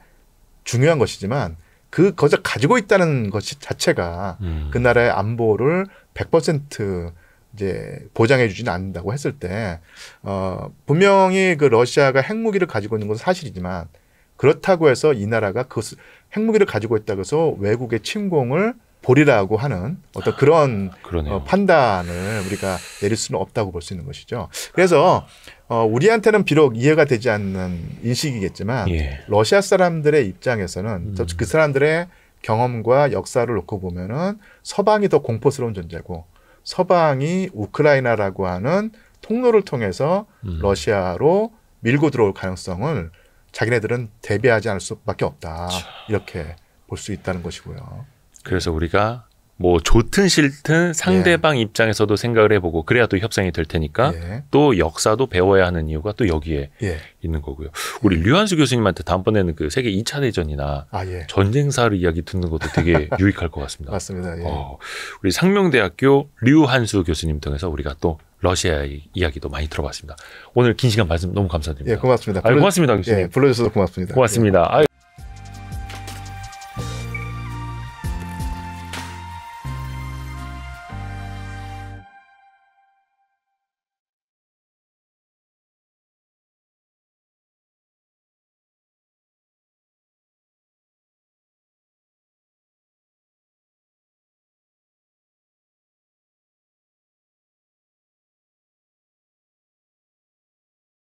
Speaker 2: 중요한 것이지만 그 거저 가지고 있다는 것이 자체가 음. 그 나라의 안보를 100% 이제 보장해 주지는 않는다고 했을 때 어, 분명히 그 러시아가 핵무기를 가지고 있는 것은 사실이지만 그렇다고 해서 이 나라가 그 핵무기를 가지고 있다고 해서 외국의 침공을 보리라고 하는 어떤 그런 아, 어, 판단을 우리가 내릴 수는 없다고 볼 수 있는 것이죠. 그래서 어, 우리한테는 비록 이해가 되지 않는 인식이겠지만 예. 러시아 사람들의 입장에서는 음. 그 사람들의 경험과 역사를 놓고 보면은 서방이 더 공포스러운 존재고 서방이 우크라이나라고 하는 통로를 통해서 음. 러시아로 밀고 들어올 가능성을 자기네들은 대비하지 않을 수밖에 없다. 참. 이렇게 볼 수 있다는 것이고요.
Speaker 1: 그래서 우리가 뭐 좋든 싫든 상대방 예. 입장에서도 생각을 해보고 그래야 또 협상이 될 테니까 예. 또 역사도 배워야 하는 이유가 또 여기에 예. 있는 거고요. 우리 예. 류한수 교수님한테 다음번에는 그 세계 2차 대전이나 아, 예. 전쟁사를 이야기 듣는 것도 되게 유익할 것 같습니다. 맞습니다. 예. 어, 우리 상명대학교 류한수 교수님 통해서 우리가 또 러시아 이야기도 많이 들어봤습니다. 오늘 긴 시간 말씀 너무 감사드립니다. 예, 고맙습니다. 아, 고맙습니다, 교수님. 불러주셔서 고맙습니다. 고맙습니다.